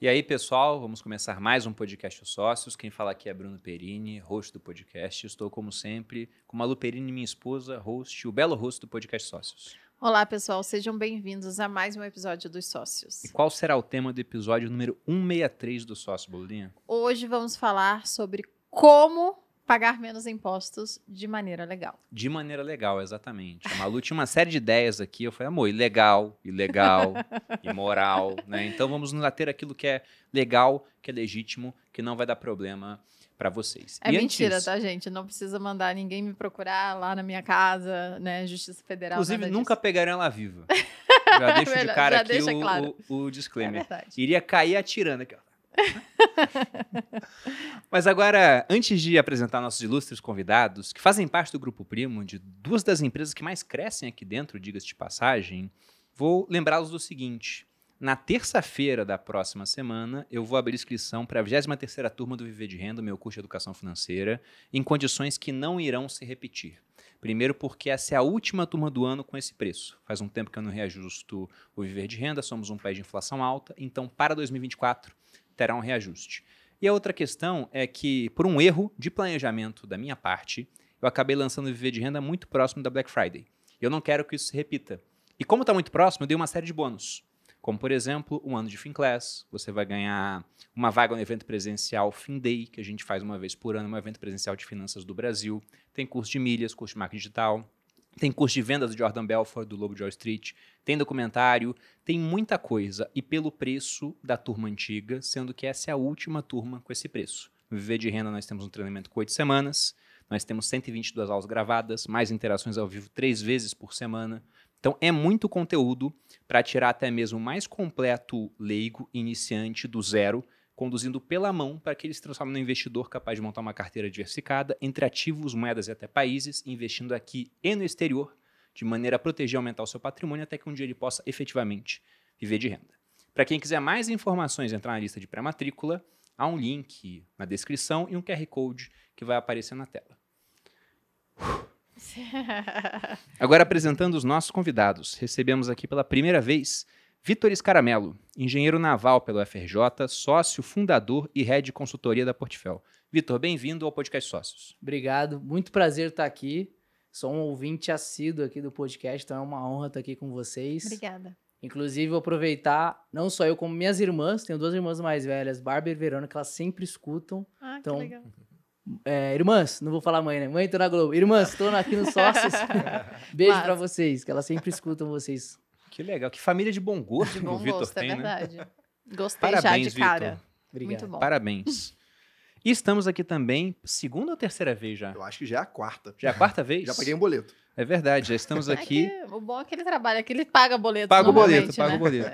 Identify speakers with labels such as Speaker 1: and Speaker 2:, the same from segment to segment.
Speaker 1: E aí, pessoal, vamos começar mais um podcast Sócios. Quem fala aqui é Bruno Perini, host do podcast. Estou, como sempre, com a Lu Perini, minha esposa, host, o belo rosto do podcast Sócios.
Speaker 2: Olá, pessoal, sejam bem-vindos a mais um episódio dos Sócios.
Speaker 1: E qual será o tema do episódio número 163 do Sócio Bolinha?
Speaker 2: Hoje vamos falar sobre como pagar menos impostos de maneira legal.
Speaker 1: De maneira legal, exatamente. A Malu tinha uma série de ideias aqui. Eu falei, amor, ilegal, ilegal, imoral, né? Então vamos nos ater aquilo que é legal, que é legítimo, que não vai dar problema para vocês. É e mentira, antes... tá,
Speaker 2: gente? Não precisa mandar ninguém me procurar lá na minha casa, né? Justiça Federal. Inclusive,
Speaker 1: nunca disso. pegaram ela viva.
Speaker 2: Já deixo é de cara aqui o, claro.
Speaker 1: o, o, disclaimer. É Iria cair atirando aqui, ó. Mas agora, antes de apresentar nossos ilustres convidados, que fazem parte do Grupo Primo, de duas das empresas que mais crescem aqui dentro, diga-se de passagem, vou lembrá-los do seguinte. Na terça-feira da próxima semana, eu vou abrir inscrição para a 23ª turma do Viver de Renda, meu curso de Educação Financeira, em condições que não irão se repetir. Primeiro, porque essa é a última turma do ano com esse preço. Faz um tempo que eu não reajusto o Viver de Renda, somos um país de inflação alta, então para 2024 terá um reajuste. E a outra questão é que, por um erro de planejamento da minha parte, eu acabei lançando o Viver de Renda muito próximo da Black Friday. Eu não quero que isso se repita. E como está muito próximo, eu dei uma série de bônus. Como, por exemplo, um ano de Finclass, você vai ganhar uma vaga no evento presencial Fin Day, que a gente faz uma vez por ano, um evento presencial de finanças do Brasil. Tem curso de milhas, curso de marketing digital, tem curso de vendas do Jordan Belfort, do Lobo de Wall Street, tem documentário, tem muita coisa. E pelo preço da turma antiga, sendo que essa é a última turma com esse preço. Viver de Renda nós temos um treinamento com oito semanas, nós temos 122 aulas gravadas, mais interações ao vivo três vezes por semana. Então é muito conteúdo para tirar até mesmo o mais completo leigo, iniciante, do zero, conduzindo pela mão para que ele se transforme num investidor capaz de montar uma carteira diversificada entre ativos, moedas e até países, investindo aqui e no exterior, de maneira a proteger e aumentar o seu patrimônio até que um dia ele possa efetivamente viver de renda. Para quem quiser mais informações, entrar na lista de pré-matrícula, há um link na descrição e um QR Code que vai aparecer na tela. Agora apresentando os nossos convidados, recebemos aqui pela primeira vez Vitor Escaramelo, engenheiro naval pelo FRJ, sócio, fundador e head de consultoria da Portfel. Vitor, bem-vindo ao Podcast Sócios.
Speaker 3: Obrigado, muito prazer estar aqui. Sou um ouvinte assíduo aqui do podcast, então é uma honra estar aqui com vocês. Obrigada. Inclusive, vou aproveitar, não só eu, como minhas irmãs, tenho duas irmãs mais velhas, Bárbara e Verônica, que elas sempre escutam. Ah, então, que legal. É, irmãs, não vou falar mãe, né? Mãe, tô na Globo. Irmãs, tô aqui nos sócios. Beijo para vocês, que elas sempre escutam vocês. Que legal, que família de bom gosto de bom o Vitor é
Speaker 1: tem, é verdade.
Speaker 2: Né? Gostei Parabéns, já de cara. Obrigado. Muito bom. Parabéns.
Speaker 1: E estamos aqui também, segunda ou terceira vez já? Eu acho que já é a quarta. Já é a quarta vez? Já paguei um boleto. É verdade, já estamos é aqui. É
Speaker 2: que, o bom é que ele trabalha, é que ele paga boleto. Paga o boleto, paga né? o boleto.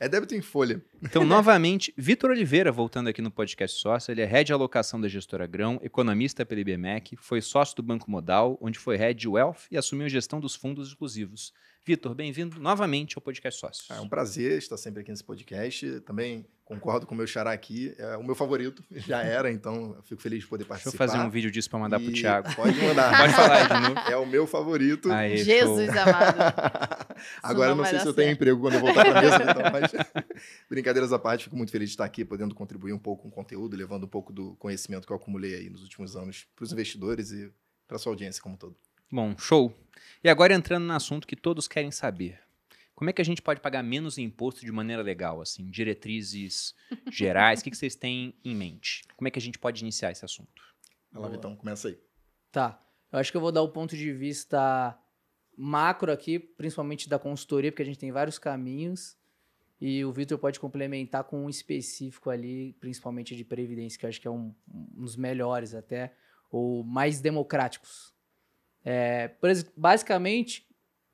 Speaker 1: É débito em folha. Então, novamente, Vitor Oliveira, voltando aqui no podcast sócio, ele é head de alocação da gestora Grão, economista pela IBMEC, foi sócio do Banco Modal, onde foi head de Wealth e assumiu a gestão dos fundos exclusivos. Vitor, bem-vindo novamente ao podcast sócio. É um prazer
Speaker 4: estar sempre aqui nesse podcast. Também concordo com o meu xará aqui. É o meu favorito, já era, então fico feliz de poder participar. Deixa eu fazer um vídeo disso para mandar e... para o Thiago. Pode mandar. Pode falar de novo. É o meu favorito. Aê, Jesus amado. Agora não eu não sei se eu tenho emprego quando eu voltar para mesa, então, mas brincadeiras à parte, fico muito feliz de estar aqui, podendo contribuir um pouco com o conteúdo, levando um pouco do conhecimento que
Speaker 1: eu acumulei aí nos últimos anos para os investidores e para sua audiência como um todo. Bom, show. E agora entrando no assunto que todos querem saber. Como é que a gente pode pagar menos imposto de maneira legal, assim, diretrizes gerais? O que, que, vocês têm em mente? Como é que a gente pode iniciar
Speaker 3: esse assunto? Vai então Vitão, começa aí. Tá. Eu acho que eu vou dar o ponto de vista macro aqui, principalmente da consultoria, porque a gente tem vários caminhos. E o Vitor pode complementar com um específico ali, principalmente de previdência, que eu acho que é um, um dos melhores até, ou mais democráticos. É, basicamente,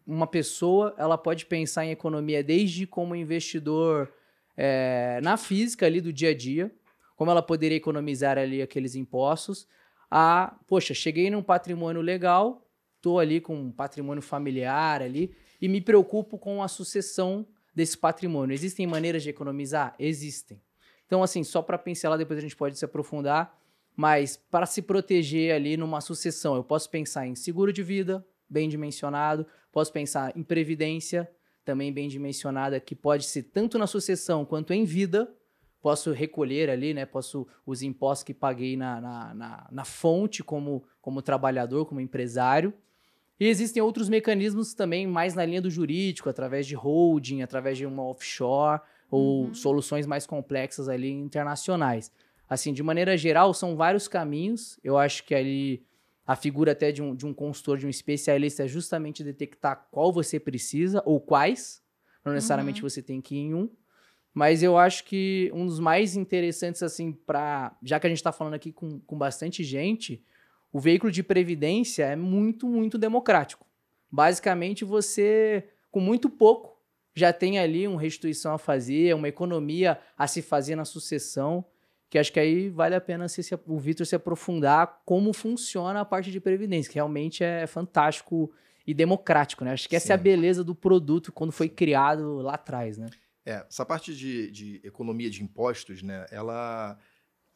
Speaker 3: uma pessoa ela pode pensar em economia desde como investidor é, na física ali do dia a dia, como ela poderia economizar ali aqueles impostos, a, poxa, cheguei num patrimônio legal, estou ali com um patrimônio familiar ali e me preocupo com a sucessão desse patrimônio. Existem maneiras de economizar? Existem. Então, assim, só para pincelar, depois a gente pode se aprofundar, mas para se proteger ali numa sucessão, eu posso pensar em seguro de vida, bem dimensionado, Posso pensar em previdência, também bem dimensionada, que pode ser tanto na sucessão quanto em vida. Posso recolher ali, né? Posso os impostos que paguei na, na, na, na fonte como, como trabalhador, como empresário. E existem outros mecanismos também mais na linha do jurídico, através de holding, através de uma offshore ou uhum. soluções mais complexas ali internacionais. Assim, de maneira geral, são vários caminhos. Eu acho que ali a figura até de um, de um consultor, de um especialista, é justamente detectar qual você precisa ou quais. Não necessariamente uhum. você tem que ir em um. Mas eu acho que um dos mais interessantes, assim, para. Já que a gente está falando aqui com, com bastante gente, o veículo de previdência é muito, muito democrático. Basicamente, você, com muito pouco, já tem ali uma restituição a fazer, uma economia a se fazer na sucessão que acho que aí vale a pena se, se o Vitor se aprofundar como funciona a parte de previdência, que realmente é fantástico e democrático, né? Acho que essa Sim. é a beleza do produto quando foi criado lá atrás, né? É, essa
Speaker 4: parte de, de economia de impostos, né? Ela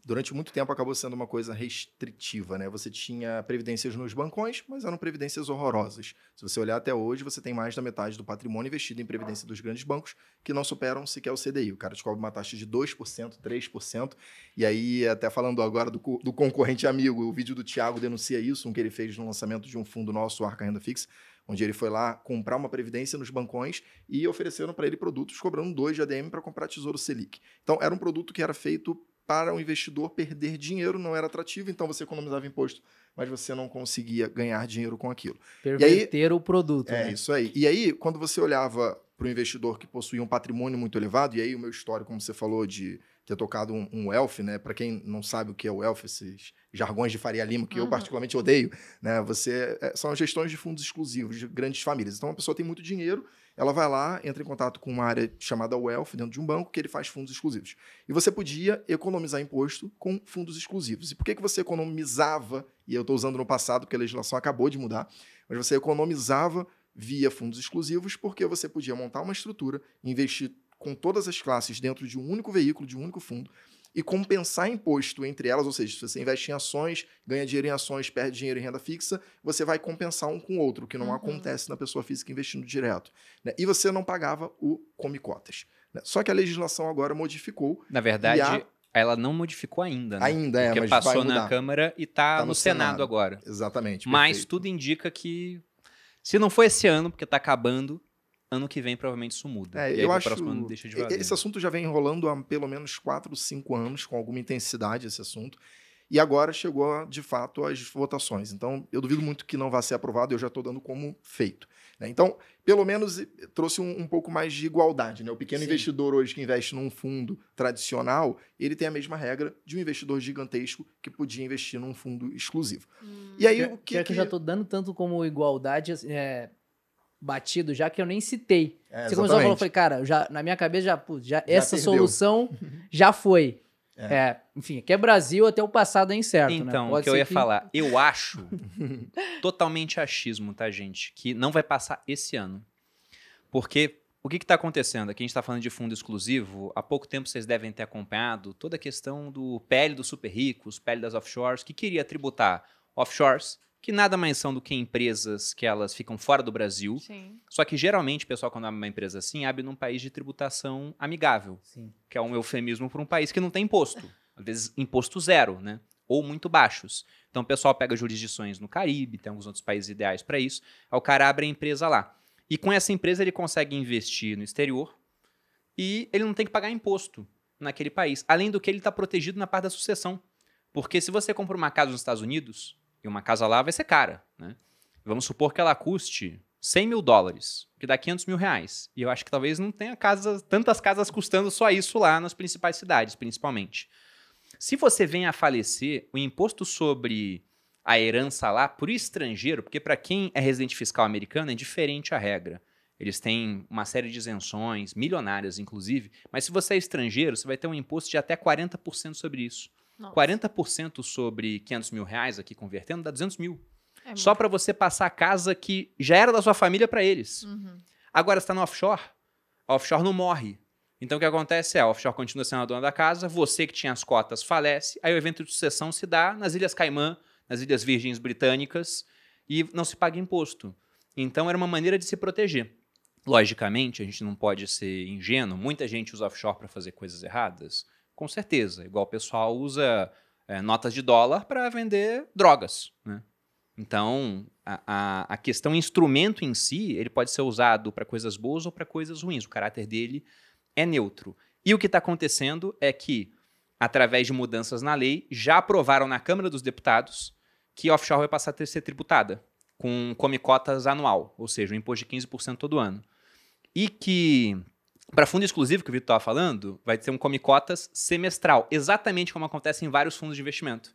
Speaker 4: durante muito tempo acabou sendo uma coisa restritiva, né? Você tinha previdências nos bancões, mas eram previdências horrorosas. Se você olhar até hoje, você tem mais da metade do patrimônio investido em previdência dos grandes bancos que não superam sequer o CDI. O cara te cobra uma taxa de 2%, 3%. E aí, até falando agora do, do concorrente amigo, o vídeo do Thiago denuncia isso, um que ele fez no lançamento de um fundo nosso, o Arca Renda Fixa, onde ele foi lá comprar uma previdência nos bancões e ofereceram para ele produtos cobrando 2 de ADM para comprar Tesouro Selic. Então, era um produto que era feito para o investidor perder dinheiro não era atrativo, então você economizava imposto, mas você não conseguia ganhar dinheiro com aquilo. Perverter aí, o
Speaker 3: produto. É, né? isso
Speaker 4: aí. E aí, quando você olhava para o investidor que possuía um patrimônio muito elevado, e aí o meu histórico, como você falou, de ter tocado um, um wealth, né? Para quem não sabe o que é wealth, esses jargões de Faria Lima, que uhum. eu particularmente odeio, né? Você é, são gestões de fundos exclusivos de grandes famílias. Então, uma pessoa tem muito dinheiro ela vai lá, entra em contato com uma área chamada Wealth, dentro de um banco, que ele faz fundos exclusivos. E você podia economizar imposto com fundos exclusivos. E por que, que você economizava, e eu estou usando no passado porque a legislação acabou de mudar, mas você economizava via fundos exclusivos porque você podia montar uma estrutura, investir com todas as classes dentro de um único veículo, de um único fundo, e compensar imposto entre elas, ou seja, se você investe em ações, ganha dinheiro em ações, perde dinheiro em renda fixa, você vai compensar um com o outro, que não uhum. acontece na pessoa física investindo direto. Né? E você não pagava o comicotas. Né? Só que a legislação agora modificou. Na verdade, a...
Speaker 1: ela não modificou ainda. Né? Ainda é, Porque mas passou na Câmara e está tá no, no Senado, Senado, agora. Exatamente. Mas perfeito. tudo indica que se não for esse ano, porque está acabando, ano que vem provavelmente isso muda. É, e aí, eu acho. ano deixa de valer. Esse né?
Speaker 4: assunto já vem enrolando há pelo menos 4, 5 anos, com alguma intensidade esse assunto. E agora chegou, de fato, às votações. Então, eu duvido muito que não vá ser aprovado, eu já estou dando como feito. Né? Então, pelo menos trouxe um, um, pouco mais de igualdade. Né? O pequeno Sim. investidor hoje que investe num fundo tradicional, ele tem a mesma regra de um investidor gigantesco que podia investir num fundo exclusivo. Hum.
Speaker 3: E aí, o que. Já que, que eu já estou dando tanto como igualdade, assim, é, batido já que eu nem citei. É, você começou a falar, eu falei, cara, já, na minha cabeça já, putz, já, já essa perdeu. solução já foi. É. é. enfim, aqui é Brasil, até o passado é incerto. Né? Então, né? o que eu ia que... falar, eu
Speaker 1: acho, totalmente achismo, tá, gente, que não vai passar esse ano. Porque o que está acontecendo? Aqui a gente está falando de fundo exclusivo. Há pouco tempo vocês devem ter acompanhado toda a questão do pele dos super ricos, pele das offshores, que queria tributar offshores que nada mais são do que empresas que elas ficam fora do Brasil. Sim. Só que geralmente o pessoal, quando abre uma empresa assim, abre num país de tributação amigável, Sim. que é um eufemismo para um país que não tem imposto. Às vezes, imposto zero, né? Ou muito baixos. Então o pessoal pega jurisdições no Caribe, tem alguns outros países ideais para isso. Aí o cara abre a empresa lá. E com essa empresa ele consegue investir no exterior e ele não tem que pagar imposto naquele país. Além do que, ele está protegido na parte da sucessão. Porque se você compra uma casa nos Estados Unidos, e uma casa lá vai ser cara, né? Vamos supor que ela custe 100 mil dólares, que dá 500 mil reais. E eu acho que talvez não tenha casa, tantas casas custando só isso lá nas principais cidades, principalmente. Se você vem a falecer, o imposto sobre a herança lá para o estrangeiro, porque para quem é residente fiscal americano é diferente a regra. Eles têm uma série de isenções, milionárias inclusive, mas se você é estrangeiro, você vai ter um imposto de até 40% sobre isso. Nossa. 40% sobre 500 mil reais aqui convertendo dá 200 mil. É só para você passar a casa que já era da sua família para eles. Uhum. Agora está no offshore, a offshore não morre. Então o que acontece é, a offshore continua sendo a dona da casa, você que tinha as cotas falece, aí o evento de sucessão se dá nas Ilhas Caimã, nas Ilhas Virgens Britânicas, e não se paga imposto. Então era uma maneira de se proteger. Logicamente, a gente não pode ser ingênuo, muita gente usa offshore para fazer coisas erradas. Com certeza. Igual o pessoal usa é, notas de dólar para vender drogas. Né? Então, a, a, a, questão instrumento em si, ele pode ser usado para coisas boas ou para coisas ruins. O caráter dele é neutro. E o que está acontecendo é que, através de mudanças na lei, já aprovaram na Câmara dos Deputados que offshore vai passar a ser tributada com come cotas anual, ou seja, um imposto de 15% todo ano. E que para fundo exclusivo que o Vitor estava falando, vai ter um come cotas semestral, exatamente como acontece em vários fundos de investimento.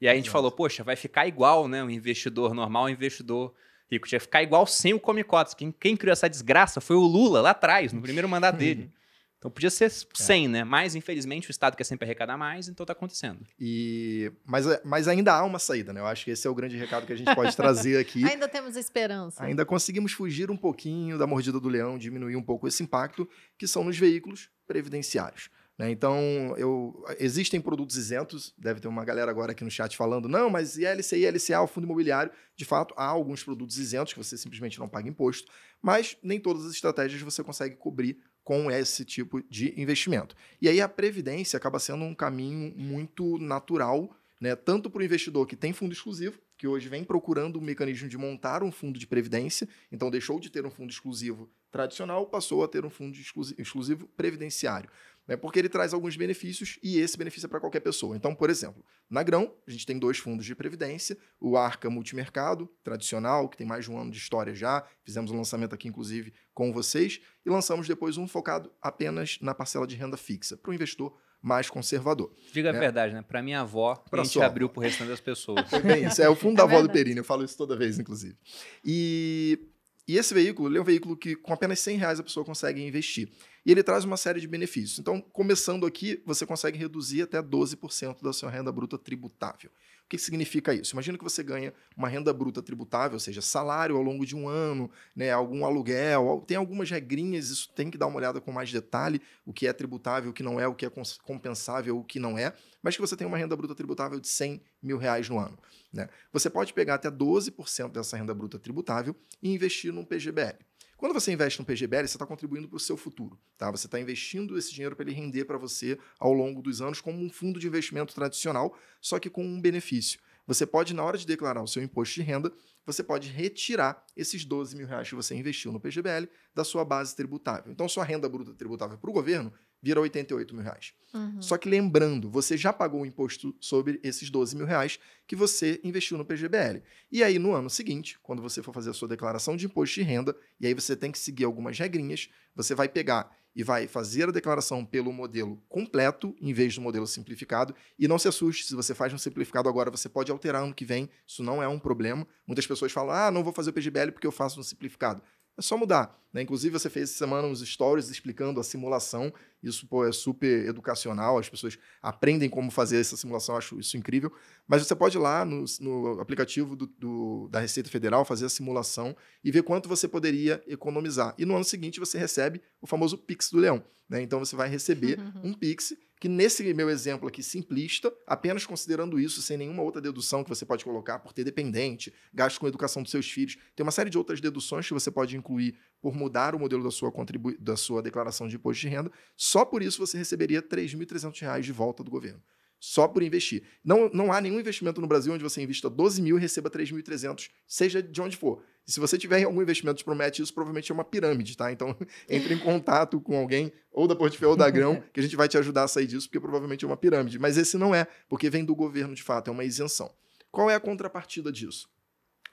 Speaker 1: E aí a gente Exato. falou, poxa, vai ficar igual, né? O um investidor normal, o um investidor rico. Tinha ficar igual sem o come cotas. Quem, quem criou essa desgraça foi o Lula lá atrás, no primeiro mandato dele. Então podia ser 100, é. né? Mas infelizmente o Estado quer sempre arrecadar mais, então está acontecendo.
Speaker 4: E mas, eh, mas ainda há uma saída, né? Eu acho que esse é o grande recado que a
Speaker 1: gente
Speaker 2: pode trazer aqui. Ainda temos esperança. Ainda
Speaker 4: conseguimos fugir um pouquinho da mordida do leão, diminuir um pouco esse impacto que são nos veículos previdenciários. Né? Então, eu, existem produtos isentos, deve ter uma galera agora aqui no chat falando, não, mas e LCA, o fundo imobiliário, de fato, há alguns produtos isentos que você simplesmente não paga imposto, mas nem todas as estratégias você consegue cobrir com esse tipo de investimento. E aí a previdência acaba sendo um caminho muito natural, né, tanto para o investidor que tem fundo exclusivo, que hoje vem procurando um mecanismo de montar um fundo de previdência, então deixou de ter um fundo exclusivo tradicional, passou a ter um fundo exclusivo previdenciário né? porque ele traz alguns benefícios e esse benefício é para qualquer pessoa. Então, por exemplo, na Grão, a gente tem dois fundos de previdência, o Arca Multimercado, tradicional, que tem mais de um ano de história já, fizemos um lançamento aqui, inclusive, com vocês, e lançamos depois um focado apenas na parcela de renda fixa, para o investidor mais conservador.
Speaker 1: Diga né? a verdade, né? Para minha avó, pra a gente sua... abriu para o restante das pessoas. Foi é bem isso, é o fundo é da avó do Perini, eu falo isso toda vez, inclusive. E
Speaker 4: e esse veículo é um veículo que com apenas 100 reais a pessoa consegue investir. E ele traz uma série de benefícios. Então, começando aqui, você consegue reduzir até 12% da sua renda bruta tributável. O que significa isso? Imagina que você ganha uma renda bruta tributável, ou seja, salário ao longo de um ano, né, algum aluguel, tem algumas regrinhas, isso tem que dar uma olhada com mais detalhe, o que é tributável, o que não é, o que é compensável, o que não é, mas que você tem uma renda bruta tributável de 100 mil reais no ano. Né? Você pode pegar até 12% dessa renda bruta tributável e investir num PGBL. Quando você investe no PGBL, você está contribuindo para o seu futuro. Tá? Você está investindo esse dinheiro para ele render para você ao longo dos anos como um fundo de investimento tradicional, só que com um benefício. Você pode, na hora de declarar o seu imposto de renda, você pode retirar esses 12 mil reais que você investiu no PGBL da sua base tributável. Então, sua renda bruta tributável para o governo vira 88 mil reais. Uhum. Só que lembrando, você já pagou o imposto sobre esses 12 mil reais que você investiu no PGBL. E aí, no ano seguinte, quando você for fazer a sua declaração de imposto de renda, e aí você tem que seguir algumas regrinhas, você vai pegar e vai fazer a declaração pelo modelo completo em vez do modelo simplificado. E não se assuste, se você faz um simplificado agora, você pode alterar ano que vem, isso não é um problema. Muitas pessoas falam: ah, não vou fazer o PGBL porque eu faço um simplificado. É só mudar. Né? Inclusive, você fez essa semana uns stories explicando a simulação. Isso pô, é super educacional, as pessoas aprendem como fazer essa simulação, acho isso incrível. Mas você pode ir lá no, no aplicativo do, do, da Receita Federal fazer a simulação e ver quanto você poderia economizar. E no ano seguinte você recebe o famoso Pix do Leão. Né? Então você vai receber uhum. um Pix que nesse meu exemplo aqui simplista, apenas considerando isso, sem nenhuma outra dedução que você pode colocar por ter dependente, gasto com a educação dos seus filhos, tem uma série de outras deduções que você pode incluir por mudar o modelo da sua, contribu da sua declaração de imposto de renda, só por isso você receberia R$ 3.300 de volta do governo. Só por investir. Não, não há nenhum investimento no Brasil onde você invista 12 mil e receba 3.300, seja de onde for se você tiver algum investimento que promete isso, provavelmente é uma pirâmide, tá? Então, entre em contato com alguém, ou da Portfólio ou da Grão, que a gente vai te ajudar a sair disso, porque provavelmente é uma pirâmide. Mas esse não é, porque vem do governo de fato, é uma isenção. Qual é a contrapartida disso?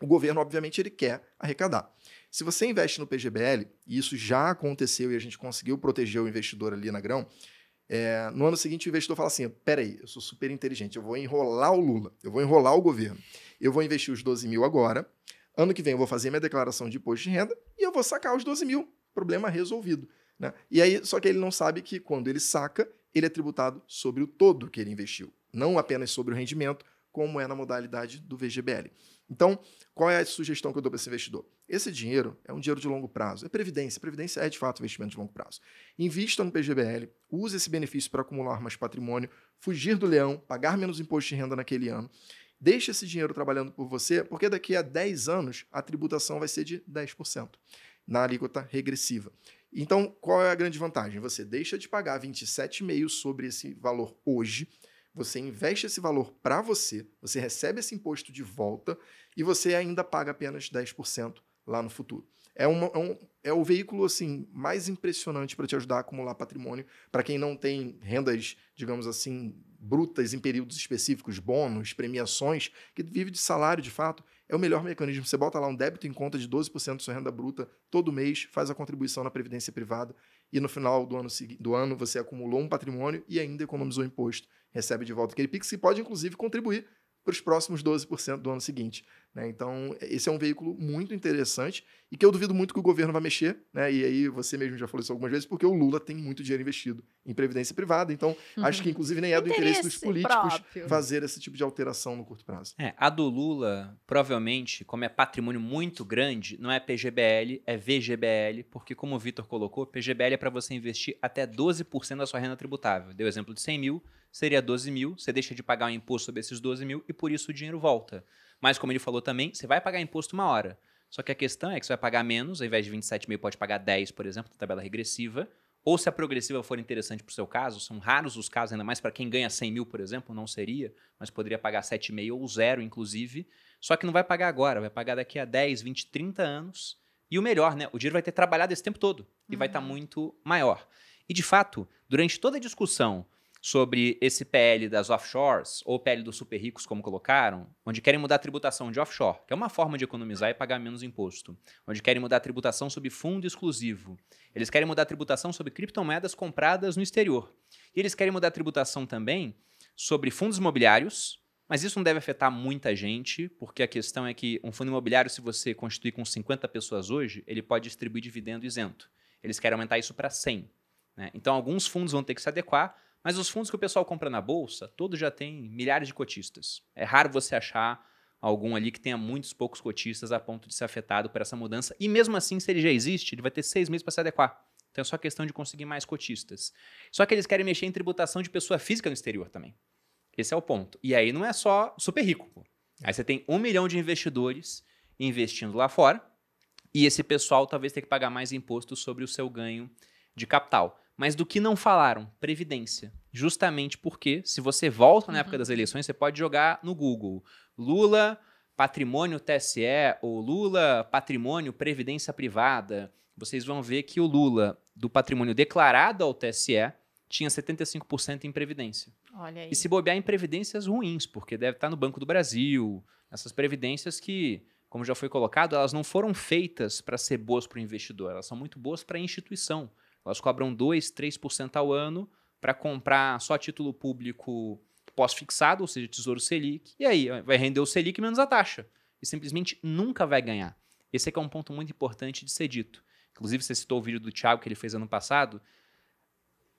Speaker 4: O governo, obviamente, ele quer arrecadar. Se você investe no PGBL, e isso já aconteceu e a gente conseguiu proteger o investidor ali na grão, é, no ano seguinte o investidor fala assim: peraí, eu sou super inteligente, eu vou enrolar o Lula, eu vou enrolar o governo. Eu vou investir os 12 mil agora, Ano que vem eu vou fazer minha declaração de imposto de renda e eu vou sacar os 12 mil. Problema resolvido. Né? E aí, só que ele não sabe que quando ele saca, ele é tributado sobre o todo que ele investiu, não apenas sobre o rendimento, como é na modalidade do VGBL. Então, qual é a sugestão que eu dou para esse investidor? Esse dinheiro é um dinheiro de longo prazo, é previdência. Previdência é de fato investimento de longo prazo. Invista no PGBL, use esse benefício para acumular mais patrimônio, fugir do leão, pagar menos imposto de renda naquele ano deixa esse dinheiro trabalhando por você, porque daqui a 10 anos a tributação vai ser de 10%, na alíquota regressiva. Então, qual é a grande vantagem? Você deixa de pagar 27,5% sobre esse valor hoje, você investe esse valor para você, você recebe esse imposto de volta e você ainda paga apenas 10% lá no futuro. É, uma, é, um, é o veículo assim mais impressionante para te ajudar a acumular patrimônio para quem não tem rendas, digamos assim, brutas em períodos específicos, bônus, premiações, que vive de salário de fato, é o melhor mecanismo. Você bota lá um débito em conta de 12% da sua renda bruta todo mês, faz a contribuição na previdência privada e no final do ano, do ano você acumulou um patrimônio e ainda economizou imposto. Recebe de volta aquele Pix e pode, inclusive, contribuir para os próximos 12% do ano seguinte. Né? Então, esse é um veículo muito interessante e que eu duvido muito que o governo vai mexer. Né? E aí, você mesmo já falou isso algumas vezes, porque o Lula tem muito dinheiro investido em previdência privada. Então, uhum. acho que, uhum. inclusive, nem é do interesse, interesse dos políticos próprio. fazer esse tipo de alteração no curto
Speaker 1: prazo. É, a do Lula, provavelmente, como é patrimônio muito grande, não é PGBL, é VGBL, porque, como o Vitor colocou, PGBL é para você investir até 12% da sua renda tributável. Deu exemplo de 100 mil, seria 12 mil, você deixa de pagar o um imposto sobre esses 12 mil e por isso o dinheiro volta. Mas, como ele falou também, você vai pagar imposto uma hora. Só que a questão é que você vai pagar menos, ao invés de 27 mil, pode pagar 10, por exemplo, na tabela regressiva. Ou se a progressiva for interessante para o seu caso, são raros os casos, ainda mais para quem ganha 100 mil, por exemplo, não seria, mas poderia pagar 7,5 ou zero, inclusive. Só que não vai pagar agora, vai pagar daqui a 10, 20, 30 anos. E o melhor, né? O dinheiro vai ter trabalhado esse tempo todo e tá uhum. vai estar tá muito maior. E de fato, durante toda a discussão sobre esse PL das offshores, ou PL dos super ricos, como colocaram, onde querem mudar a tributação de offshore, que é uma forma de economizar e pagar menos imposto, onde querem mudar a tributação sobre fundo exclusivo, eles querem mudar a tributação sobre criptomoedas compradas no exterior, e eles querem mudar a tributação também sobre fundos imobiliários, mas isso não deve afetar muita gente, porque a questão é que um fundo imobiliário, se você constituir com 50 pessoas hoje, ele pode distribuir dividendo isento. Eles querem aumentar isso para 100. Né? Então, alguns fundos vão ter que se adequar, mas os fundos que o pessoal compra na bolsa, todos já têm milhares de cotistas. É raro você achar algum ali que tenha muitos poucos cotistas a ponto de ser afetado por essa mudança. E mesmo assim, se ele já existe, ele vai ter seis meses para se adequar. Então é só questão de conseguir mais cotistas. Só que eles querem mexer em tributação de pessoa física no exterior também. Esse é o ponto. E aí não é só super rico. Pô. Aí você tem um milhão de investidores investindo lá fora e esse pessoal talvez tenha que pagar mais imposto sobre o seu ganho de capital. Mas do que não falaram? Previdência. Justamente porque, se você volta na época uhum. das eleições, você pode jogar no Google Lula, patrimônio TSE, ou Lula, patrimônio previdência privada. Vocês vão ver que o Lula, do patrimônio declarado ao TSE, tinha 75% em previdência. Olha aí. E se bobear em previdências ruins, porque deve estar no Banco do Brasil, essas previdências que, como já foi colocado, elas não foram feitas para ser boas para o investidor, elas são muito boas para a instituição. Elas cobram 2, 3% ao ano para comprar só título público pós-fixado, ou seja, Tesouro Selic, e aí eh, vai render o Selic menos a taxa. E simplesmente nunca vai ganhar. Esse é que é um ponto muito importante de ser dito. Inclusive, você citou o vídeo do Thiago que ele fez ano passado.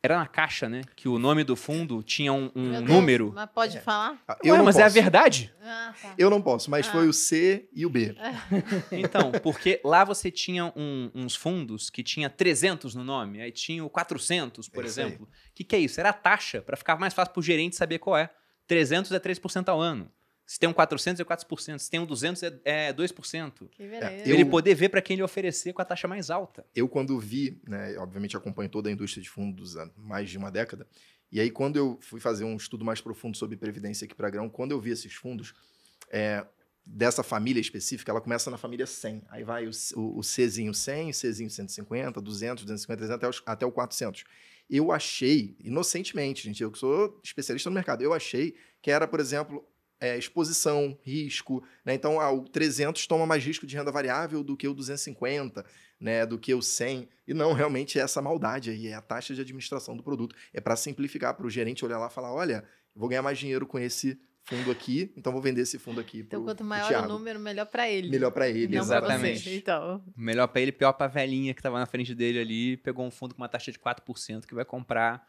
Speaker 1: Era na caixa, né? Que o nome do fundo tinha um, um Deus, número. Mas pode é. falar? Ah, eu Ué, mas posso. é a verdade. Ah, tá. Eu não posso, mas ah. foi o C e o B. Então, porque lá você tinha um, uns fundos que tinha 300 no nome, aí tinha o 400, por é exemplo. O que, que é isso? Era a taxa, para ficar mais fácil para o gerente saber qual é. 300 é 3% ao ano. Se tem um 400 é 4%, se tem um 200 é, 2%. É que
Speaker 2: é, beleza. Ele
Speaker 1: poder ver para quem ele oferecer
Speaker 4: com a taxa mais alta. Eu quando vi, né, obviamente acompanho toda a indústria de fundos há mais de uma década, e aí quando eu fui fazer um estudo mais profundo sobre previdência aqui para grão, quando eu vi esses fundos, é, dessa família específica, ela começa na família 100. Aí vai o, o, o Czinho 100, o Czinho 150, 200, 250, 300, até, os, até o 400. Eu achei, inocentemente, gente, eu que sou especialista no mercado, eu achei que era, por exemplo, é, exposição, risco. Né? Então, ah, o 300 toma mais risco de renda variável do que o 250, né? do que o 100. E não, realmente é essa maldade aí, é a taxa de administração do produto. É para simplificar, para o gerente olhar lá e falar: olha, vou ganhar mais dinheiro com esse fundo aqui, então vou vender
Speaker 1: esse fundo aqui. Então, pro, quanto maior o
Speaker 2: número, melhor para ele. Melhor para ele, Não exatamente. então.
Speaker 1: Melhor para ele, pior para a velhinha que estava na frente dele ali, pegou um fundo com uma taxa de 4% que vai comprar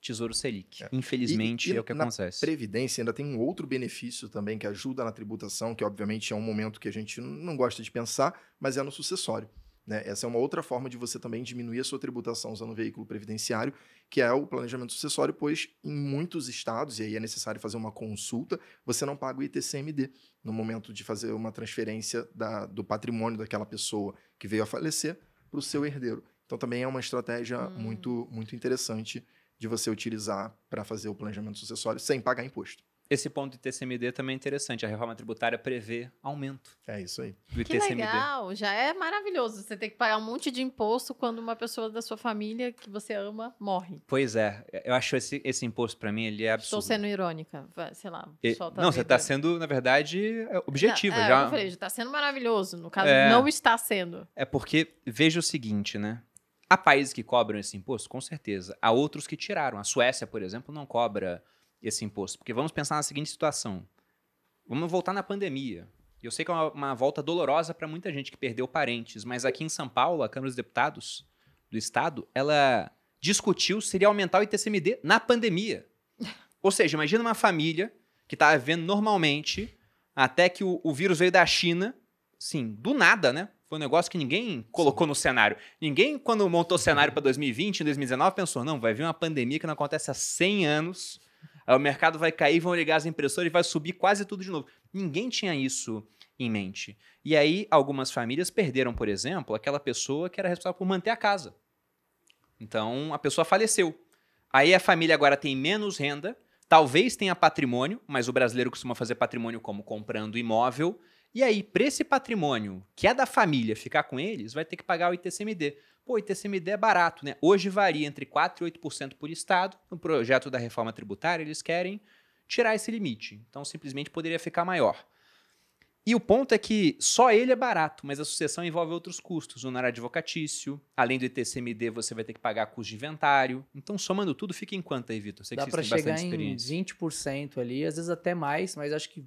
Speaker 1: Tesouro Selic. É. Infelizmente, e, e é o que na acontece.
Speaker 4: Previdência ainda tem um outro benefício também que ajuda na tributação, que obviamente é um momento que a gente não gosta de pensar, mas é no sucessório. Né? Essa é uma outra forma de você também diminuir a sua tributação usando o veículo previdenciário, que é o planejamento sucessório, pois em muitos estados, e aí é necessário fazer uma consulta, você não paga o ITCMD no momento de fazer uma transferência da, do patrimônio daquela pessoa que veio a falecer para o seu herdeiro. Então também é uma estratégia hum. muito, muito interessante de você utilizar para fazer o planejamento sucessório sem pagar imposto.
Speaker 1: Esse ponto do TCMD também é interessante. A reforma tributária prevê aumento. É isso aí. Do que TCMD. legal!
Speaker 2: Já é maravilhoso. Você tem que pagar um monte de imposto quando uma pessoa da sua família que você ama morre.
Speaker 1: Pois é. Eu acho esse, esse imposto, para mim, ele é absurdo. Estou sendo
Speaker 2: irônica. Sei lá. E, tá não, você está
Speaker 1: sendo, na verdade, é, objetiva. Não, é, já.
Speaker 2: Está sendo maravilhoso. No caso, é, não está sendo.
Speaker 1: É porque, veja o seguinte, né? Há países que cobram esse imposto? Com certeza. Há outros que tiraram. A Suécia, por exemplo, não cobra esse imposto. Porque vamos pensar na seguinte situação. Vamos voltar na pandemia. Eu sei que é uma, uma volta dolorosa para muita gente que perdeu parentes, mas aqui em São Paulo, a Câmara dos Deputados do Estado, ela discutiu se iria aumentar o ITCMD na pandemia. Ou seja, imagina uma família que estava tá vivendo normalmente até que o, o vírus veio da China, sim, do nada, né? Foi um negócio que ninguém colocou Sim. no cenário. Ninguém, quando montou o cenário para 2020, em 2019, pensou: não, vai vir uma pandemia que não acontece há 100 anos, aí o mercado vai cair, vão ligar as impressoras e vai subir quase tudo de novo. Ninguém tinha isso em mente. E aí, algumas famílias perderam, por exemplo, aquela pessoa que era responsável por manter a casa. Então, a pessoa faleceu. Aí a família agora tem menos renda, talvez tenha patrimônio, mas o brasileiro costuma fazer patrimônio como comprando imóvel e aí, para esse patrimônio que é da família ficar com eles, vai ter que pagar o ITCMD. Pô, o ITCMD é barato, né? Hoje varia entre 4% e 8% por estado. No projeto da reforma tributária, eles querem tirar esse limite. Então, simplesmente poderia ficar maior. E o ponto é que só ele é barato, mas a sucessão envolve outros custos, honorário advocatício, além do ITCMD você vai ter que pagar custo de inventário. Então, somando tudo, fica em quanto aí, Vitor? Dá para chegar em
Speaker 3: 20% ali, às vezes até mais, mas acho que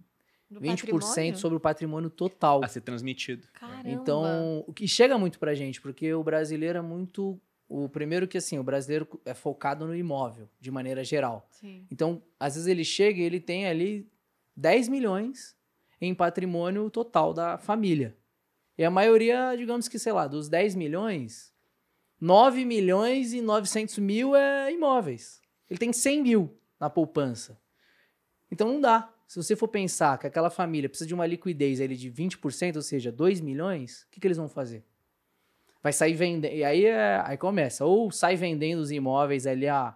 Speaker 3: 20% patrimônio? sobre o patrimônio total. A ser transmitido. Caramba. Então, o que chega muito pra gente, porque o brasileiro é muito. O primeiro que assim, o brasileiro é focado no imóvel, de maneira geral. Sim. Então, às vezes ele chega e ele tem ali 10 milhões em patrimônio total da família. E a maioria, digamos que, sei lá, dos 10 milhões, 9 milhões e 900 mil é imóveis. Ele tem 100 mil na poupança. Então não dá. Se você for pensar que aquela família precisa de uma liquidez ali de 20%, ou seja, 2 milhões, o que, que eles vão fazer? Vai sair vendendo. E aí, é, aí começa. Ou sai vendendo os imóveis ali a, ah,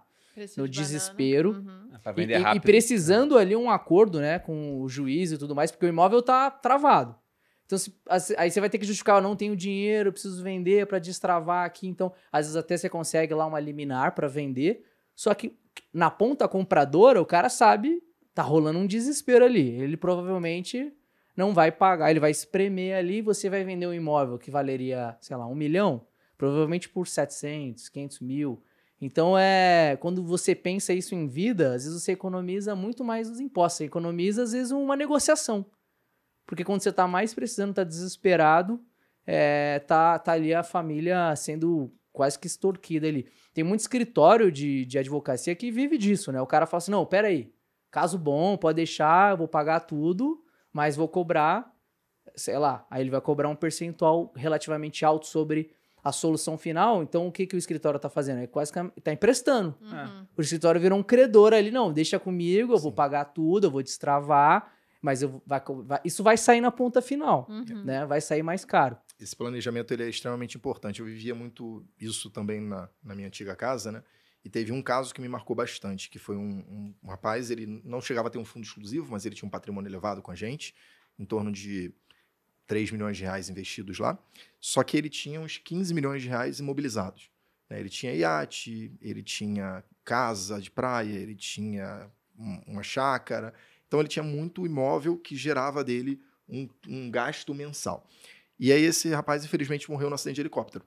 Speaker 3: no de desespero. Uhum. É e, e, e, precisando ali um acordo né, com o juiz e tudo mais, porque o imóvel tá travado. Então, se, aí você vai ter que justificar, eu não tenho dinheiro, preciso vender para destravar aqui. Então, às vezes até você consegue lá uma liminar para vender. Só que na ponta compradora, o cara sabe tá rolando um desespero ali. Ele provavelmente não vai pagar, ele vai espremer ali, você vai vender um imóvel que valeria, sei lá, um milhão, provavelmente por 700, 500 mil. Então, é quando você pensa isso em vida, às vezes você economiza muito mais os impostos, você economiza, às vezes, uma negociação. Porque quando você está mais precisando, está desesperado, é, tá, tá ali a família sendo quase que extorquida ali. Tem muito escritório de, de advocacia que vive disso, né? O cara fala assim, não, peraí, Caso bom, pode deixar, eu vou pagar tudo, mas vou cobrar, sei lá, aí ele vai cobrar um percentual relativamente alto sobre a solução final. Então, o que, que o escritório está fazendo? É quase que está emprestando. Uhum. O escritório virou um credor ali, não, deixa comigo, eu Sim. vou pagar tudo, eu vou destravar, mas eu, vai, vai, isso vai sair na ponta final, uhum. né? Vai sair mais caro. Esse planejamento ele é extremamente
Speaker 4: importante. Eu vivia muito isso também na, na minha antiga casa, né? E teve um caso que me marcou bastante, que foi um, um, um, rapaz, ele não chegava a ter um fundo exclusivo, mas ele tinha um patrimônio elevado com a gente, em torno de 3 milhões de reais investidos lá. Só que ele tinha uns 15 milhões de reais imobilizados. Né? Ele tinha iate, ele tinha casa de praia, ele tinha uma chácara. Então ele tinha muito imóvel que gerava dele um, um gasto mensal. E aí esse rapaz, infelizmente, morreu no acidente de helicóptero.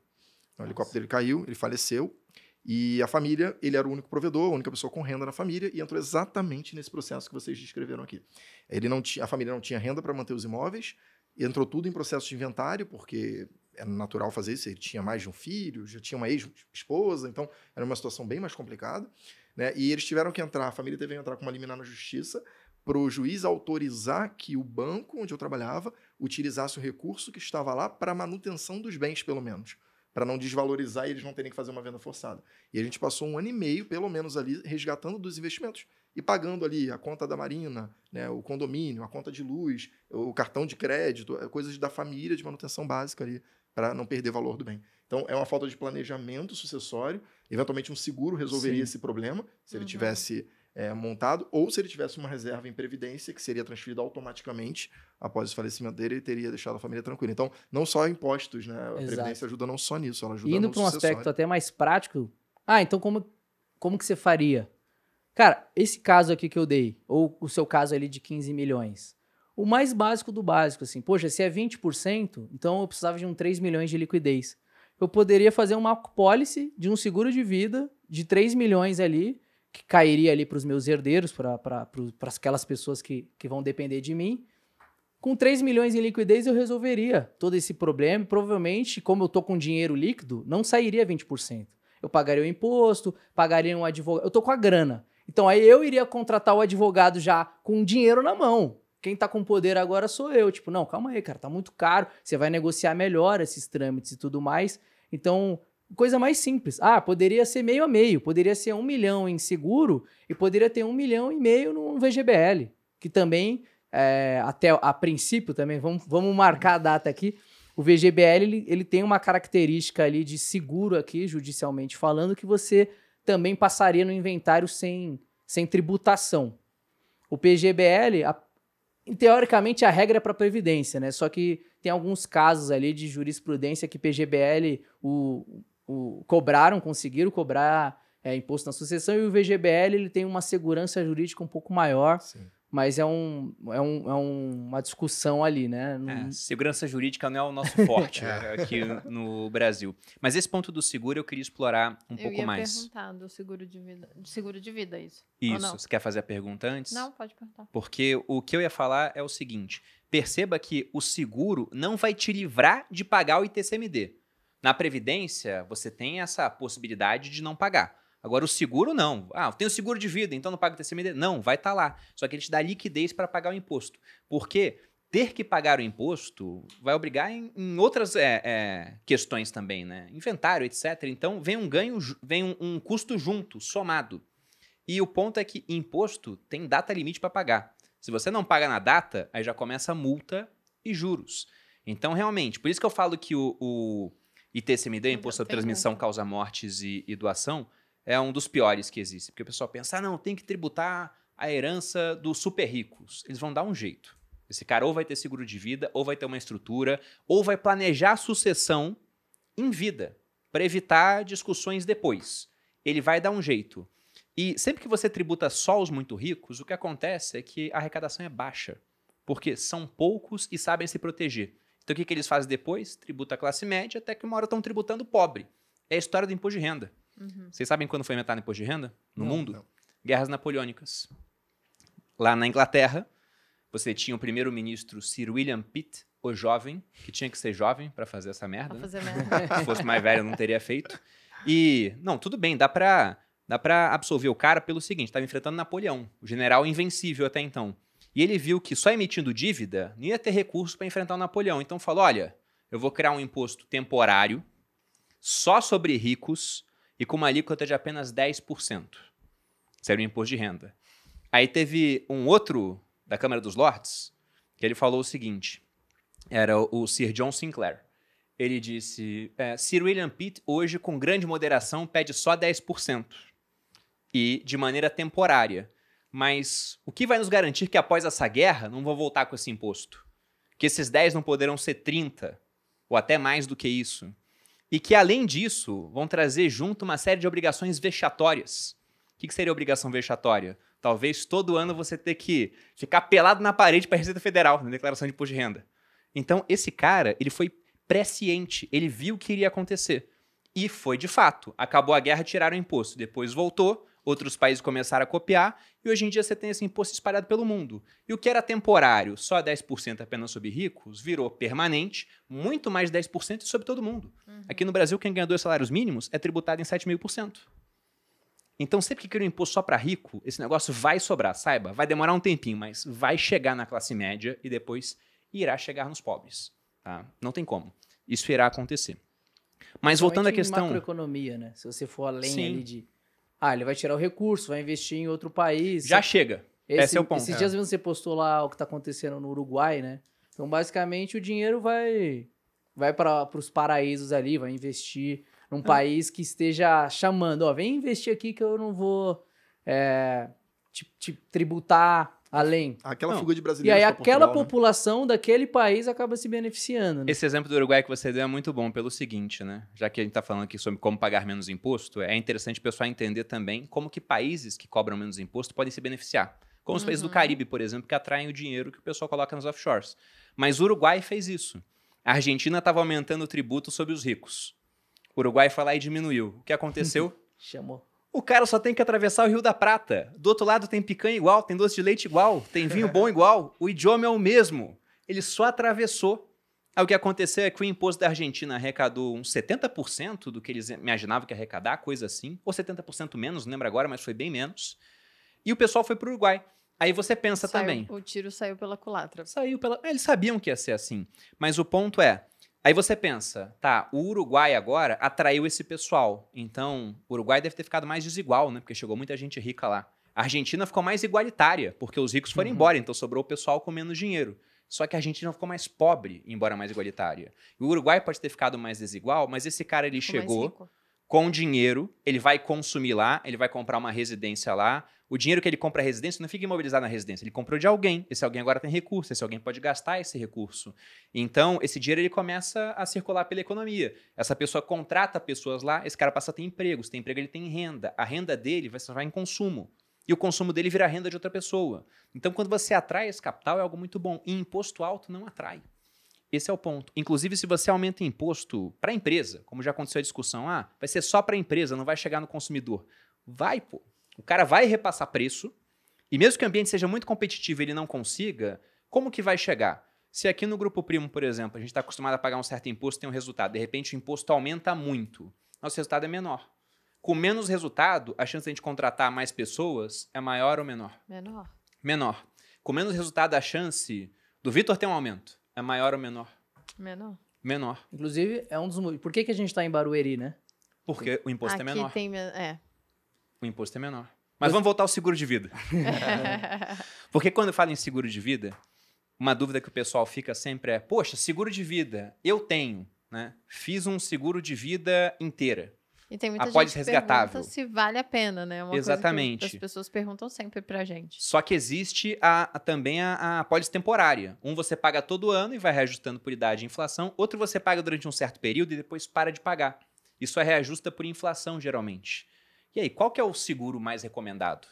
Speaker 4: O helicóptero dele caiu, ele faleceu. E a família, ele era o único provedor, a única pessoa com renda na família, e entrou exatamente nesse processo que vocês descreveram aqui. Ele não tinha, a família não tinha renda para manter os imóveis, entrou tudo em processo de inventário, porque era é natural fazer isso, ele tinha mais de um filho, já tinha uma ex-esposa, então era uma situação bem mais complicada. Né? E eles tiveram que entrar, a família teve que entrar com uma liminar na justiça para o juiz autorizar que o banco onde eu trabalhava utilizasse o recurso que estava lá para manutenção dos bens, pelo menos para não desvalorizar e eles não terem que fazer uma venda forçada. E a gente passou um ano e meio, pelo menos, ali, resgatando dos investimentos e pagando ali a conta da Marina, né, o condomínio, a conta de luz, o cartão de crédito, eh, coisas da família de manutenção básica ali, para não perder valor do bem. Então, é uma falta de planejamento sucessório. Eventualmente, um seguro resolveria Sim. esse problema, se uhum. ele tivesse é, montado, ou se ele tivesse uma reserva em previdência, que seria transferida automaticamente após o falecimento dele, ele teria deixado a família tranquila. Então, não só impostos, né? A Exato. previdência ajuda não
Speaker 3: só nisso, ela ajuda Indo para um aspecto até mais prático, ah, então como, como que você faria? Cara, esse caso aqui que eu dei, ou o seu caso ali de 15 milhões, o mais básico do básico, assim, poxa, se é 20%, então eu precisava de um 3 milhões de liquidez. Eu poderia fazer uma policy de um seguro de vida de 3 milhões ali, que cairia ali para os meus herdeiros, para aquelas pessoas que, que vão depender de mim. Com 3 milhões em liquidez eu resolveria todo esse problema. Provavelmente, como eu tô com dinheiro líquido, não sairia 20%. Eu pagaria o imposto, pagaria um advogado. Eu tô com a grana. Então aí eu iria contratar o advogado já com o dinheiro na mão. Quem tá com poder agora sou eu. Tipo, não, calma aí, cara, tá muito caro. Você vai negociar melhor esses trâmites e tudo mais. Então, coisa mais simples. Ah, poderia ser meio a meio, poderia ser um milhão em seguro e poderia ter um milhão e meio no VGBL, que também, é, até a princípio também, vamos, vamos marcar a data aqui, o VGBL ele, ele tem uma característica ali de seguro aqui, judicialmente falando, que você também passaria no inventário sem, sem tributação. O PGBL, a, teoricamente, a regra é para Previdência, né? Só que tem alguns casos ali de jurisprudência que PGBL, o, o, cobraram, conseguiram cobrar é, imposto na sucessão, e o VGBL ele tem uma segurança jurídica um pouco maior. Sim mas é, um, é, um, é uma discussão ali, né? É,
Speaker 1: segurança jurídica não é o nosso forte é. né, aqui no Brasil. Mas esse ponto do seguro eu queria explorar um eu pouco mais. Eu ia
Speaker 2: perguntar do seguro de vida, seguro de vida isso. Isso. Você
Speaker 1: quer fazer a pergunta antes? Não, pode perguntar. Porque o que eu ia falar é o seguinte: perceba que o seguro não vai te livrar de pagar o ITCMD. Na Previdência, você tem essa possibilidade de não pagar. Agora, o seguro não. Ah, eu tenho seguro de vida, então não pago TCMD. Não, vai estar tá lá. Só que ele te dá liquidez para pagar o imposto. Porque ter que pagar o imposto vai obrigar em, em outras é, é, questões também, né? Inventário, etc. Então, vem um ganho, vem um, um custo junto, somado. E o ponto é que imposto tem data limite para pagar. Se você não paga na data, aí já começa multa e juros. Então, realmente, por isso que eu falo que o, o e TCMD, imposto de transmissão, causa mortes e, e, doação, é um dos piores que existe. Porque o pessoal pensa, ah, não, tem que tributar a herança dos super ricos. Eles vão dar um jeito. Esse cara ou vai ter seguro de vida, ou vai ter uma estrutura, ou vai planejar a sucessão em vida, para evitar discussões depois. Ele vai dar um jeito. E sempre que você tributa só os muito ricos, o que acontece é que a arrecadação é baixa, porque são poucos e sabem se proteger. Então o que, que eles fazem depois? Tributa a classe média, até que uma hora estão tributando o pobre. É a história do imposto de renda. Uhum. Vocês sabem quando foi inventado o imposto de renda no não, mundo? Não. Guerras napoleônicas. Lá na Inglaterra, você tinha o primeiro-ministro Sir William Pitt, o jovem, que tinha que ser jovem para fazer essa merda. Né? Fazer merda. Se fosse mais velho, não teria feito. E, não, tudo bem, dá para dá absolver o cara pelo seguinte: estava enfrentando Napoleão, o general invencível até então. E ele viu que só emitindo dívida não ia ter recurso para enfrentar o Napoleão. Então falou: olha, eu vou criar um imposto temporário só sobre ricos e com uma alíquota de apenas 10%. Seria o imposto de renda. Aí teve um outro da Câmara dos Lords que ele falou o seguinte: era o Sir John Sinclair. Ele disse: é, Sir William Pitt, hoje, com grande moderação, pede só 10%. E de maneira temporária. Mas o que vai nos garantir que após essa guerra não vão voltar com esse imposto? Que esses 10 não poderão ser 30, ou até mais do que isso? E que, além disso, vão trazer junto uma série de obrigações vexatórias. O que seria obrigação vexatória? Talvez todo ano você ter que ficar pelado na parede para a Receita Federal, na declaração de imposto de renda. Então, esse cara, ele foi presciente, ele viu o que iria acontecer. E foi de fato. Acabou a guerra, tiraram o imposto. Depois voltou, outros países começaram a copiar, e hoje em dia você tem esse imposto espalhado pelo mundo. E o que era temporário, só 10% apenas sobre ricos, virou permanente, muito mais de 10% sobre todo mundo. Uhum. Aqui no Brasil, quem ganha dois salários mínimos é tributado em 7,5%. Então, sempre que cria um imposto só para rico, esse negócio vai sobrar, saiba, vai demorar um tempinho, mas vai chegar na classe média e depois
Speaker 3: irá chegar nos pobres.
Speaker 1: Tá? Não tem como. Isso irá acontecer. Mas então, é voltando à questão.
Speaker 3: macroeconomia, né? Se você for além ali de ah, ele vai tirar o recurso, vai investir em outro país. Já chega. Esse, Esse é o ponto. Esses é. dias mesmo você postou lá o que está acontecendo no Uruguai, né? Então, basicamente, o dinheiro vai vai para os paraísos ali, vai investir num ah. país que esteja chamando, ó, vem investir aqui que eu não vou é, te, te tributar além. Aquela Não. fuga de brasileiros. E aí aquela Portugal, né? população né? daquele país acaba se beneficiando. Né?
Speaker 1: Esse exemplo do Uruguai que você deu é muito bom pelo seguinte, né? Já que a gente está falando aqui sobre como pagar menos imposto, é interessante o pessoal entender também como que países que cobram menos imposto podem se beneficiar. Como uhum. os países do uhum. Caribe, por exemplo, que atraem o dinheiro que o pessoal coloca nos offshores. Mas o Uruguai fez isso. A Argentina estava aumentando o tributo sobre os ricos. O Uruguai foi lá e diminuiu. O que aconteceu? Chamou. O cara só tem que atravessar o Rio da Prata. Do outro lado tem picanha igual, tem doce de leite igual, tem vinho bom igual. O idioma é o mesmo. Ele só atravessou. Aí o que aconteceu é que o imposto da Argentina arrecadou uns 70% do que eles imaginavam que arrecadar, coisa assim. Ou 70% menos, não lembro agora, mas foi bem menos. E o pessoal foi para o Uruguai. Aí você pensa saiu, também. O tiro saiu pela culatra. Saiu pela. Eles sabiam que ia ser assim. Mas o ponto é Aí você pensa, tá, o Uruguai agora atraiu esse pessoal. Então, o Uruguai deve ter ficado mais desigual, né? Porque chegou muita gente rica lá. A Argentina ficou mais igualitária, porque os ricos foram uhum. embora, então sobrou o pessoal com menos dinheiro. Só que a Argentina ficou mais pobre, embora mais igualitária. O Uruguai pode ter ficado mais desigual, mas esse cara ele ficou chegou com dinheiro, ele vai consumir lá, ele vai comprar uma residência lá. O dinheiro que ele compra a residência não fica imobilizado na residência, ele comprou de alguém. Esse alguém agora tem recurso, esse alguém pode gastar esse recurso. Então, esse dinheiro ele começa a circular pela economia. Essa pessoa contrata pessoas lá, esse cara passa a ter emprego, se tem emprego ele tem renda. A renda dele vai, vai em consumo e o consumo dele vira renda de outra pessoa. Então, quando você atrai esse capital, é algo muito bom. E imposto alto não atrai. Esse é o ponto. Inclusive, se você aumenta imposto para a empresa, como já aconteceu a discussão, ah, vai ser só para a empresa, não vai chegar no consumidor. Vai, pô. O cara vai repassar preço, e mesmo que o ambiente seja muito competitivo e ele não consiga, como que vai chegar? Se aqui no Grupo Primo, por exemplo, a gente está acostumado a pagar um certo imposto tem um resultado, de repente o imposto aumenta muito, nosso resultado é menor. Com menos resultado, a chance de a gente contratar mais pessoas é maior ou menor? Menor. Menor. Com menos resultado, a chance do Vitor ter um aumento é maior ou menor? Menor. Menor.
Speaker 3: Inclusive, é um dos Por que, que a gente está em Barueri, né? Porque o imposto é Aqui é menor. Tem, é.
Speaker 1: O imposto é menor. Mas vamos voltar ao seguro de vida. Porque quando eu falo em seguro de vida, uma dúvida que o pessoal fica sempre é: poxa, seguro de vida, eu tenho, né? Fiz um seguro de vida inteira.
Speaker 2: E tem muita a gente que resgatável. se vale a pena, né? É uma Exatamente. as pessoas perguntam sempre pra gente.
Speaker 1: Só que existe a, a também a, a apólice temporária. Um você paga todo ano e vai reajustando por idade e inflação. Outro você paga durante um certo período e depois para de pagar. Isso é reajusta por inflação, geralmente. E aí, qual que é o seguro mais recomendado?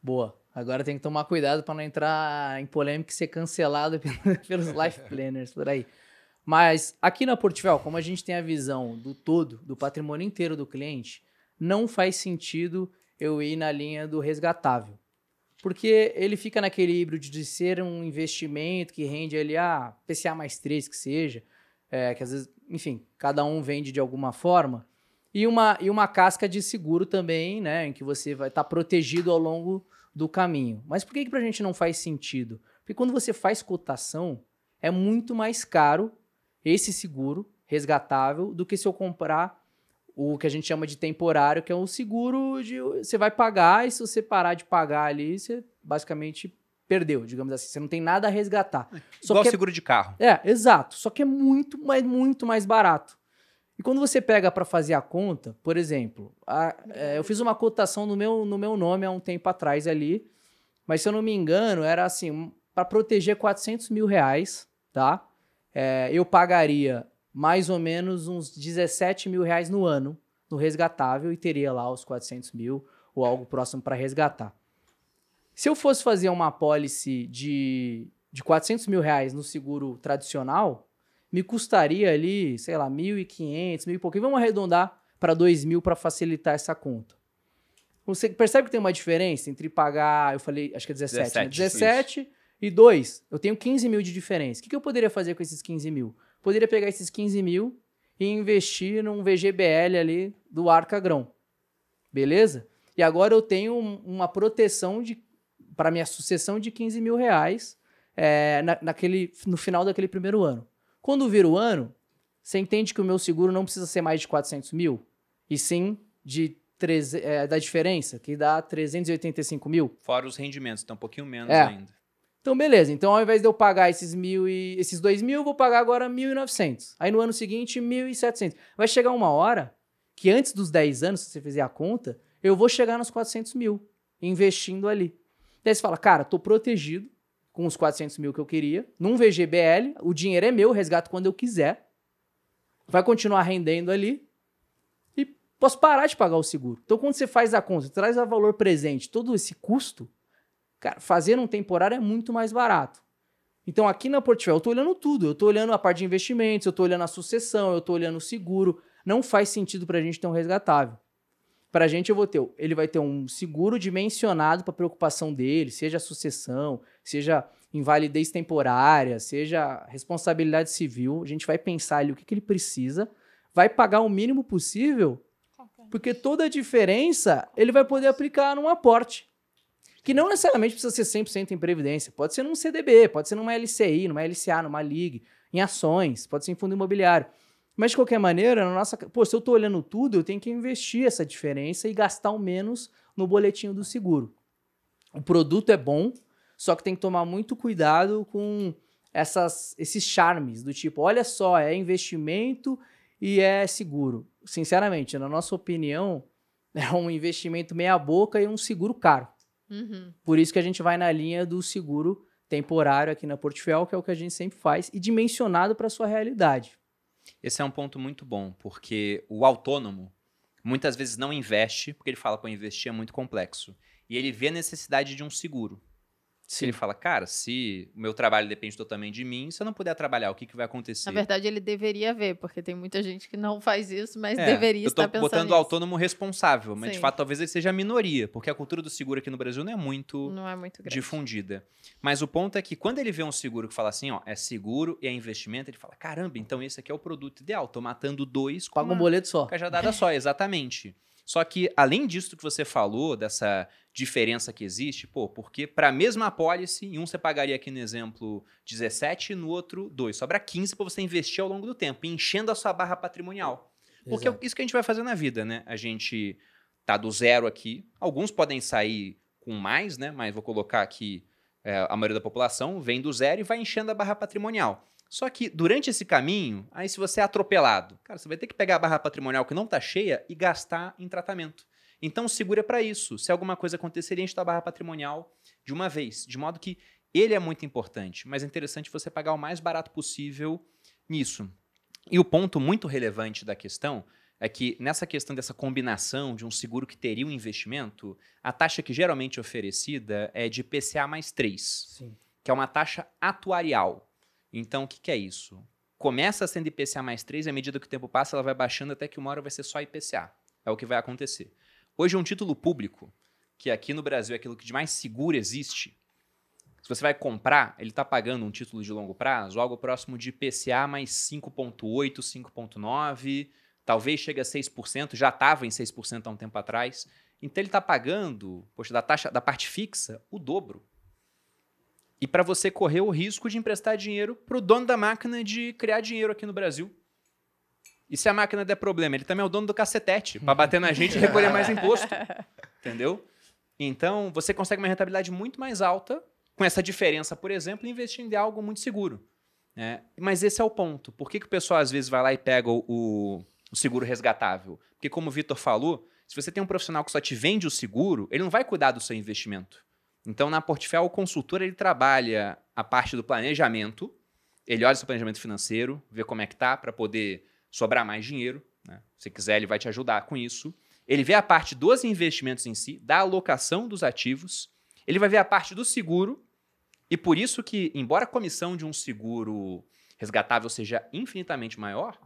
Speaker 3: Boa. Agora tem que tomar cuidado para não entrar em polêmica e ser cancelado pelos life planners por aí. Mas aqui na Portivel, como a gente tem a visão do todo, do patrimônio inteiro do cliente, não faz sentido eu ir na linha do resgatável. Porque ele fica naquele híbrido de ser um investimento que rende ali ah, a PCA mais 3 que seja, é, que às vezes, enfim, cada um vende de alguma forma, e uma, e uma casca de seguro também, né, em que você vai estar tá protegido ao longo do caminho. Mas por que, que para a gente não faz sentido? Porque quando você faz cotação, é muito mais caro esse seguro resgatável do que se eu comprar o que a gente chama de temporário, que é um seguro de você vai pagar e se você parar de pagar ali, você basicamente perdeu, digamos assim, você não tem nada a resgatar. É, só Igual que é, seguro de carro. É, exato, só que é muito, mas muito mais barato. E quando você pega para fazer a conta, por exemplo, a, é, eu fiz uma cotação no meu, no meu nome há um tempo atrás ali, mas se eu não me engano, era assim, para proteger 400 mil reais, tá? é, eu pagaria mais ou menos uns 17 mil reais no ano no resgatável e teria lá os 400 mil ou algo próximo para resgatar. Se eu fosse fazer uma apólice de, de 400 mil reais no seguro tradicional, me custaria ali, sei lá, 1.500, mil e pouquinho. Vamos arredondar para 2.000 mil para facilitar essa conta. Você percebe que tem uma diferença entre pagar, eu falei, acho que é 17, 17, né? 17 e dois, eu tenho 15 mil de diferença. O que, que eu poderia fazer com esses 15 mil? Poderia pegar esses 15 mil e investir num VGBL ali do Arca Grão. Beleza? E agora eu tenho uma proteção para minha sucessão de 15 mil reais é, na, naquele, no final daquele primeiro ano. Quando vira o ano, você entende que o meu seguro não precisa ser mais de 400 mil, e sim de treze, é, da diferença, que dá 385 mil.
Speaker 1: Fora os rendimentos, está então um pouquinho menos é. ainda.
Speaker 3: Então, beleza. Então, ao invés de eu pagar esses, mil e, esses dois mil, eu vou pagar agora 1.900. Aí, no ano seguinte, 1.700. Vai chegar uma hora que antes dos 10 anos, se você fizer a conta, eu vou chegar nos 400 mil investindo ali. Daí você fala, cara, tô protegido com os 400 mil que eu queria, num VGBL, o dinheiro é meu, resgato quando eu quiser, vai continuar rendendo ali e posso parar de pagar o seguro. Então, quando você faz a conta, traz a valor presente, todo esse custo, Cara, fazer um temporário é muito mais barato. Então, aqui na Portfólio, eu estou olhando tudo. Eu estou olhando a parte de investimentos, eu estou olhando a sucessão, eu estou olhando o seguro. Não faz sentido para a gente ter um resgatável. Para a gente, eu vou ter, ele vai ter um seguro dimensionado para a preocupação dele, seja sucessão, seja invalidez temporária, seja responsabilidade civil. A gente vai pensar ali o que, que ele precisa, vai pagar o mínimo possível, porque toda a diferença ele vai poder aplicar num aporte que não necessariamente precisa ser 100% em previdência. Pode ser num CDB, pode ser numa LCI, numa LCA, numa LIG, em ações, pode ser em fundo imobiliário. Mas de qualquer maneira, na nossa, pô, se eu estou olhando tudo, eu tenho que investir essa diferença e gastar o menos no boletinho do seguro. O produto é bom, só que tem que tomar muito cuidado com essas, esses charmes do tipo, olha só, é investimento e é seguro. Sinceramente, na nossa opinião, é um investimento meia boca e um seguro caro. Uhum. Por isso que a gente vai na linha do seguro temporário aqui na Portfiel, que é o que a gente sempre faz, e dimensionado para a sua realidade. Esse é um ponto muito bom,
Speaker 1: porque o autônomo muitas vezes não investe, porque ele fala que investir é muito complexo. E ele vê a necessidade de um seguro. Sim. Ele fala, cara, se o meu trabalho depende totalmente de mim, se eu não puder trabalhar, o que, que vai acontecer? Na verdade,
Speaker 2: ele deveria ver, porque tem muita gente que não faz isso, mas é, deveria estar pensando. Eu tô botando
Speaker 1: autônomo responsável, mas Sim. de fato talvez ele seja a minoria, porque a cultura do seguro aqui no Brasil não é muito, não é muito difundida. Mas o ponto é que quando ele vê um seguro que fala assim, ó, é seguro e é investimento, ele fala, caramba, então esse aqui é o produto ideal, tô matando dois com Paga uma um boleto só. cajadada só, exatamente. Só que, além disso que você falou, dessa diferença que existe, pô, porque para a mesma apólice, em um você pagaria aqui no exemplo 17 e no outro 2. Sobra 15 para você investir ao longo do tempo, enchendo a sua barra patrimonial. Porque é Exato. é isso que a gente vai fazer na vida, né? A gente tá do zero aqui. Alguns podem sair com mais, né? Mas vou colocar aqui é, a maioria da população vem do zero e vai enchendo a barra patrimonial. Só que durante esse caminho, aí se você é atropelado, cara, você vai ter que pegar a barra patrimonial que não está cheia e gastar em tratamento. Então segura para isso. Se alguma coisa acontecer, enche a barra patrimonial de uma vez, de modo que ele é muito importante, mas é interessante você pagar o mais barato possível nisso. E o ponto muito relevante da questão é que nessa questão dessa combinação de um seguro que teria um investimento, a taxa que geralmente é oferecida é de PCA mais 3, Sim. que é uma taxa atuarial. Então, o que, que é isso? Começa sendo IPCA mais 3 e à medida que o tempo passa, ela vai baixando até que uma hora vai ser só IPCA. É o que vai acontecer. Hoje, é um título público, que aqui no Brasil é aquilo que de mais seguro existe, se você vai comprar, ele está pagando um título de longo prazo, algo próximo de IPCA mais 5,8, 5,9, talvez chegue a 6%, já estava em 6% há um tempo atrás. Então ele está pagando, poxa, da taxa da parte fixa, o dobro e para você correr o risco de emprestar dinheiro para o dono da máquina de criar dinheiro aqui no Brasil. E se a máquina der problema, ele também é o dono do cacetete, para uhum. bater na gente e recolher mais imposto. Entendeu? Então, você consegue uma rentabilidade muito mais alta com essa diferença, por exemplo, investindo em algo muito seguro. Né? Mas esse é o ponto. Por que, que o pessoal às vezes vai lá e pega o, o seguro resgatável? Porque, como o Vitor falou, se você tem um profissional que só te vende o seguro, ele não vai cuidar do seu investimento. Então, na Portfel consultor ele trabalha a parte do planejamento, ele olha seu planejamento financeiro, vê como é que tá para poder sobrar mais dinheiro. Né? Se quiser, ele vai te ajudar com isso. Ele vê a parte dos investimentos em si, da alocação dos ativos. Ele vai ver a parte do seguro. E por isso que, embora a comissão de um seguro resgatável seja infinitamente maior,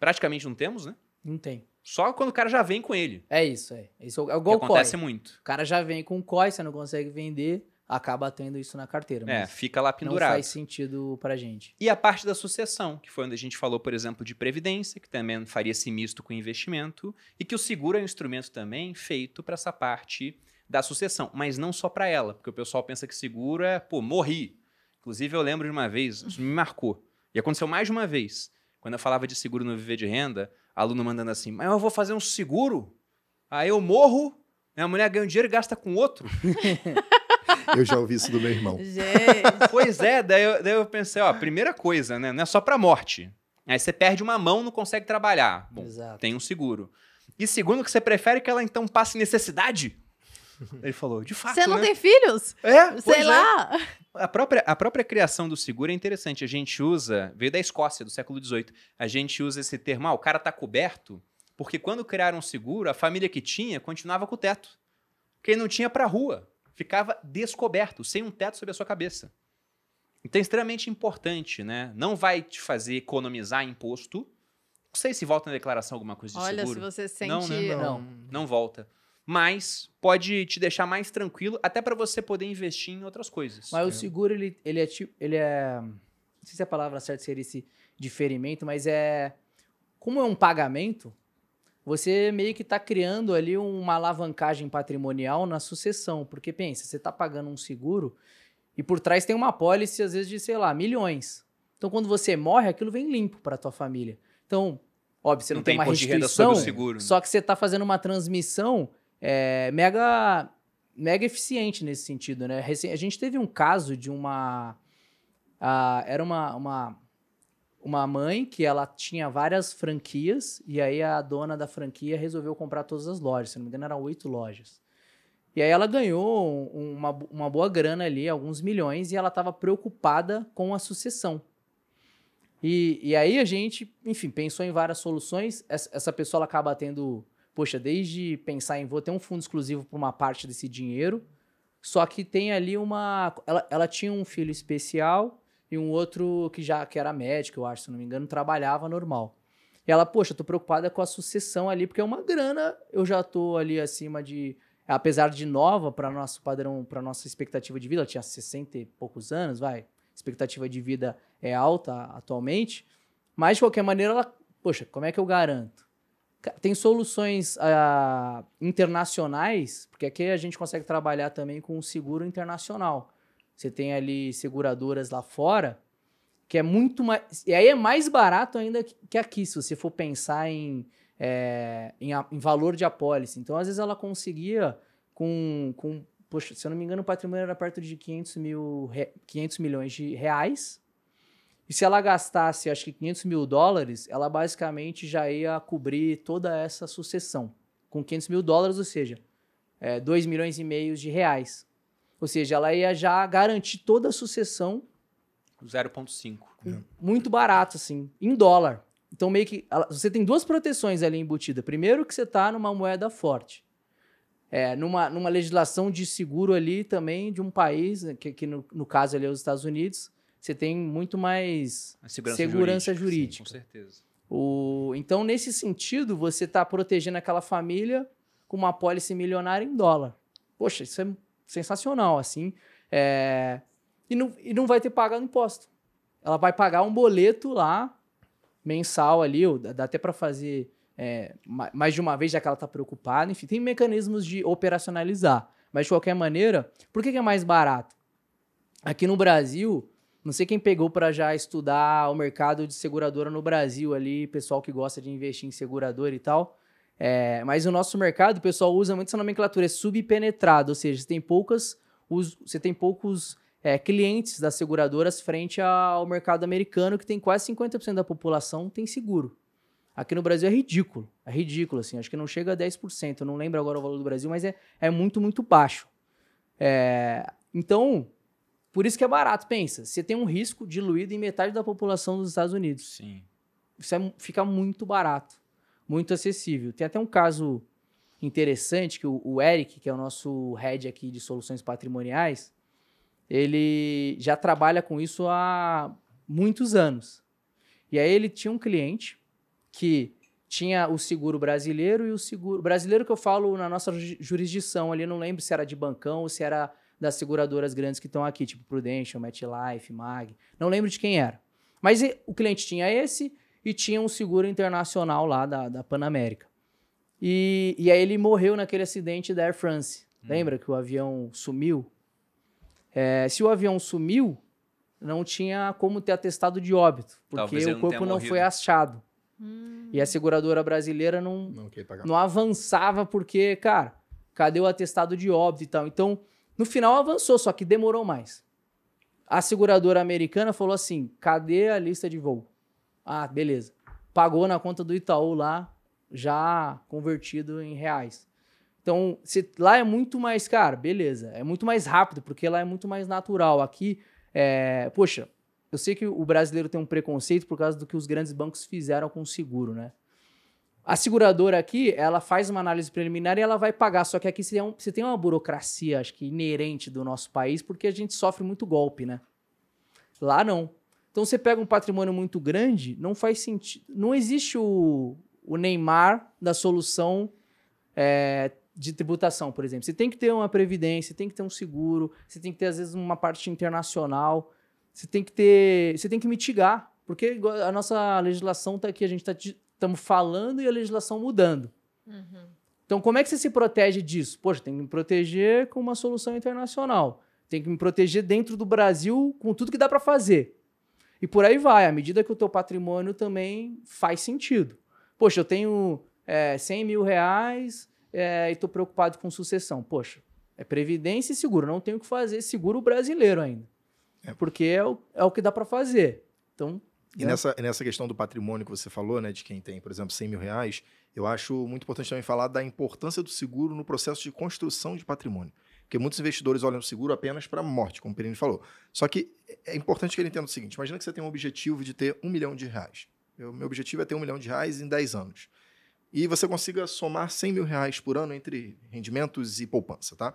Speaker 1: praticamente não temos,
Speaker 3: né? Não tem. Só quando o cara já vem com ele. É isso, é. Isso é igual que acontece COI. muito. O cara já vem com o COI, você não consegue vender, acaba tendo isso na carteira. é,
Speaker 1: fica lá pendurado. Não faz
Speaker 3: sentido pra gente.
Speaker 1: E a parte da sucessão, que foi onde a gente falou, por exemplo, de previdência, que também faria esse misto com investimento, e que o seguro é um instrumento também feito para essa parte da sucessão, mas não só para ela, porque o pessoal pensa que seguro é, pô, morri. Inclusive, eu lembro de uma vez, isso me marcou, e aconteceu mais de uma vez, quando eu falava de seguro no Viver de Renda, aluno mandando assim, mas eu vou fazer um seguro, aí eu morro, minha mulher ganha um dinheiro e gasta com outro.
Speaker 4: eu já ouvi isso do meu irmão.
Speaker 1: Gente. Pois é, daí eu, daí eu, pensei, ó, primeira coisa, né? Não é só pra morte. Aí você perde uma mão, não consegue trabalhar. Bom, Exato. tem um seguro. E segundo, que você prefere que ela então passe necessidade? Ele falou, de fato. Você não né?
Speaker 2: tem filhos? É? Sei é. lá
Speaker 1: a, própria, a própria criação do seguro é interessante. A gente usa, veio da Escócia, do século XVIII, a gente usa esse termo, ah, o cara está coberto, porque quando criaram o seguro, a família que tinha continuava com o teto. Quem não tinha para a rua ficava descoberto, sem um teto sobre a sua cabeça. Então é extremamente importante, né? Não vai te fazer economizar imposto. Não sei se volta na declaração alguma coisa de Olha, seguro. Olha, se você né? sente... Não, né? não, não, não volta mas pode te deixar mais tranquilo, até para você poder investir em outras coisas. Mas o é.
Speaker 3: seguro, ele, ele é tipo. Ele é. Não sei se a palavra certa seria esse diferimento, mas é. Como é um pagamento, você meio que está criando ali uma alavancagem patrimonial na sucessão. Porque pensa, você está pagando um seguro e por trás tem uma apólice, às vezes, de, sei lá, milhões. Então, quando você morre, aquilo vem limpo para tua família. Então, óbvio, você não, não tem, tem uma restituição, seguro, né? só que você está fazendo uma transmissão é, mega, mega eficiente nesse sentido, né? a gente teve um caso de uma... era uma, uma, uma mãe que ela tinha várias franquias e aí a dona da franquia resolveu comprar todas as lojas. Se não me engano, eram oito lojas. E aí ela ganhou uma, uma boa grana ali, alguns milhões, e ela estava preocupada com a sucessão. E, e aí a gente, enfim, pensou em várias soluções. Essa, essa pessoa acaba tendo poxa, desde pensar em vou ter um fundo exclusivo para uma parte desse dinheiro, só que tem ali uma. Ela, ela tinha um filho especial e um outro que já que era médico, eu acho, se não me engano, trabalhava normal. E ela, poxa, tô preocupada com a sucessão ali, porque é uma grana, eu já tô ali acima de. Apesar de nova para nosso padrão, para nossa expectativa de vida, ela tinha 60 e poucos anos, vai. Expectativa de vida é alta atualmente. Mas, de qualquer maneira, ela, poxa, como é que eu garanto? Tem soluções uh, internacionais, porque aqui a gente consegue trabalhar também com um seguro internacional. Você tem ali seguradoras lá fora, que é muito mais. E aí é mais barato ainda que aqui, se você for pensar em, é, em, a, em, valor de apólice. Então, às vezes, ela conseguia com. com poxa, se eu não me engano, o patrimônio era perto de 500, mil, 500 milhões de reais e se ela gastasse, acho que 500 mil dólares, ela basicamente já ia cobrir toda essa sucessão. Com 500 mil dólares, ou seja, é, 2 milhões e meio de reais. Ou seja, ela ia já garantir toda a sucessão. 0,5. Muito barato, assim, em dólar. Então, meio que. Ela, você tem duas proteções ali embutida. Primeiro, que você está numa moeda forte. É, numa, numa legislação de seguro ali também de um país, né, que, que no, no caso ali é os Estados Unidos, você tem muito mais segurança, segurança jurídica. jurídica. Sim, com certeza. O, então, nesse sentido, você está protegendo aquela família com uma apólice milionária em dólar. Poxa, isso é sensacional, assim. É, e, não, e não vai ter pagado imposto. Ela vai pagar um boleto lá, mensal ali, ou dá até para fazer é, mais de uma vez, já que ela está preocupada. Enfim, tem mecanismos de operacionalizar. Mas, de qualquer maneira, por que, que é mais barato? Aqui no Brasil, não sei quem pegou para já estudar o mercado de seguradora no Brasil ali, pessoal que gosta de investir em seguradora e tal. É, mas o nosso mercado, o pessoal usa muito essa nomenclatura, é subpenetrado, ou seja, você tem poucas, você tem poucos é, clientes das seguradoras frente ao mercado americano, que tem quase 50% da população tem seguro. Aqui no Brasil é ridículo, é ridículo, assim, acho que não chega a 10%, eu não lembro agora o valor do Brasil, mas é, é muito, muito baixo. É, então, por isso que é barato. Pensa, você tem um risco diluído em metade da população dos Estados Unidos. Sim. Isso é, fica muito barato, muito acessível. Tem até um caso interessante que o, o Eric, que é o nosso head aqui de soluções patrimoniais, ele já trabalha com isso há muitos anos. E aí ele tinha um cliente que tinha o seguro brasileiro e o seguro brasileiro que eu falo na nossa jurisdição ali, não lembro se era de bancão ou se era das seguradoras grandes que estão aqui, tipo Prudential, MetLife, Mag. Não lembro de quem era. Mas o cliente tinha esse e tinha um seguro internacional lá da, da Panamérica. E, e aí ele morreu naquele acidente da Air France. Hum. Lembra que o avião sumiu? É, se o avião sumiu, não tinha como ter atestado de óbito, porque o corpo não, foi achado. Hum. E a seguradora brasileira não, não, não avançava porque, cara, cadê o atestado de óbito e tal? Então, no final avançou, só que demorou mais. A seguradora americana falou assim: cadê a lista de voo? Ah, beleza. Pagou na conta do Itaú lá, já convertido em reais. Então, se, lá é muito mais, caro, beleza. É muito mais rápido, porque lá é muito mais natural. Aqui, é, poxa, eu sei que o brasileiro tem um preconceito por causa do que os grandes bancos fizeram com o seguro, né? A seguradora aqui, ela faz uma análise preliminar e ela vai pagar. Só que aqui você tem, um, você tem uma burocracia, acho que inerente do nosso país, porque a gente sofre muito golpe, né? Lá não. Então você pega um patrimônio muito grande, não faz sentido. Não existe o, o Neymar da solução é, de tributação, por exemplo. Você tem que ter uma previdência, você tem que ter um seguro, você tem que ter, às vezes, uma parte internacional, você tem que ter. Você tem que mitigar. Porque a nossa legislação está aqui, a gente está estamos falando e a legislação mudando. Uhum. Então, como é que você se protege disso? Poxa, tem que me proteger com uma solução internacional. Tem que me proteger dentro do Brasil com tudo que dá para fazer. E por aí vai, à medida que o teu patrimônio também faz sentido. Poxa, eu tenho é, 100 mil reais é, e estou preocupado com sucessão. Poxa, é previdência e seguro. Não tenho que fazer seguro brasileiro ainda. É. Porque é o, é o que dá para fazer. Então, e, é. nessa,
Speaker 4: nessa questão do patrimônio que você falou, né, de quem tem, por exemplo, 100 mil reais, eu acho muito importante também falar da importância do seguro no processo de construção de patrimônio. Porque muitos investidores olham o seguro apenas para a morte, como o Perini falou. Só que é importante que ele entenda o seguinte: imagina que você tem um objetivo de ter um milhão de reais. Eu, meu objetivo é ter um milhão de reais em 10 anos. E você consiga somar 100 mil reais por ano entre rendimentos e poupança, tá?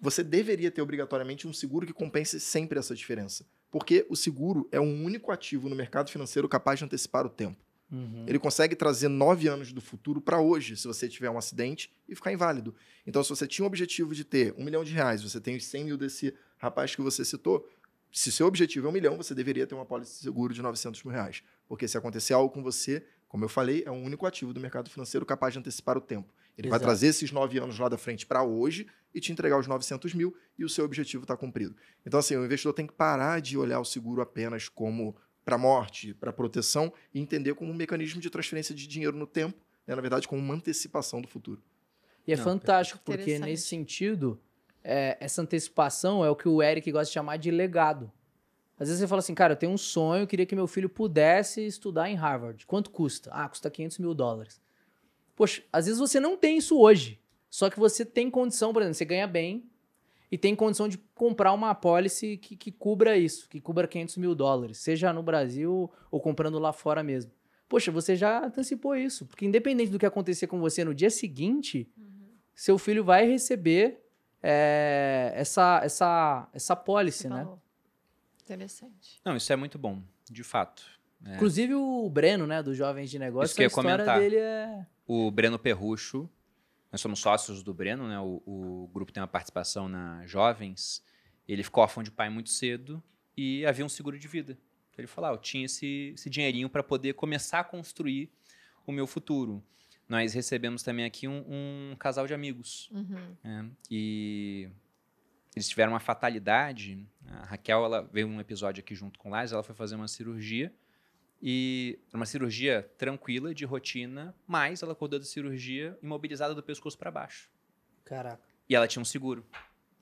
Speaker 4: Você deveria ter obrigatoriamente um seguro que compense sempre essa diferença. Porque o seguro é o único ativo no mercado financeiro capaz de antecipar o tempo. Uhum. Ele consegue trazer nove anos do futuro para hoje, se você tiver um acidente e ficar inválido. Então, se você tinha o objetivo de ter um milhão de reais, você tem os 100 mil desse rapaz que você citou, se seu objetivo é um milhão, você deveria ter uma pólice de seguro de 900 mil reais. Porque se acontecer algo com você, como eu falei, é o único ativo do mercado financeiro capaz de antecipar o tempo. Ele Exato. vai trazer esses nove anos lá da frente para hoje e te entregar os 900 mil e o seu objetivo está cumprido. Então, assim, o investidor tem que parar de olhar o seguro apenas como para morte, para proteção e entender como um mecanismo de transferência de dinheiro no tempo, né? na verdade, como uma antecipação do futuro.
Speaker 3: E é Não, fantástico, porque nesse sentido, é, essa antecipação é o que o Eric gosta de chamar de legado. Às vezes você fala assim, cara, eu tenho um sonho, eu queria que meu filho pudesse estudar em Harvard. Quanto custa? Ah, custa 500 mil dólares. Poxa, às vezes você não tem isso hoje. Só que você tem condição, por exemplo, você ganha bem e tem condição de comprar uma policy que, que cubra isso, que cubra 500 mil dólares, seja no Brasil ou comprando lá fora mesmo. Poxa, você já antecipou isso. Porque independente do que acontecer com você no dia seguinte, uhum. seu filho vai receber é, essa, essa, essa apólice, né?
Speaker 2: Interessante.
Speaker 3: Não, isso
Speaker 1: é muito bom, de fato. É. Inclusive
Speaker 3: o Breno, né, do Jovens de Negócios, isso que eu ia comentar. É...
Speaker 1: O Breno Perrucho, nós somos sócios do Breno, né, o, o grupo tem uma participação na Jovens, ele ficou órfão de pai muito cedo e havia um seguro de vida. Então ele falou, ah, eu tinha esse, esse dinheirinho para poder começar a construir o meu futuro. Nós recebemos também aqui um, um casal de amigos. Uhum. Né, e eles tiveram uma fatalidade. Né? A Raquel, ela veio um episódio aqui junto com o Lars, ela foi fazer uma cirurgia e uma cirurgia tranquila, de rotina, mas ela acordou da cirurgia imobilizada do pescoço para baixo. Caraca. E ela tinha um seguro.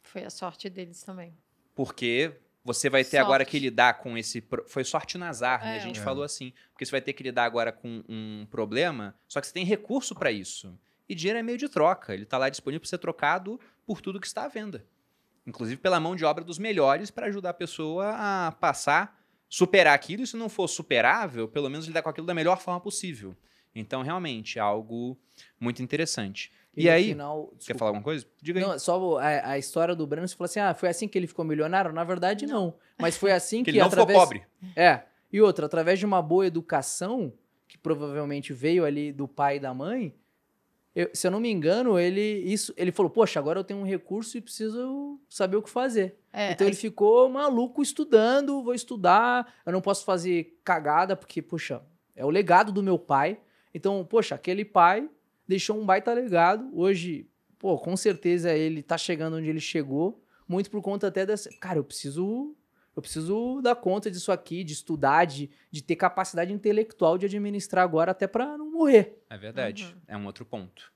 Speaker 2: Foi a sorte deles também.
Speaker 1: Porque você vai ter sorte. agora que lidar com esse. Foi sorte nazar né? É. A gente é. falou assim. Porque você vai ter que lidar agora com um problema, só que você tem recurso para isso. E dinheiro é meio de troca. Ele está lá disponível para ser trocado por tudo que está à venda inclusive pela mão de obra dos melhores, para ajudar a pessoa a passar, superar aquilo, e se não for superável, pelo menos lidar com aquilo da melhor forma possível. Então, realmente, é algo muito interessante. E, e aí, final, quer falar alguma coisa?
Speaker 3: Diga não, aí. Só a, a, história do Breno, você falou assim, ah, foi assim que ele ficou milionário? Na verdade, não. Mas foi assim que, que ele não através... ficou pobre. É. E outra, através de uma boa educação, que provavelmente veio ali do pai e da mãe, eu, se eu não me engano, ele, isso, ele falou: Poxa, agora eu tenho um recurso e preciso saber o que fazer. É, então aí... ele ficou maluco estudando, vou estudar, eu não posso fazer cagada, porque, poxa, é o legado do meu pai. Então, poxa, aquele pai deixou um baita legado. Hoje, pô, com certeza ele tá chegando onde ele chegou, muito por conta até dessa. Cara, eu preciso eu preciso dar conta disso aqui, de estudar, de, de ter capacidade intelectual de administrar agora até para não morrer.
Speaker 1: É verdade. Uhum. É um outro ponto.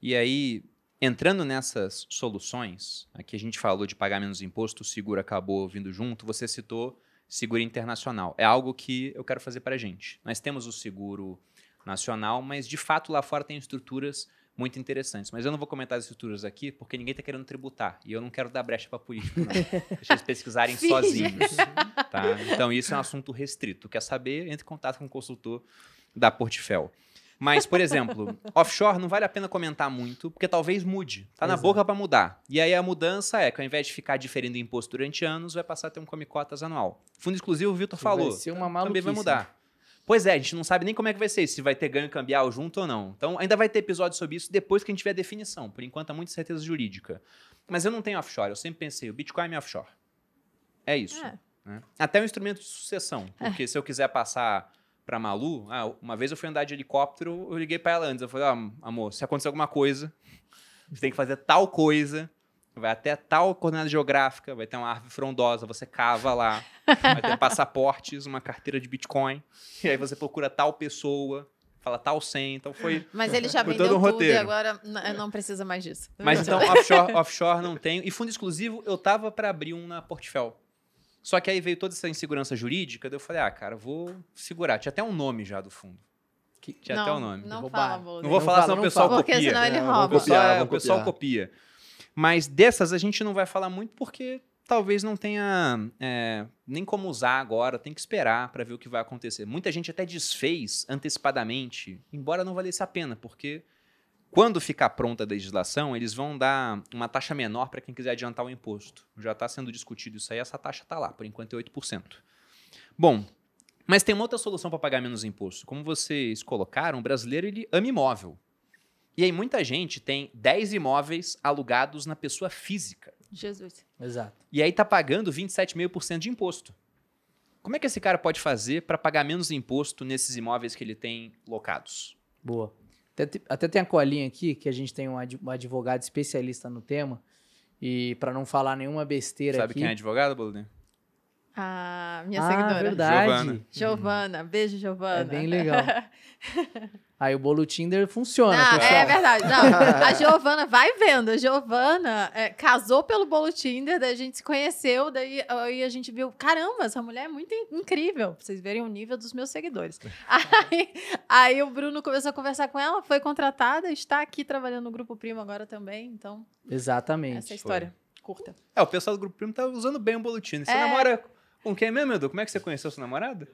Speaker 1: E aí, entrando nessas soluções, aqui a gente falou de pagar menos imposto, seguro acabou vindo junto, você citou seguro internacional. É algo que eu quero fazer para a gente. Nós temos o seguro nacional, mas de fato lá fora tem estruturas muito interessantes. Mas eu não vou comentar as estruturas aqui, porque ninguém está querendo tributar. E eu não quero dar brecha para político, não. Deixa eles pesquisarem sozinhos. Tá? Então, isso é um assunto restrito. Quer saber? Entre em contato com o consultor da Portfel. Mas, por exemplo, offshore não vale a pena comentar muito, porque talvez mude. Tá Exato. na boca para mudar. E aí a mudança é que ao invés de ficar diferindo imposto durante anos, vai passar a ter um come cotas anual. Fundo exclusivo, o Vitor falou. Vai ser uma maluquice. Também vai mudar. Pois é, a gente não sabe nem como é que vai ser, se vai ter ganho cambial junto ou não. Então, ainda vai ter episódio sobre isso depois que a gente tiver a definição. Por enquanto, há muita certeza jurídica. Mas eu não tenho offshore, eu sempre pensei, o Bitcoin é offshore. É isso. É. Né? Até um instrumento de sucessão, é. porque é. se eu quiser passar para Malu, ah, uma vez eu fui andar de helicóptero, eu liguei para ela antes, eu falei, ah, amor, se acontecer alguma coisa, você tem que fazer tal coisa, vai até tal coordenada geográfica, vai ter uma árvore frondosa, você cava lá, vai ter passaportes, uma carteira de Bitcoin, e aí você procura tal pessoa, fala tal senha, então foi Mas ele já vendeu todo um tudo e agora
Speaker 2: eh, não precisa mais disso. Mas então, offshore,
Speaker 1: offshore não tem. E fundo exclusivo, eu tava para abrir um na Portfel. Só que aí veio toda essa insegurança jurídica, daí eu falei, ah, cara, vou segurar. Tinha até um nome já do fundo. tinha não, até o um nome. Não, vou fala, não vou falar, senão o pessoal copia. Porque senão né? ele rouba. Copiar, o pessoal copia. Mas dessas a gente não vai falar muito porque talvez não tenha é, nem como usar agora, tem que esperar para ver o que vai acontecer. Muita gente até desfez antecipadamente, embora não valesse a pena, porque quando ficar pronta a legislação, eles vão dar uma taxa menor para quem quiser adiantar o imposto. Já está sendo discutido isso aí, essa taxa está lá, por enquanto é 8%. Bom, mas tem uma outra solução para pagar menos imposto. Como vocês colocaram, o brasileiro ele ama imóvel. E aí muita gente tem 10 imóveis alugados na pessoa física. Jesus. Exato. E aí tá pagando 27,5% de imposto. Como é que esse cara pode fazer para pagar menos imposto nesses imóveis que ele tem locados?
Speaker 3: Boa. Até, até tem a colinha aqui, que a gente tem um, advogado especialista no tema. E para não falar nenhuma besteira Sabe aqui... quem é
Speaker 1: advogado, Boludinho?
Speaker 2: Ah, minha ah, seguidora. verdade. Giovana. Giovana. Beijo, Giovana. É bem legal.
Speaker 3: Aí o bolo Tinder funciona, não, pessoal. É verdade. Não, a
Speaker 2: Giovana, vai vendo, a Giovana é, casou pelo bolo Tinder, daí a gente se conheceu, daí aí a gente viu, caramba, essa mulher é muito incrível. Pra vocês verem o nível dos meus seguidores. aí, aí, o Bruno começou a conversar com ela, foi contratada, está aqui trabalhando no Grupo Primo agora também, então...
Speaker 3: Exatamente. Essa é a história.
Speaker 2: Foi. Curta.
Speaker 1: É, o pessoal do Grupo Primo tá usando bem o bolo Tinder. Você é... namora com quem mesmo, Edu? Como é que você conheceu sua namorada?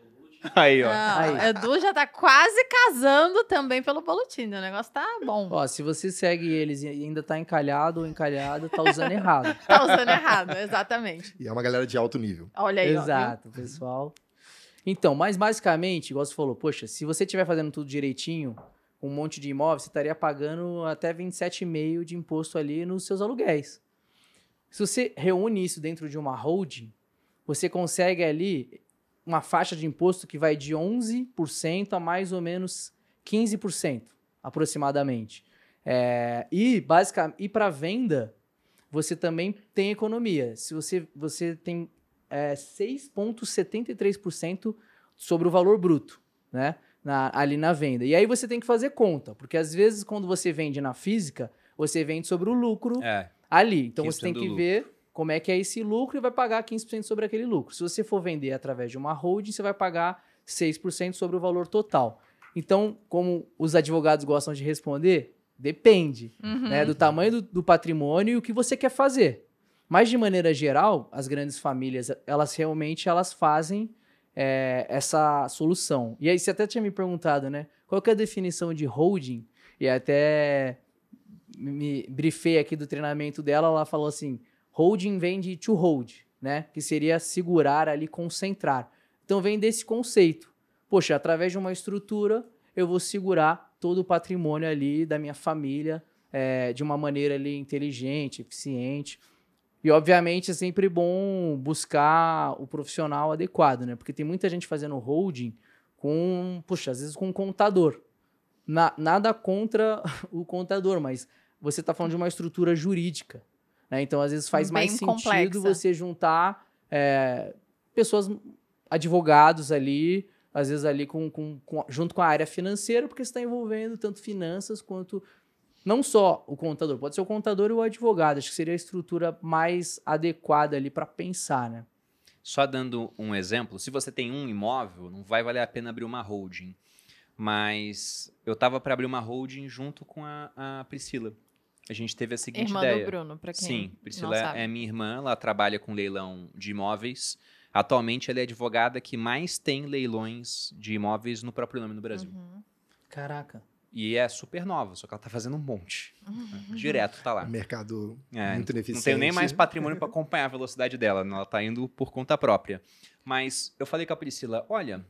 Speaker 3: Aí, ó. Aí.
Speaker 2: Edu já tá quase casando também pelo boletim. Né? O negócio tá bom. Ó,
Speaker 3: se você segue eles e ainda tá encalhado ou encalhado, tá usando errado.
Speaker 2: tá usando errado, exatamente.
Speaker 3: E é uma galera de alto nível. Olha aí, Exato, ó, pessoal. Então, mas basicamente, igual você falou, poxa, se você estiver fazendo tudo direitinho, um monte de imóvel, você estaria pagando até 27,5% de imposto ali nos seus aluguéis. Se você reúne isso dentro de uma holding, você consegue ali uma faixa de imposto que vai de 11% a mais ou menos 15%, aproximadamente. É, e basicamente, e para venda, você também tem economia. Se você, você tem é, 6,73% sobre o valor bruto, né? Na, ali na venda. E aí você tem que fazer conta, porque às vezes quando você vende na física, você vende sobre o lucro é, ali. Então você tem que lucro. ver como é que é esse lucro e vai pagar 15% sobre aquele lucro. Se você for vender através de uma holding, você vai pagar 6% sobre o valor total. Então, como os advogados gostam de responder, depende uhum. né, do tamanho do, do patrimônio e o que você quer fazer. Mas, de maneira geral, as grandes famílias, elas realmente elas fazem é, essa solução. E aí, você até tinha me perguntado, né? Qual que é a definição de holding? E até me brifei aqui do treinamento dela, ela falou assim Holding vem de to hold, né? Que seria segurar ali, concentrar. Então vem desse conceito. Poxa, através de uma estrutura eu vou segurar todo o patrimônio ali da minha família é, de uma maneira ali inteligente, eficiente. E obviamente é sempre bom buscar o profissional adequado, né? Porque tem muita gente fazendo holding com, puxa, às vezes com um contador. Na, nada contra o contador, mas você está falando de uma estrutura jurídica. Né? Então, às vezes, faz Bem mais sentido complexa. você juntar é, pessoas, advogados ali, às vezes ali com, com, com, junto com a área financeira, porque está envolvendo tanto finanças quanto não só o contador, pode ser o contador e o advogado. Acho que seria a estrutura mais adequada ali para pensar, né?
Speaker 1: Só dando um exemplo, se você tem um imóvel, não vai valer a pena abrir uma holding. Mas eu estava para abrir uma holding junto com a, a Priscila a gente teve a seguinte irmã ideia. Irmã do Bruno, para quem Sim, Priscila é minha irmã, ela trabalha com leilão de imóveis. Atualmente ela é advogada que mais tem leilões de imóveis no próprio nome no Brasil. Uhum. Caraca. E é super nova, só que ela tá fazendo um monte. Uhum. Direto tá lá. Mercado é, muito ineficiente. Não tenho nem mais patrimônio para acompanhar a velocidade dela, ela tá indo por conta própria. Mas eu falei com a Priscila, olha,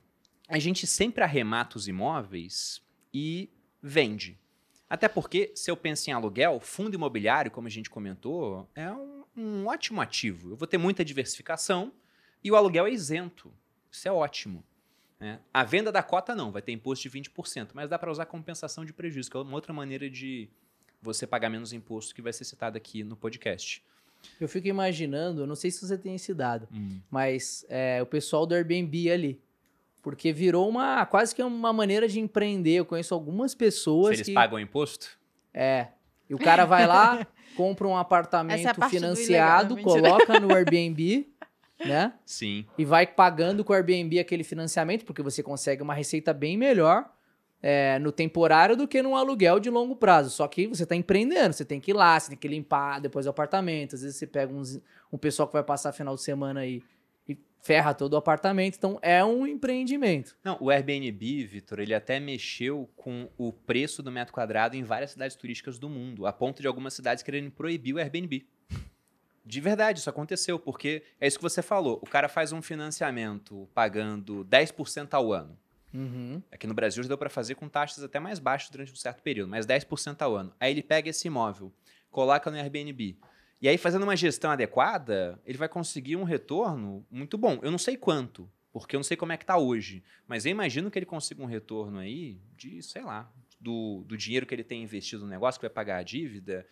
Speaker 1: a gente sempre arremata os imóveis e vende. Até porque, se eu penso em aluguel, fundo imobiliário, como a gente comentou, é um, um ótimo ativo. Eu vou ter muita diversificação e o aluguel é isento. Isso é ótimo. Né? A venda da cota não, vai ter imposto de 20%, mas dá para usar compensação de prejuízo, que é uma outra maneira de você pagar menos imposto que vai ser citado aqui no podcast.
Speaker 3: Eu fico imaginando, não sei se você tem esse dado, hum. mas é, o pessoal do Airbnb ali, porque virou uma quase que uma maneira de empreender. Eu conheço algumas pessoas. Se eles que... pagam imposto? É. E o cara vai lá, compra um é apartamento é financiado, né? ilegal, coloca no Airbnb, né? Sim. E vai pagando com o Airbnb aquele financiamento, porque você consegue uma receita bem melhor é, no temporário do que num aluguel de longo prazo. Só que você está empreendendo, você tem que ir lá, você tem que limpar depois o apartamento. Às vezes você pega uns, um pessoal que vai passar final de semana aí ferra todo o apartamento, então é um empreendimento.
Speaker 1: Não, o Airbnb, Vitor, ele até mexeu com o preço do metro quadrado em várias cidades turísticas do mundo, a ponto de algumas cidades quererem proibir o Airbnb. De verdade, isso aconteceu, porque é isso que você falou. O cara faz um financiamento pagando 10% ao ano. Uhum. Aqui no Brasil já deu para fazer com taxas até mais baixas durante um certo período, mas 10% ao ano. Aí ele pega esse imóvel, coloca no Airbnb. E aí, fazendo uma gestão adequada, ele vai conseguir um retorno muito bom. Eu não sei quanto, porque eu não sei como é que está hoje. Mas eu imagino que ele consiga um retorno aí de, sei lá, do, do dinheiro que ele tem investido no negócio, que vai pagar a dívida,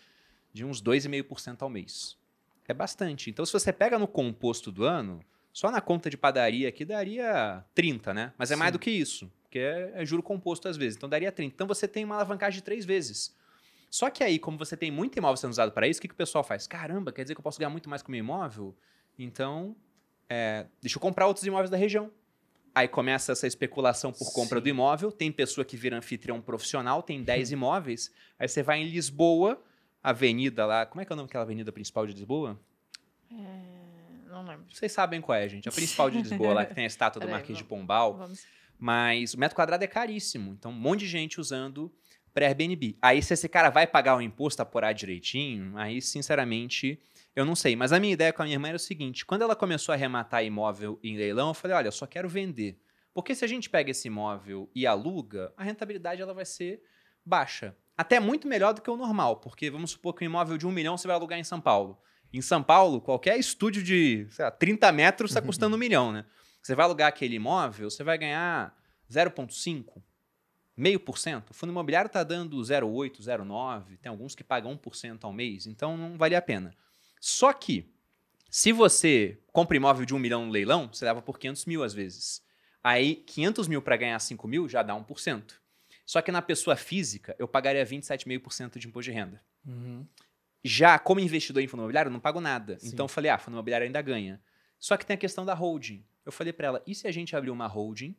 Speaker 1: de uns 2,5% ao mês. É bastante. Então, se você pega no composto do ano, só na conta de padaria aqui daria 30, né? Mas é Sim. mais do que isso, porque é, é juro composto às vezes. Então, daria 30. Então, você tem uma alavancagem de três vezes. Só que aí, como você tem muito imóvel sendo usado para isso, o que, que o pessoal faz? Caramba, quer dizer que eu posso ganhar muito mais com o meu imóvel? Então, é, deixa eu comprar outros imóveis da região. Aí começa essa especulação por compra Sim. do imóvel. Tem pessoa que vira anfitrião profissional, tem 10 imóveis. Aí você vai em Lisboa, avenida lá. Como é que é o nome daquela avenida principal de Lisboa?
Speaker 2: É, não lembro.
Speaker 1: Vocês sabem qual é, gente. A principal de Lisboa, lá que tem a estátua do Marquês de Pombal. Vamos. Mas o metro quadrado é caríssimo. Então, um monte de gente usando pré-Airbnb. Aí, se esse cara vai pagar o imposto, apurar direitinho, aí, sinceramente, eu não sei. Mas a minha ideia com a minha irmã era o seguinte: quando ela começou a arrematar imóvel em leilão, eu falei: olha, eu só quero vender. Porque se a gente pega esse imóvel e aluga, a rentabilidade ela vai ser baixa. Até muito melhor do que o normal, porque vamos supor que um imóvel de um milhão você vai alugar em São Paulo. Em São Paulo, qualquer estúdio de sei lá, 30 metros está custando um milhão, né? Você vai alugar aquele imóvel, você vai ganhar 0,5 meio por cento. O fundo imobiliário está dando 0,8, 0,9, tem alguns que pagam 1% ao mês, então não vale a pena. Só que, se você compra imóvel de um milhão no leilão, você leva por 500 mil às vezes. Aí, 500 mil para ganhar 5 mil já dá 1%. Só que na pessoa física, eu pagaria 27,5% de imposto de renda. Uhum. Já como investidor em fundo imobiliário, eu não pago nada. Sim. Então, eu falei, ah, fundo imobiliário ainda ganha. Só que tem a questão da holding. Eu falei para ela, e se a gente abrir uma holding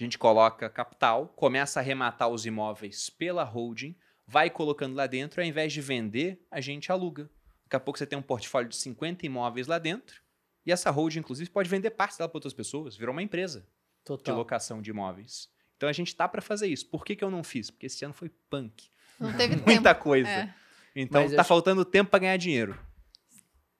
Speaker 1: a gente coloca capital, começa a arrematar os imóveis pela holding, vai colocando lá dentro, ao invés de vender, a gente aluga. Daqui a pouco você tem um portfólio de 50 imóveis lá dentro, e essa holding, inclusive, pode vender parte dela para outras pessoas, virou uma empresa Total. de locação de imóveis. Então a gente tá para fazer isso. Por que, que eu não fiz? Porque esse ano foi punk. Não teve Muita tempo. coisa. É. Então Mas tá faltando tempo para ganhar dinheiro.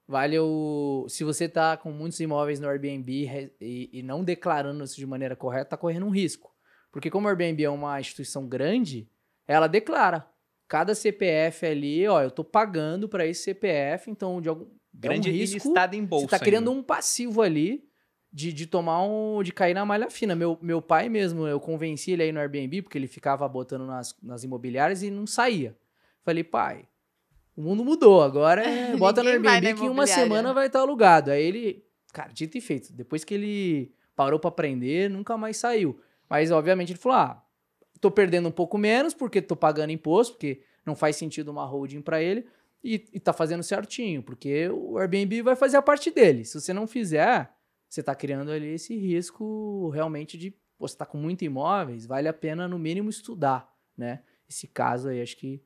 Speaker 3: Vale o. Se você tá com muitos imóveis no Airbnb e, e não declarando isso de maneira correta, tá correndo um risco. Porque como o Airbnb é uma instituição grande, ela declara. Cada CPF ali, ó, eu tô pagando para esse CPF, então de algum. Grande é um risco, estado em bolsa. Você tá criando ainda. um passivo ali de, de tomar um. de cair na malha fina. Meu, meu pai mesmo, eu convenci ele aí no Airbnb, porque ele ficava botando nas, nas imobiliárias e não saía. Falei, pai, o mundo mudou. Agora é, bota no Airbnb que em uma semana né? vai estar alugado. Aí ele, cara, dito e feito. Depois que ele parou para aprender, nunca mais saiu. Mas, obviamente, ele falou: ah, tô perdendo um pouco menos porque tô pagando imposto, porque não faz sentido uma holding para ele. E, e tá fazendo certinho, porque o Airbnb vai fazer a parte dele. Se você não fizer, você tá criando ali esse risco realmente de você tá com muito imóveis, vale a pena no mínimo estudar, né? Esse caso aí, acho que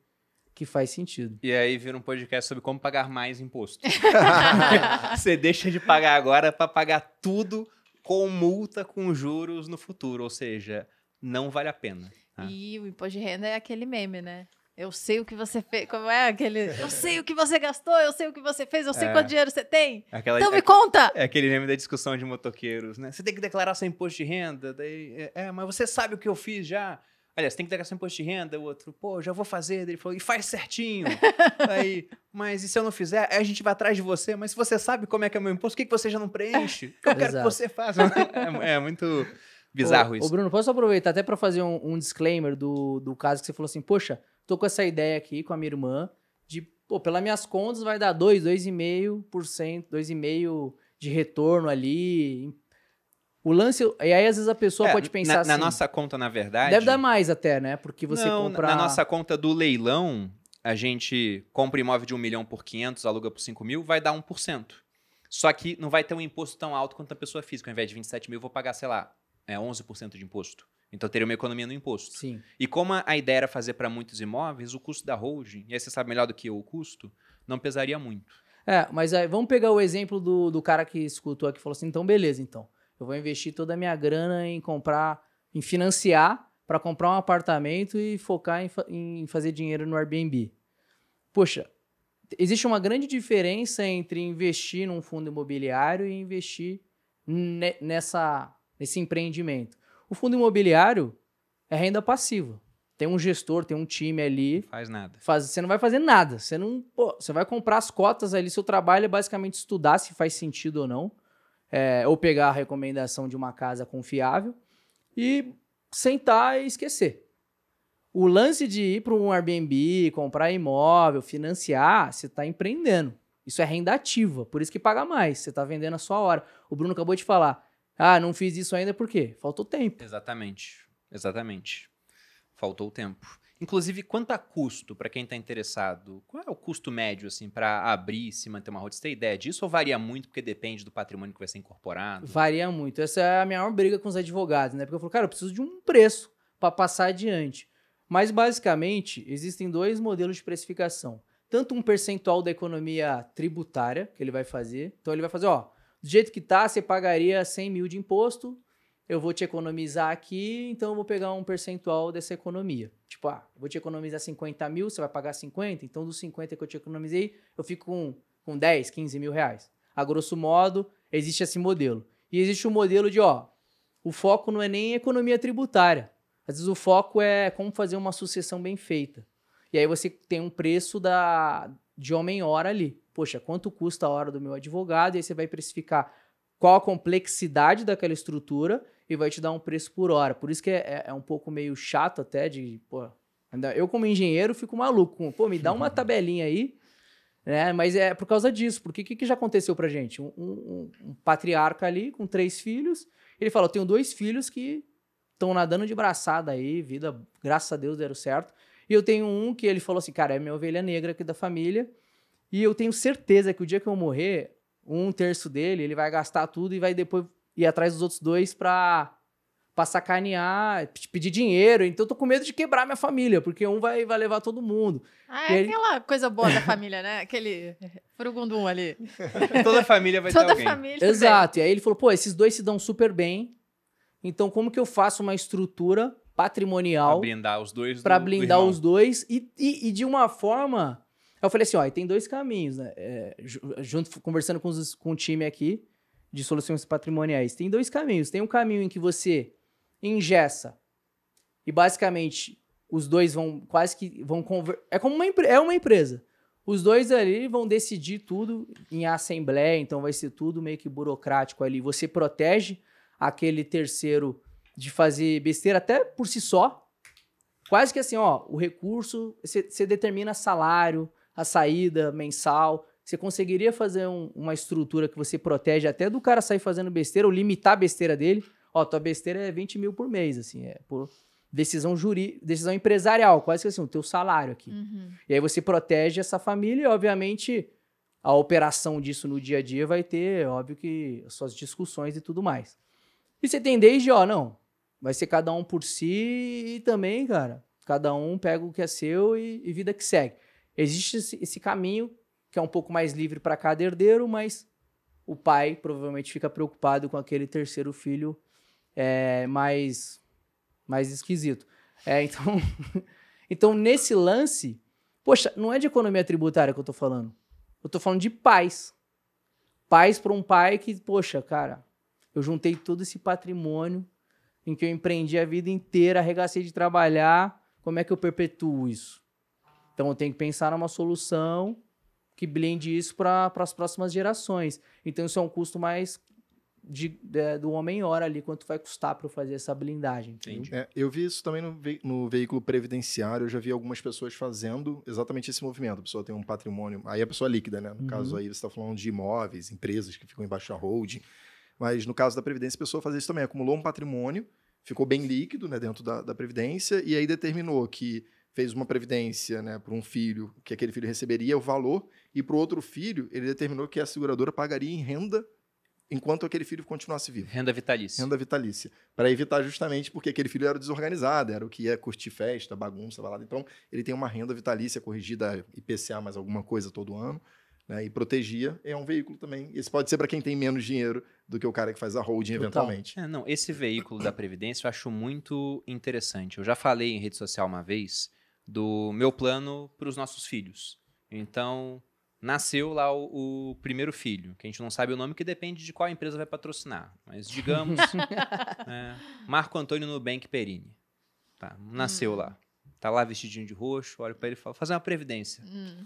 Speaker 3: que faz sentido.
Speaker 1: E aí vira um podcast sobre como pagar mais imposto. Você deixa de pagar agora para pagar tudo com multa, com juros no futuro, ou seja, não vale a pena. Né?
Speaker 2: E o imposto de renda é aquele meme, né? Eu sei o que você fez. Como é aquele? Eu sei o que você gastou, eu sei o que você fez, eu sei é. quanto dinheiro
Speaker 1: você tem. Aquela, então é me conta! É aquele meme da discussão de motoqueiros, né? Você tem que declarar seu imposto de renda, daí. É, é, mas você sabe o que eu fiz já. Aliás, tem que declaração de imposto de renda, o outro, pô, já vou fazer. Ele falou, e faz certinho. Aí, mas e se eu não fizer? Aí a gente vai atrás de você, mas se você sabe como é que é o meu imposto, o que, que você já não preenche? eu quero Exato. que você faça. Né? É, é muito bizarro ô, isso. Ô, Bruno,
Speaker 3: posso aproveitar até para fazer um, um, disclaimer do, do caso que você falou assim, poxa, tô com essa ideia aqui com a minha irmã de, pô, pelas minhas contas vai dar 2, 2,5%, 2,5% de retorno ali, o lance. E aí, às vezes, a pessoa é, pode pensar na, assim. Na nossa
Speaker 1: conta, na verdade. Deve dar
Speaker 3: mais até, né? Porque você não, compra. Na nossa
Speaker 1: conta do leilão, a gente compra imóvel de 1 milhão por 500, aluga por 5 mil, vai dar 1%. Só que não vai ter um imposto tão alto quanto a pessoa física. Ao invés de 27 mil, eu vou pagar, sei lá, é, 11% de imposto. Então teria uma economia no imposto. Sim. E como a ideia era fazer para muitos imóveis, o custo da holding, e aí você sabe melhor do que eu o custo, não pesaria muito.
Speaker 3: É, mas aí vamos pegar o exemplo do, do cara que escutou aqui e falou assim: então beleza, então. Eu vou investir toda a minha grana em comprar, em financiar para comprar um apartamento e focar em, fa em fazer dinheiro no Airbnb. Poxa, existe uma grande diferença entre investir num fundo imobiliário e investir ne nessa, nesse empreendimento. O fundo imobiliário é renda passiva. Tem um gestor, tem um time ali. Não faz nada. Faz, você não vai fazer nada. Você não, pô, você vai comprar as cotas ali. Seu trabalho é basicamente estudar se faz sentido ou não é, ou pegar a recomendação de uma casa confiável e sentar e esquecer. O lance de ir para um Airbnb, comprar imóvel, financiar, você está empreendendo. Isso é renda ativa, por isso que paga mais. Você está vendendo a sua hora. O Bruno acabou de falar. Ah, não fiz isso ainda por quê? Faltou tempo.
Speaker 1: Exatamente. Exatamente. Faltou tempo.
Speaker 3: Inclusive, quanto a
Speaker 1: custo, para quem está interessado, qual é o custo médio assim para abrir e se manter uma roda? Você tem ideia disso ou varia muito porque depende do patrimônio que vai ser incorporado?
Speaker 3: Varia muito. Essa é a minha maior briga com os advogados, né? Porque eu falo, cara, eu preciso de um preço para passar adiante. Mas, basicamente, existem dois modelos de precificação. Tanto um percentual da economia tributária que ele vai fazer. Então, ele vai fazer, ó, do jeito que tá, você pagaria 100 mil de imposto, eu vou te economizar aqui, então eu vou pegar um percentual dessa economia. Tipo, ah, vou te economizar 50 mil, você vai pagar 50, então dos 50 que eu te economizei, eu fico com, com 10, 15 mil reais. A grosso modo, existe esse modelo. E existe o um modelo de, ó, o foco não é nem economia tributária. Às vezes o foco é como fazer uma sucessão bem feita. E aí você tem um preço da, de homem-hora ali. Poxa, quanto custa a hora do meu advogado? E aí você vai precificar qual a complexidade daquela estrutura e vai te dar um preço por hora. Por isso que é, é, é um pouco meio chato até de, pô, eu como engenheiro fico maluco, pô, me dá uma tabelinha aí, né? Mas é por causa disso, porque o que, que já aconteceu pra gente? Um, um, um, patriarca ali com três filhos, ele fala, eu tenho dois filhos que estão nadando de braçada aí, vida, graças a Deus deram certo, e eu tenho um que ele falou assim, cara, é minha ovelha negra aqui da família, e eu tenho certeza que o dia que eu morrer, um terço dele, ele vai gastar tudo e vai depois ir atrás dos outros dois pra, pra sacanear, pedir dinheiro. Então eu tô com medo de quebrar minha família, porque um vai, vai levar todo mundo. Ah, é e aquela ele... coisa boa da família, né? Aquele furugundum ali.
Speaker 1: Toda a família vai Toda ter alguém. Família Exato.
Speaker 3: Tem. E aí ele falou, pô, esses dois se dão super bem, então como que eu faço uma estrutura patrimonial... Pra
Speaker 1: blindar os dois para do, blindar do os
Speaker 3: dois e, e, e de uma forma... Eu falei assim, ó, tem dois caminhos, né? É, junto, conversando com, os, com o time aqui, de soluções patrimoniais? Tem dois caminhos. Tem um caminho em que você ingessa e basicamente os dois vão quase que vão conver... é como uma é uma empresa. Os dois ali vão decidir tudo em assembleia, então vai ser tudo meio que burocrático ali. Você protege aquele terceiro de fazer besteira até por si só. Quase que assim, ó, o recurso, você determina salário, a saída mensal, você conseguiria fazer um, uma estrutura que você protege até do cara sair fazendo besteira ou limitar a besteira dele? Ó, tua besteira é 20 mil por mês, assim, é por decisão juri, decisão empresarial, quase que assim, o teu salário aqui. Uhum. E aí você protege essa família e, obviamente, a operação disso no dia a dia vai ter, óbvio que, as suas discussões e tudo mais. E você tem desde, ó, não, vai ser cada um por si e também, cara, cada um pega o que é seu e, e vida que segue. Existe esse, esse caminho que é um pouco mais livre para cada herdeiro, mas o pai provavelmente fica preocupado com aquele terceiro filho é, mais, mais esquisito. É, então, então, nesse lance, poxa, não é de economia tributária que eu tô falando. Eu tô falando de pais. Pais para um pai que, poxa, cara, eu juntei todo esse patrimônio em que eu empreendi a vida inteira, arregacei de trabalhar, como é que eu perpetuo isso? Então eu tenho que pensar numa solução que blinde isso para as próximas gerações. Então isso é um custo mais de, é, do homem-hora ali, quanto vai custar para eu fazer essa blindagem. Entendi.
Speaker 4: É, eu vi isso também no, ve no, veículo previdenciário, eu já vi algumas pessoas fazendo exatamente esse movimento. A pessoa tem um patrimônio, aí a pessoa é líquida, né? No uhum. caso aí você está falando de imóveis, empresas que ficam em baixa holding, mas no caso da previdência a pessoa fazia isso também, acumulou um patrimônio, ficou bem líquido né, dentro da, da previdência e aí determinou que fez uma previdência né, para um filho, que aquele filho receberia o valor e para o outro filho, ele determinou que a seguradora pagaria em renda enquanto aquele filho continuasse vivo. Renda vitalícia. Renda vitalícia. Para evitar justamente porque aquele filho era desorganizado, era o que ia curtir festa, bagunça, balada. Então, ele tem uma renda vitalícia corrigida, IPCA mais alguma coisa todo ano, né? e protegia. É um veículo também. Esse pode ser para quem tem menos dinheiro do que o cara que faz a holding Total. eventualmente.
Speaker 1: É, não, esse veículo da Previdência eu acho muito interessante. Eu já falei em rede social uma vez do meu plano para os nossos filhos. Então, nasceu lá o, o, primeiro filho, que a gente não sabe o nome, que depende de qual empresa vai patrocinar. Mas digamos, é, Marco Antônio Nubank Perini. Tá, nasceu hum. lá. Tá lá vestidinho de roxo, olho para ele e falo, fazer uma previdência.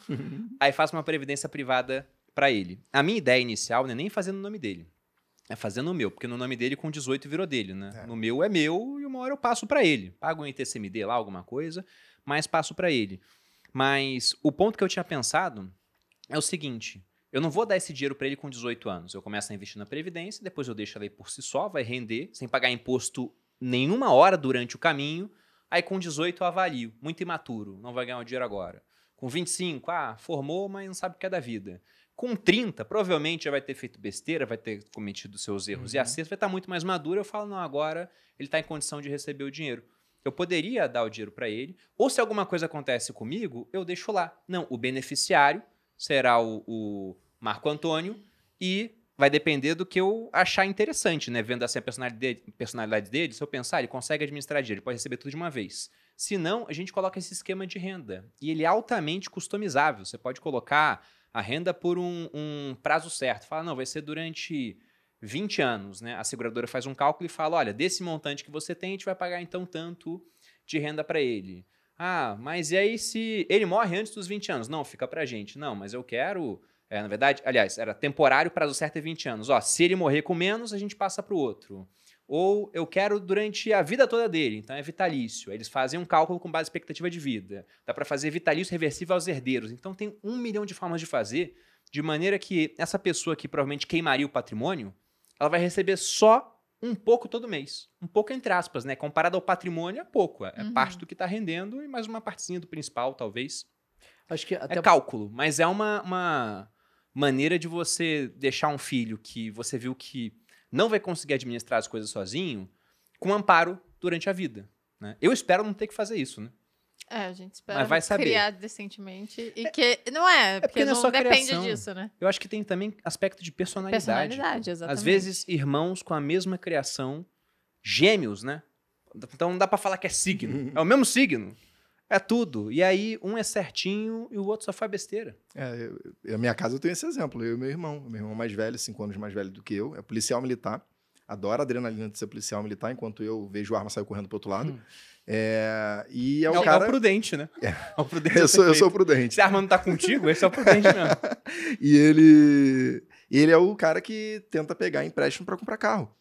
Speaker 1: Hum. Aí faço uma previdência privada para ele. A minha ideia inicial não é nem fazendo o nome dele. É fazendo o meu, porque no nome dele com 18 virou dele, né? É. No meu é meu e uma hora eu passo para ele. Pago um ITCMD lá, alguma coisa, mas passo para ele. Mas o ponto que eu tinha pensado é o seguinte: eu não vou dar esse dinheiro para ele com 18 anos. Eu começo a investir na Previdência, depois eu deixo ela aí por si só, vai render, sem pagar imposto nenhuma hora durante o caminho. Aí com 18 eu avalio, muito imaturo, não vai ganhar o dinheiro agora. Com 25, ah, formou, mas não sabe o que é da vida. Com 30, provavelmente já vai ter feito besteira, vai ter cometido seus erros uhum. e acertos, vai estar tá muito mais maduro. Eu falo, não, agora ele está em condição de receber o dinheiro. Eu poderia dar o dinheiro para ele, ou se alguma coisa acontece comigo, eu deixo lá. Não, o beneficiário será o, o Marco Antônio e vai depender do que eu achar interessante, né? Vendo assim a personalidade, personalidade dele, se eu pensar, ele consegue administrar dinheiro, ele pode receber tudo de uma vez. Se não, a gente coloca esse esquema de renda. E ele é altamente customizável. Você pode colocar a renda por um, um prazo certo. Fala, não, vai ser durante 20 anos, né? A seguradora faz um cálculo e fala: olha, desse montante que você tem, a gente vai pagar então tanto de renda para ele. Ah, mas e aí se ele morre antes dos 20 anos? Não, fica pra gente. Não, mas eu quero. É, na verdade, aliás, era temporário, prazo certo é 20 anos. Ó, se ele morrer com menos, a gente passa pro outro. Ou eu quero durante a vida toda dele, então é vitalício. Eles fazem um cálculo com base em expectativa de vida. Dá para fazer vitalício reversível aos herdeiros. Então tem um milhão de formas de fazer, de maneira que essa pessoa que provavelmente queimaria o patrimônio, ela vai receber só um pouco todo mês. Um pouco entre aspas, né? Comparado ao patrimônio, é pouco. É uhum. parte do que está rendendo e mais uma partezinha do principal, talvez.
Speaker 3: Acho que é até... É cálculo,
Speaker 1: mas é uma, uma maneira de você deixar um filho que você viu que não vai conseguir administrar as coisas sozinho com amparo durante a vida. Né? Eu espero não ter que fazer isso, né?
Speaker 2: É, a gente espera Mas vai saber. criar decentemente. E é- que. Não é, é porque, porque não só depende criação. disso, né?
Speaker 1: Eu acho que tem também aspecto de personalidade. Personalidade,
Speaker 2: exatamente. Às vezes,
Speaker 1: irmãos com a mesma criação, gêmeos, né? Então não dá para falar que é signo. É o mesmo signo. É tudo. E aí, um é certinho e o outro só faz besteira. É, eu, minha casa eu tenho esse exemplo. Eu e meu irmão. Meu irmão é
Speaker 4: mais velho, cinco anos mais velho do que eu, é policial militar. Adora a adrenalina de ser policial militar, enquanto eu vejo arma sair correndo pro outro lado. Hum. É, e é o é, cara... É o prudente,
Speaker 1: né? É. é. o prudente. Eu sou, eu sou prudente. Se a arma não tá contigo, esse é o prudente mesmo.
Speaker 4: e ele... ele é o cara que tenta pegar empréstimo para comprar carro.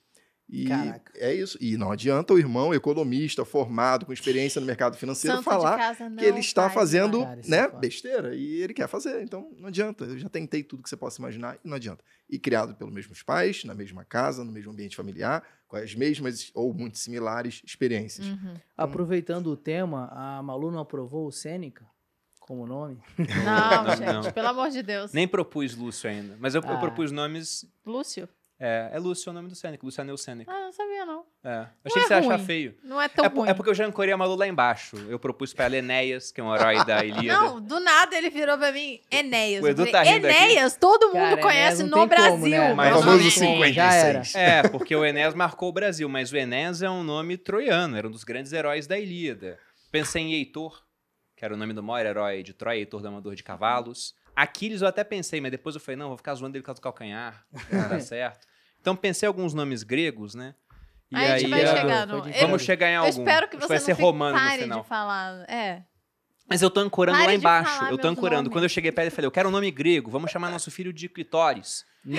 Speaker 4: E Caraca. é isso. E não adianta o irmão economista, formado, com experiência no mercado financeiro, Santo falar que ele está fazendo né, é besteira. E ele quer fazer. Então não adianta. Eu já tentei tudo que você possa imaginar e não adianta. E criado pelos mesmos pais, na mesma casa, no mesmo ambiente familiar com as mesmas ou muito
Speaker 1: similares experiências. Uhum.
Speaker 3: Então, Aproveitando o tema, a Malu não aprovou o Sêneca? como nome? Não,
Speaker 1: não gente, não. pelo amor de Deus. Nem propus Lúcio ainda, mas eu, ah. eu propus nomes. Lúcio? É, é Lúcio é o nome do Seneca. o Seneca. Ah, não sabia, não. É. achei é que você ia achar feio. Não é tão é, ruim. É porque eu já ancorei a Malu lá embaixo. Eu propus pra ela Enéas, que é um herói da Ilíada. Não,
Speaker 2: do nada ele virou pra mim Enéas. O Edu tá rindo Enéas, aqui. todo mundo Cara, conhece Enéas, no
Speaker 3: Brasil. Como, né? Mas o famoso 56. É,
Speaker 1: porque o Enéas marcou o Brasil, mas o Enéas é um nome troiano, era um dos grandes heróis da Ilíada. Pensei em Heitor, que era o nome do maior herói de Troia, Heitor Domador de Cavalos. Aquiles eu até pensei, mas depois eu falei, não, vou ficar zoando ele com o calcanhar, não dá é. tá certo. Então pensei alguns nomes gregos, né? E aí, a gente vai chegar no... Vamos chegar em algum. Eu espero que você vai ser romano pare no final. de
Speaker 2: falar. É.
Speaker 1: Mas eu tô ancorando pare lá embaixo. Eu tô ancorando. Nomes. Quando eu cheguei perto, eu falei, eu quero um nome grego. Vamos chamar nosso filho de Clitóris. Aí,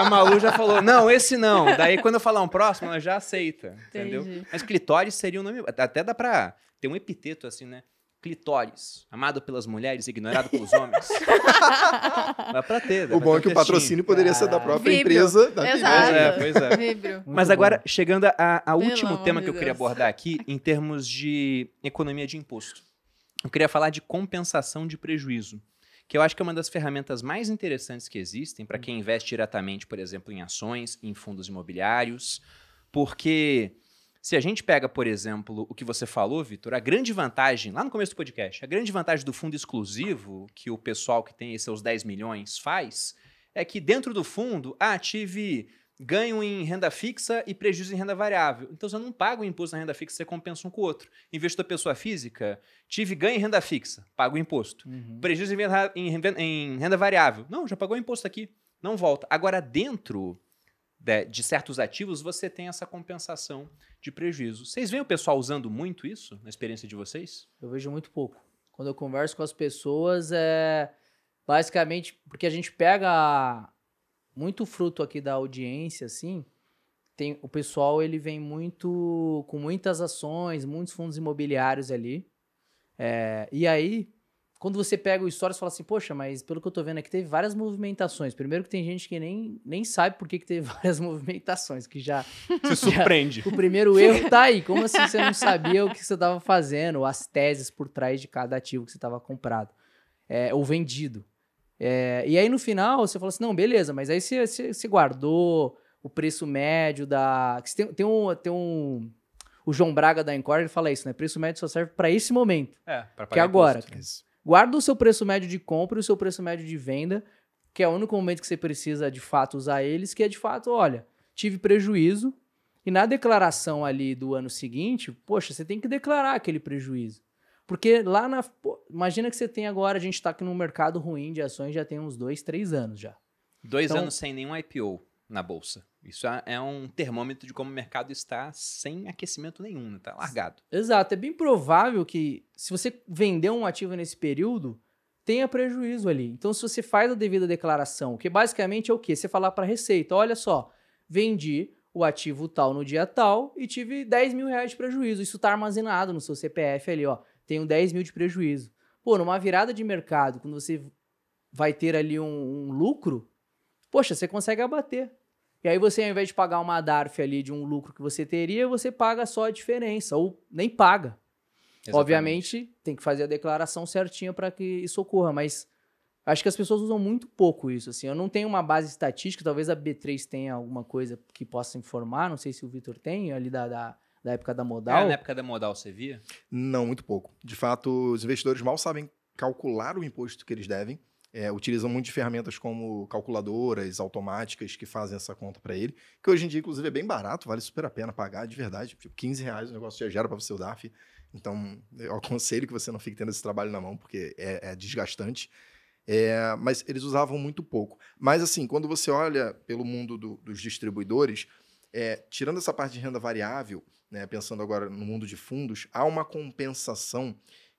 Speaker 1: a Malu já falou, não, esse não. Daí, quando eu falar um próximo, ela já aceita. Entendi. Entendeu? Mas Clitóris seria um nome... Até dá pra ter um epiteto, assim, né? clitóris, amado pelas mulheres, ignorado pelos homens. Dá pra ter. Dá o pra bom é ter é que o patrocínio
Speaker 4: poderia ser da própria
Speaker 2: Vibrio. empresa. Da Exato. Né? é, pois é. Mas agora,
Speaker 1: chegando ao último tema que eu queria abordar aqui, em termos de economia de imposto. Eu queria falar de compensação de prejuízo, que eu acho que é uma das ferramentas mais interessantes que existem para quem investe diretamente, por exemplo, em ações, em fundos imobiliários, porque se a gente pega, por exemplo, o que você falou, Vitor, a grande vantagem, lá no começo do podcast, a grande vantagem do fundo exclusivo, que o pessoal que tem seus 10 milhões faz, é que dentro do fundo, ah, tive ganho em renda fixa e prejuízo em renda variável. Então você não paga o imposto na renda fixa, você compensa um com o outro. Investidor pessoa física, tive ganho em renda fixa, pago o imposto. Uhum. Prejuízo em renda, em, em renda variável. Não, já pagou o imposto aqui, não volta. Agora, dentro de, de, certos ativos, você tem essa compensação de prejuízo. Vocês veem o pessoal usando muito isso na experiência de vocês? Eu vejo muito pouco.
Speaker 3: Quando eu converso com as pessoas, é basicamente porque a gente pega muito fruto aqui da audiência, assim. Tem, o pessoal ele vem muito com muitas ações, muitos fundos imobiliários ali. É, e aí, quando você pega o histórico e fala assim, poxa, mas pelo que eu tô vendo aqui, teve várias movimentações. Primeiro que tem gente que nem, nem sabe por que, que teve várias movimentações, que já... Se surpreende. Já, o primeiro erro tá aí. Como assim você não sabia o que você tava fazendo, as teses por trás de cada ativo que você tava comprado é, ou vendido. É, e aí no final você fala assim, não, beleza, mas aí você, você, você guardou o preço médio da... Tem, tem um... Tem um o João Braga da Encore ele fala isso, né? Preço médio só serve para esse momento.
Speaker 1: É, para é pagar que agora. Imposto.
Speaker 3: Guarda o seu preço médio de compra e o seu preço médio de venda, que é o único momento que você precisa de fato usar eles, que é de fato, olha, tive prejuízo e na declaração ali do ano seguinte, poxa, você tem que declarar aquele prejuízo. Porque lá na. Imagina que você tem agora, a gente está aqui num mercado ruim de ações já tem uns dois, três anos já. Dois então, anos sem
Speaker 1: nenhum IPO na bolsa. Isso é, é um termômetro de como o mercado está sem
Speaker 3: aquecimento nenhum, está né? largado. Exato. É bem provável que, se você vender um ativo nesse período, tenha prejuízo ali. Então, se você faz a devida declaração, que basicamente é o quê? Você falar para a Receita: olha só, vendi o ativo tal no dia tal e tive 10 mil reais de prejuízo. Isso está armazenado no seu CPF ali, ó. Tenho 10 mil de prejuízo. Pô, numa virada de mercado, quando você vai ter ali um, um lucro, poxa, você consegue abater. E aí você, ao invés de pagar uma DARF ali de um lucro que você teria, você paga só a diferença, ou nem paga. Exatamente. Obviamente, tem que fazer a declaração certinha para que isso ocorra, mas acho que as pessoas usam muito pouco isso. Assim. Eu não tenho uma base estatística, talvez a B3 tenha alguma coisa que possa informar, não sei se o Vitor tem ali da, da, da, época da modal. É, na
Speaker 1: época da modal você via?
Speaker 4: Não, muito pouco. De fato, os investidores mal sabem calcular o imposto que eles devem é, utilizam muito de ferramentas como calculadoras automáticas que fazem essa conta para ele, que hoje em dia, inclusive, é bem barato, vale super a pena pagar, de verdade. Tipo, 15 reais o negócio já gera para você o DAF. Então, eu aconselho que você não fique tendo esse trabalho na mão, porque é, é desgastante. É, mas eles usavam muito pouco. Mas, assim, quando você olha pelo mundo do, dos distribuidores, é, tirando essa parte de renda variável, né, pensando agora no mundo de fundos, há uma compensação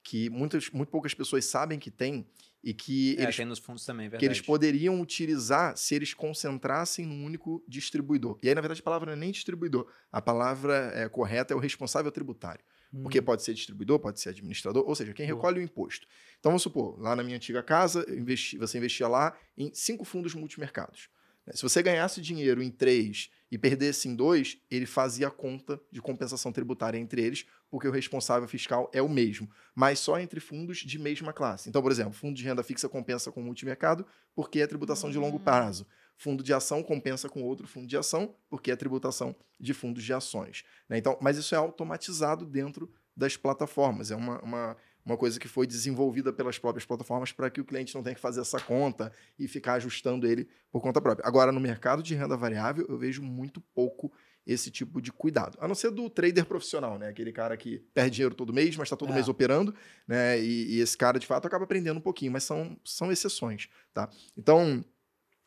Speaker 4: que muitas, muito poucas pessoas sabem que tem e que, é, eles,
Speaker 1: tem nos fundos também, verdade. É que eles
Speaker 4: poderiam utilizar se eles concentrassem num único distribuidor. E aí, na verdade, a palavra não é nem distribuidor. A palavra é, correta é o responsável tributário. Hum. Porque pode ser distribuidor, pode ser administrador, ou seja, quem recolhe o imposto. Então, vamos supor, lá na minha antiga casa, investi, você investia lá em cinco fundos multimercados. Né, se você ganhasse dinheiro em três e perdesse em dois, ele fazia a conta de compensação tributária entre eles, porque o responsável fiscal é o mesmo, mas só entre fundos de mesma classe. Então, por exemplo, fundo de renda fixa compensa com multimercado, porque é tributação uhum. de longo hum. prazo. Fundo de ação compensa com outro fundo de ação, porque é tributação de fundos de ações. Né? Então, mas isso é automatizado dentro das plataformas. É uma, uma uma coisa que foi desenvolvida pelas próprias plataformas para que o cliente não tenha que fazer essa conta e ficar ajustando ele por conta própria. Agora, no mercado de renda variável, eu vejo muito pouco esse tipo de cuidado. A não ser do trader profissional, né? Aquele cara que perde dinheiro todo mês, mas está todo é. mês operando, né? E, e, esse cara, de fato, acaba aprendendo um pouquinho, mas são, são exceções, tá? Então,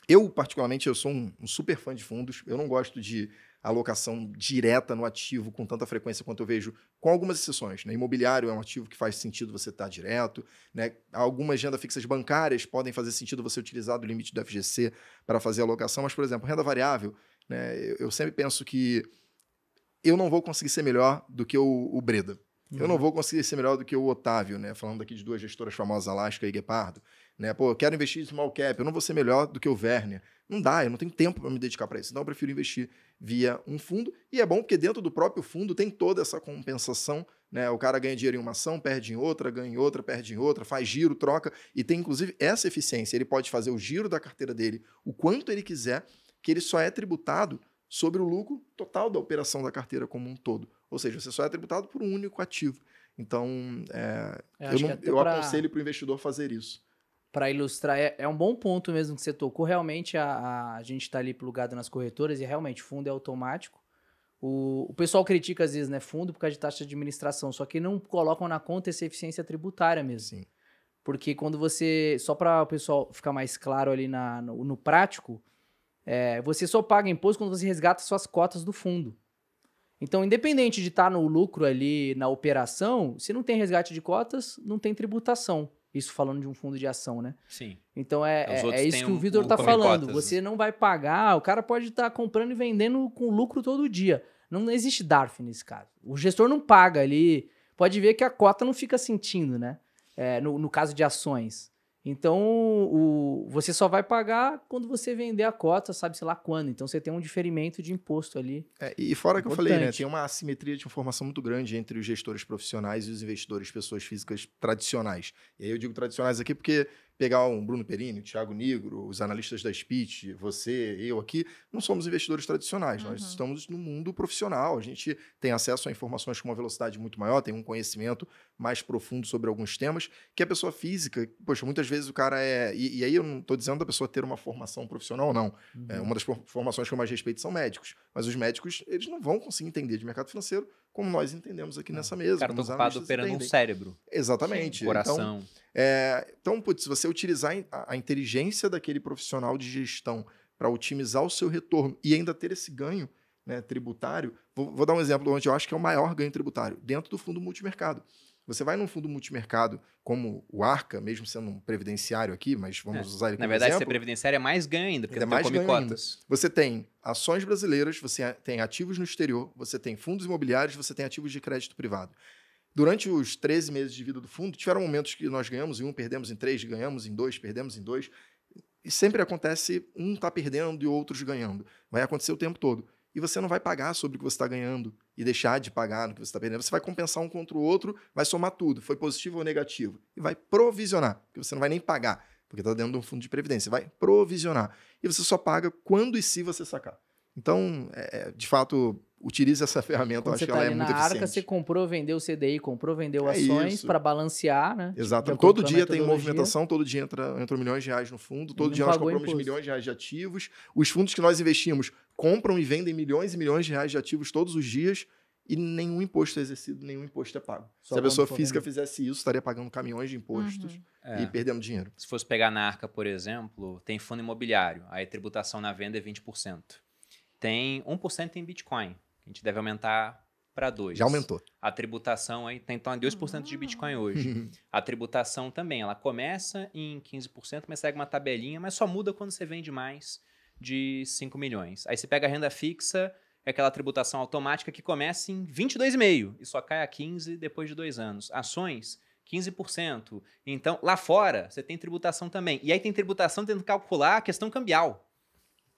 Speaker 4: eu, particularmente, eu sou um, um super fã de fundos. Eu não gosto de alocação direta no ativo com tanta frequência quanto eu vejo, com algumas exceções. Né? Imobiliário é um ativo que faz sentido você estar direto. Né? Algumas renda fixas bancárias podem fazer sentido você utilizar do limite do FGC para fazer alocação, mas, por exemplo, renda variável, né? eu, eu sempre penso que eu não vou conseguir ser melhor do que o, o Breda. Uhum. Eu não uhum. vou conseguir ser melhor do que o Otávio, né? Falando aqui de duas gestoras famosas, Alaska e Guepardo. Né? Pô, eu quero investir em small cap, eu não vou ser melhor do que o Werner. Não dá, eu não tenho tempo para me dedicar para isso. Então eu prefiro investir via um fundo. E é bom porque dentro do próprio fundo tem toda essa compensação. Né? O cara ganha dinheiro em uma ação, perde em outra, ganha em outra, perde em outra, faz giro, troca. E tem inclusive essa eficiência. Ele pode fazer o giro da carteira dele o quanto ele quiser, que ele só é tributado sobre o lucro total da operação da carteira como um todo. Ou seja, você só é tributado por um único ativo. Então, é, é eu, eu, não, eu pra... aconselho para o investidor fazer isso
Speaker 3: para ilustrar, é, é, um bom ponto mesmo que você tocou. Realmente, a, a gente está ali plugado nas corretoras e realmente fundo é automático. O, o pessoal critica às vezes, né, fundo por causa de taxa de administração, só que não colocam na conta essa eficiência tributária mesmo. Sim. Porque quando você, só para o pessoal ficar mais claro ali na, no, no prático, é, você só paga imposto quando você resgata suas cotas do fundo. Então, independente de estar tá no lucro ali na operação, se não tem resgate de cotas, não tem tributação. Isso falando de um fundo de ação, né? Sim. Então é, é, é isso que o Vitor está falando. Você não vai pagar, o cara pode estar tá comprando e vendendo com lucro todo dia. Não, não existe DARF nesse caso. O gestor não paga, ele pode ver que a cota não fica sentindo, né? É, no, no caso de ações. Então, o, você só vai pagar quando você vender a cota, sabe, sei lá quando. Então, você tem um diferimento de imposto ali. É, e fora importante. que eu falei, né? Tem uma assimetria
Speaker 4: de informação muito grande entre os gestores profissionais e os investidores, pessoas físicas tradicionais. E aí eu digo tradicionais aqui porque pegar um Bruno Perini, Thiago Nigro, os analistas da Speech, você, eu aqui, não somos investidores tradicionais. Uhum. Nós estamos no mundo profissional. A gente tem acesso a informações com uma velocidade muito maior, tem um conhecimento mais profundo sobre alguns temas que a pessoa física, poxa, muitas vezes o cara é. E, e aí eu não estou dizendo da pessoa ter uma formação profissional, não. É, uhum. É, uma das formações que eu mais respeito são médicos. Mas os médicos, eles não vão conseguir entender de mercado financeiro como nós entendemos aqui ah, nessa mesa. O cara está operando entendem. um cérebro. Exatamente. Então, Coração. Então, é, então putz, se você utilizar a inteligência daquele profissional de gestão para otimizar o seu retorno e ainda ter esse ganho né, tributário, vou, vou, dar um exemplo onde eu acho que é o maior ganho tributário, dentro do fundo multimercado. Você vai num fundo multimercado como o Arca, mesmo sendo um previdenciário aqui, mas vamos é. usar ele como Na verdade, exemplo. ser
Speaker 1: previdenciário é mais ganho ainda, porque é mais come
Speaker 4: cotas. Você tem ações brasileiras, você tem ativos no exterior, você tem fundos imobiliários, você tem ativos de crédito privado. Durante os 13 meses de vida do fundo, tiveram momentos que nós ganhamos em um, perdemos em três, ganhamos em dois, perdemos em dois. E sempre acontece um está perdendo e outros ganhando. Vai acontecer o tempo todo e você não vai pagar sobre o que você está ganhando e deixar de pagar no que você está perdendo. Você vai compensar um contra o outro, vai somar tudo, foi positivo ou negativo, e vai provisionar, porque você não vai nem pagar, porque está dentro de um fundo de previdência, vai provisionar. E você só paga
Speaker 3: quando e se você sacar.
Speaker 4: Então, é, é de fato, utilize essa ferramenta, Quando eu acho tá que ela tá é muito arca, eficiente. Na arca, você
Speaker 3: comprou, vendeu CDI, comprou, vendeu é ações para balancear, né? Exatamente. Todo dia tem movimentação,
Speaker 4: todo dia entra, entra milhões de reais no fundo, todo dia nós compramos imposto. milhões de reais de ativos. Os fundos que nós investimos compram e vendem milhões e milhões de reais de ativos todos os dias e nenhum imposto é exercido, nenhum imposto é pago. Só se a pessoa física fizesse isso, estaria pagando caminhões de impostos uhum.
Speaker 1: é. e perdendo dinheiro. Se fosse pegar na arca, por exemplo, tem fundo imobiliário, aí tributação na venda é 20%. Tem 1% em Bitcoin, a gente deve aumentar para 2%. Já aumentou. A tributação aí tem então 2% é de ah. Bitcoin hoje. a tributação também, ela começa em 15%, mas segue uma tabelinha, mas só muda quando você vende mais de 5 milhões. Aí você pega a renda fixa, é aquela tributação automática que começa em 22,5% e só cai a 15% depois de dois anos. Ações, 15%. Então, lá fora, você tem tributação também. E aí tem tributação tendo que calcular a questão cambial.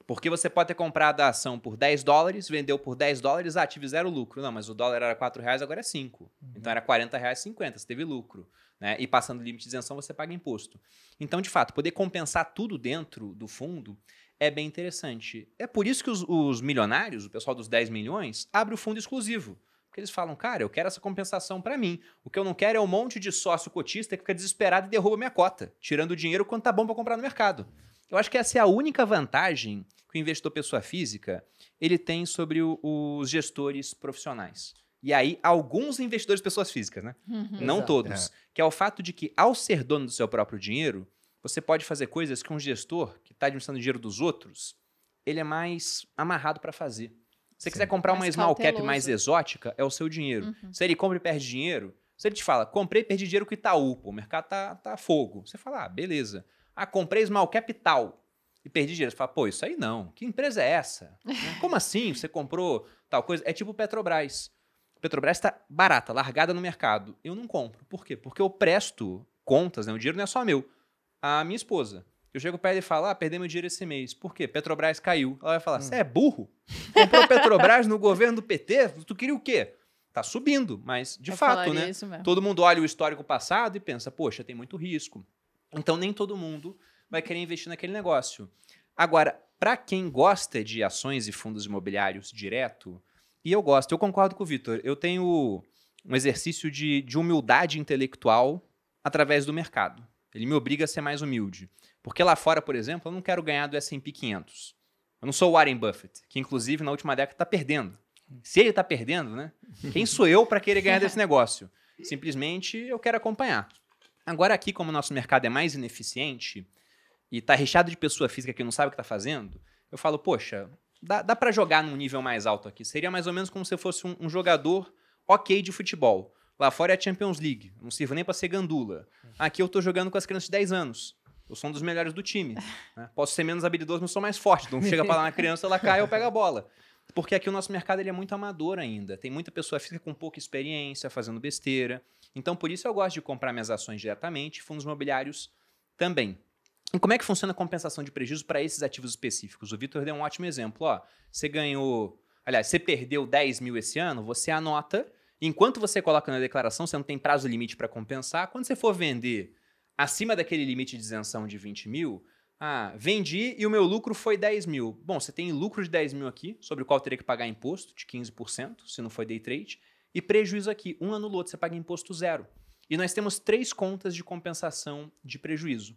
Speaker 1: Porque você pode ter comprado a ação por 10 dólares, vendeu por 10 dólares, ah, tive zero lucro. Não, mas o dólar era 4 reais, agora é 5. Uhum. Então era 40 reais 50, você teve lucro. Né? E passando o limite de isenção, você paga imposto. Então, de fato, poder compensar tudo dentro do fundo é bem interessante. É por isso que os, os milionários, o pessoal dos 10 milhões, abre o fundo exclusivo. Porque eles falam, cara, eu quero essa compensação para mim. O que eu não quero é um monte de sócio cotista que fica desesperado e derruba minha cota, tirando o dinheiro quando tá bom para comprar no mercado. Eu acho que essa é a única vantagem que o investidor pessoa física ele tem sobre o, os gestores profissionais. E aí, alguns investidores pessoas físicas, né? Uhum. Não Exato. todos. É. Que é o fato de que, ao ser dono do seu próprio dinheiro, você pode fazer coisas que um gestor que está administrando dinheiro dos outros, ele é mais amarrado para fazer. Se você quiser comprar mais uma small cauteloso. cap mais exótica, é o seu dinheiro. Uhum. Se ele compra e perde dinheiro, se ele te fala, comprei e perdi dinheiro com Itaú, pô, o mercado tá, tá fogo. Você fala, ah, beleza. Ah, comprei small cap tal e perdi dinheiro. Você fala, pô, isso aí não. Que empresa é essa? Né? Como assim você comprou tal coisa? É tipo Petrobras. Petrobras está barata, largada no mercado. Eu não compro. Por quê? Porque eu presto contas, né? O dinheiro não é só meu a minha esposa. Eu chego perto e falo, ah, perdi meu dinheiro esse mês. Por quê? Petrobras caiu. Ela vai falar, você hum. é burro? Comprou Petrobras no governo do PT? Tu queria o quê? Tá subindo, mas de Eu fato, né? Todo mundo olha o histórico passado e pensa, poxa, tem muito risco. Então nem todo mundo vai querer investir naquele negócio. Agora, para quem gosta de ações e fundos imobiliários direto, e eu gosto, eu concordo com o Vitor, eu tenho um exercício de, de humildade intelectual através do mercado. Ele me obriga a ser mais humilde. Porque lá fora, por exemplo, eu não quero ganhar do S&P 500. Eu não sou o Warren Buffett, que inclusive na última década está perdendo. Se ele está perdendo, né? Quem sou eu para querer ganhar desse negócio? Simplesmente eu quero acompanhar. Agora aqui, como o nosso mercado é mais ineficiente e está recheado de pessoa física que não sabe o que está fazendo, eu falo, poxa, dá, dá para jogar num nível mais alto aqui. Seria mais ou menos como se fosse um, um jogador ok de futebol. Lá fora é a Champions League, não sirvo nem para ser gandula. Aqui eu tô jogando com as crianças de 10 anos. Eu sou um dos melhores do time. Né? Posso ser menos habilidoso, mas sou mais forte. Então chega para lá na criança, ela cai, eu pego a bola. Porque aqui o nosso mercado ele é muito amador ainda. Tem muita pessoa fica com pouca experiência, fazendo besteira. Então, por isso eu gosto de comprar minhas ações diretamente, fundos imobiliários também. E como é que funciona a compensação de prejuízo para esses ativos específicos? O Vitor deu um ótimo exemplo. Ó, você ganhou. Aliás, você perdeu 10 mil esse ano, você anota Enquanto você coloca na declaração, você não tem prazo limite para compensar. Quando você for vender acima daquele limite de isenção de 20 mil, ah, vendi e o meu lucro foi 10 mil. Bom, você tem lucro de 10 mil aqui, sobre o qual teria que pagar imposto de 15%, se não foi day trade, e prejuízo aqui. Um ano no outro, você paga imposto zero. E nós temos três contas de compensação de prejuízo.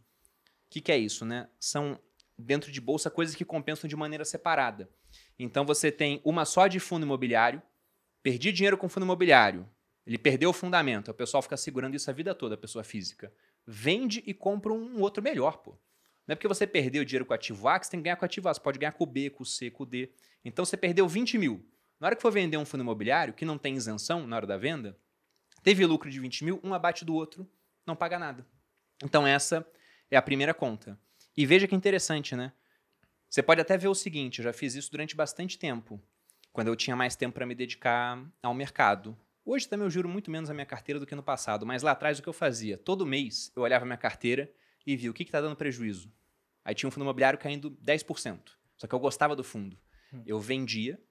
Speaker 1: O que, que é isso, né? São, dentro de bolsa, coisas que compensam de maneira separada. Então, você tem uma só de fundo imobiliário, Perdi dinheiro com fundo imobiliário. Ele perdeu o fundamento. O pessoal fica segurando isso a vida toda, a pessoa física. Vende e compra um outro melhor, pô. Não é porque você perdeu dinheiro com o ativo A que você tem que ganhar com o ativo A. Você pode ganhar com o B, com o C, com o D. Então você perdeu 20 mil. Na hora que for vender um fundo imobiliário, que não tem isenção na hora da venda, teve lucro de 20 mil, um abate do outro, não paga nada. Então essa é a primeira conta. E veja que interessante, né? Você pode até ver o seguinte, eu já fiz isso durante bastante tempo quando eu tinha mais tempo para me dedicar ao mercado. Hoje também eu juro muito menos a minha carteira do que no passado, mas lá atrás o que eu fazia? Todo mês eu olhava a minha carteira e via o que está dando prejuízo. Aí tinha um fundo imobiliário caindo 10%. Só que eu gostava do fundo. Hum. Eu vendia,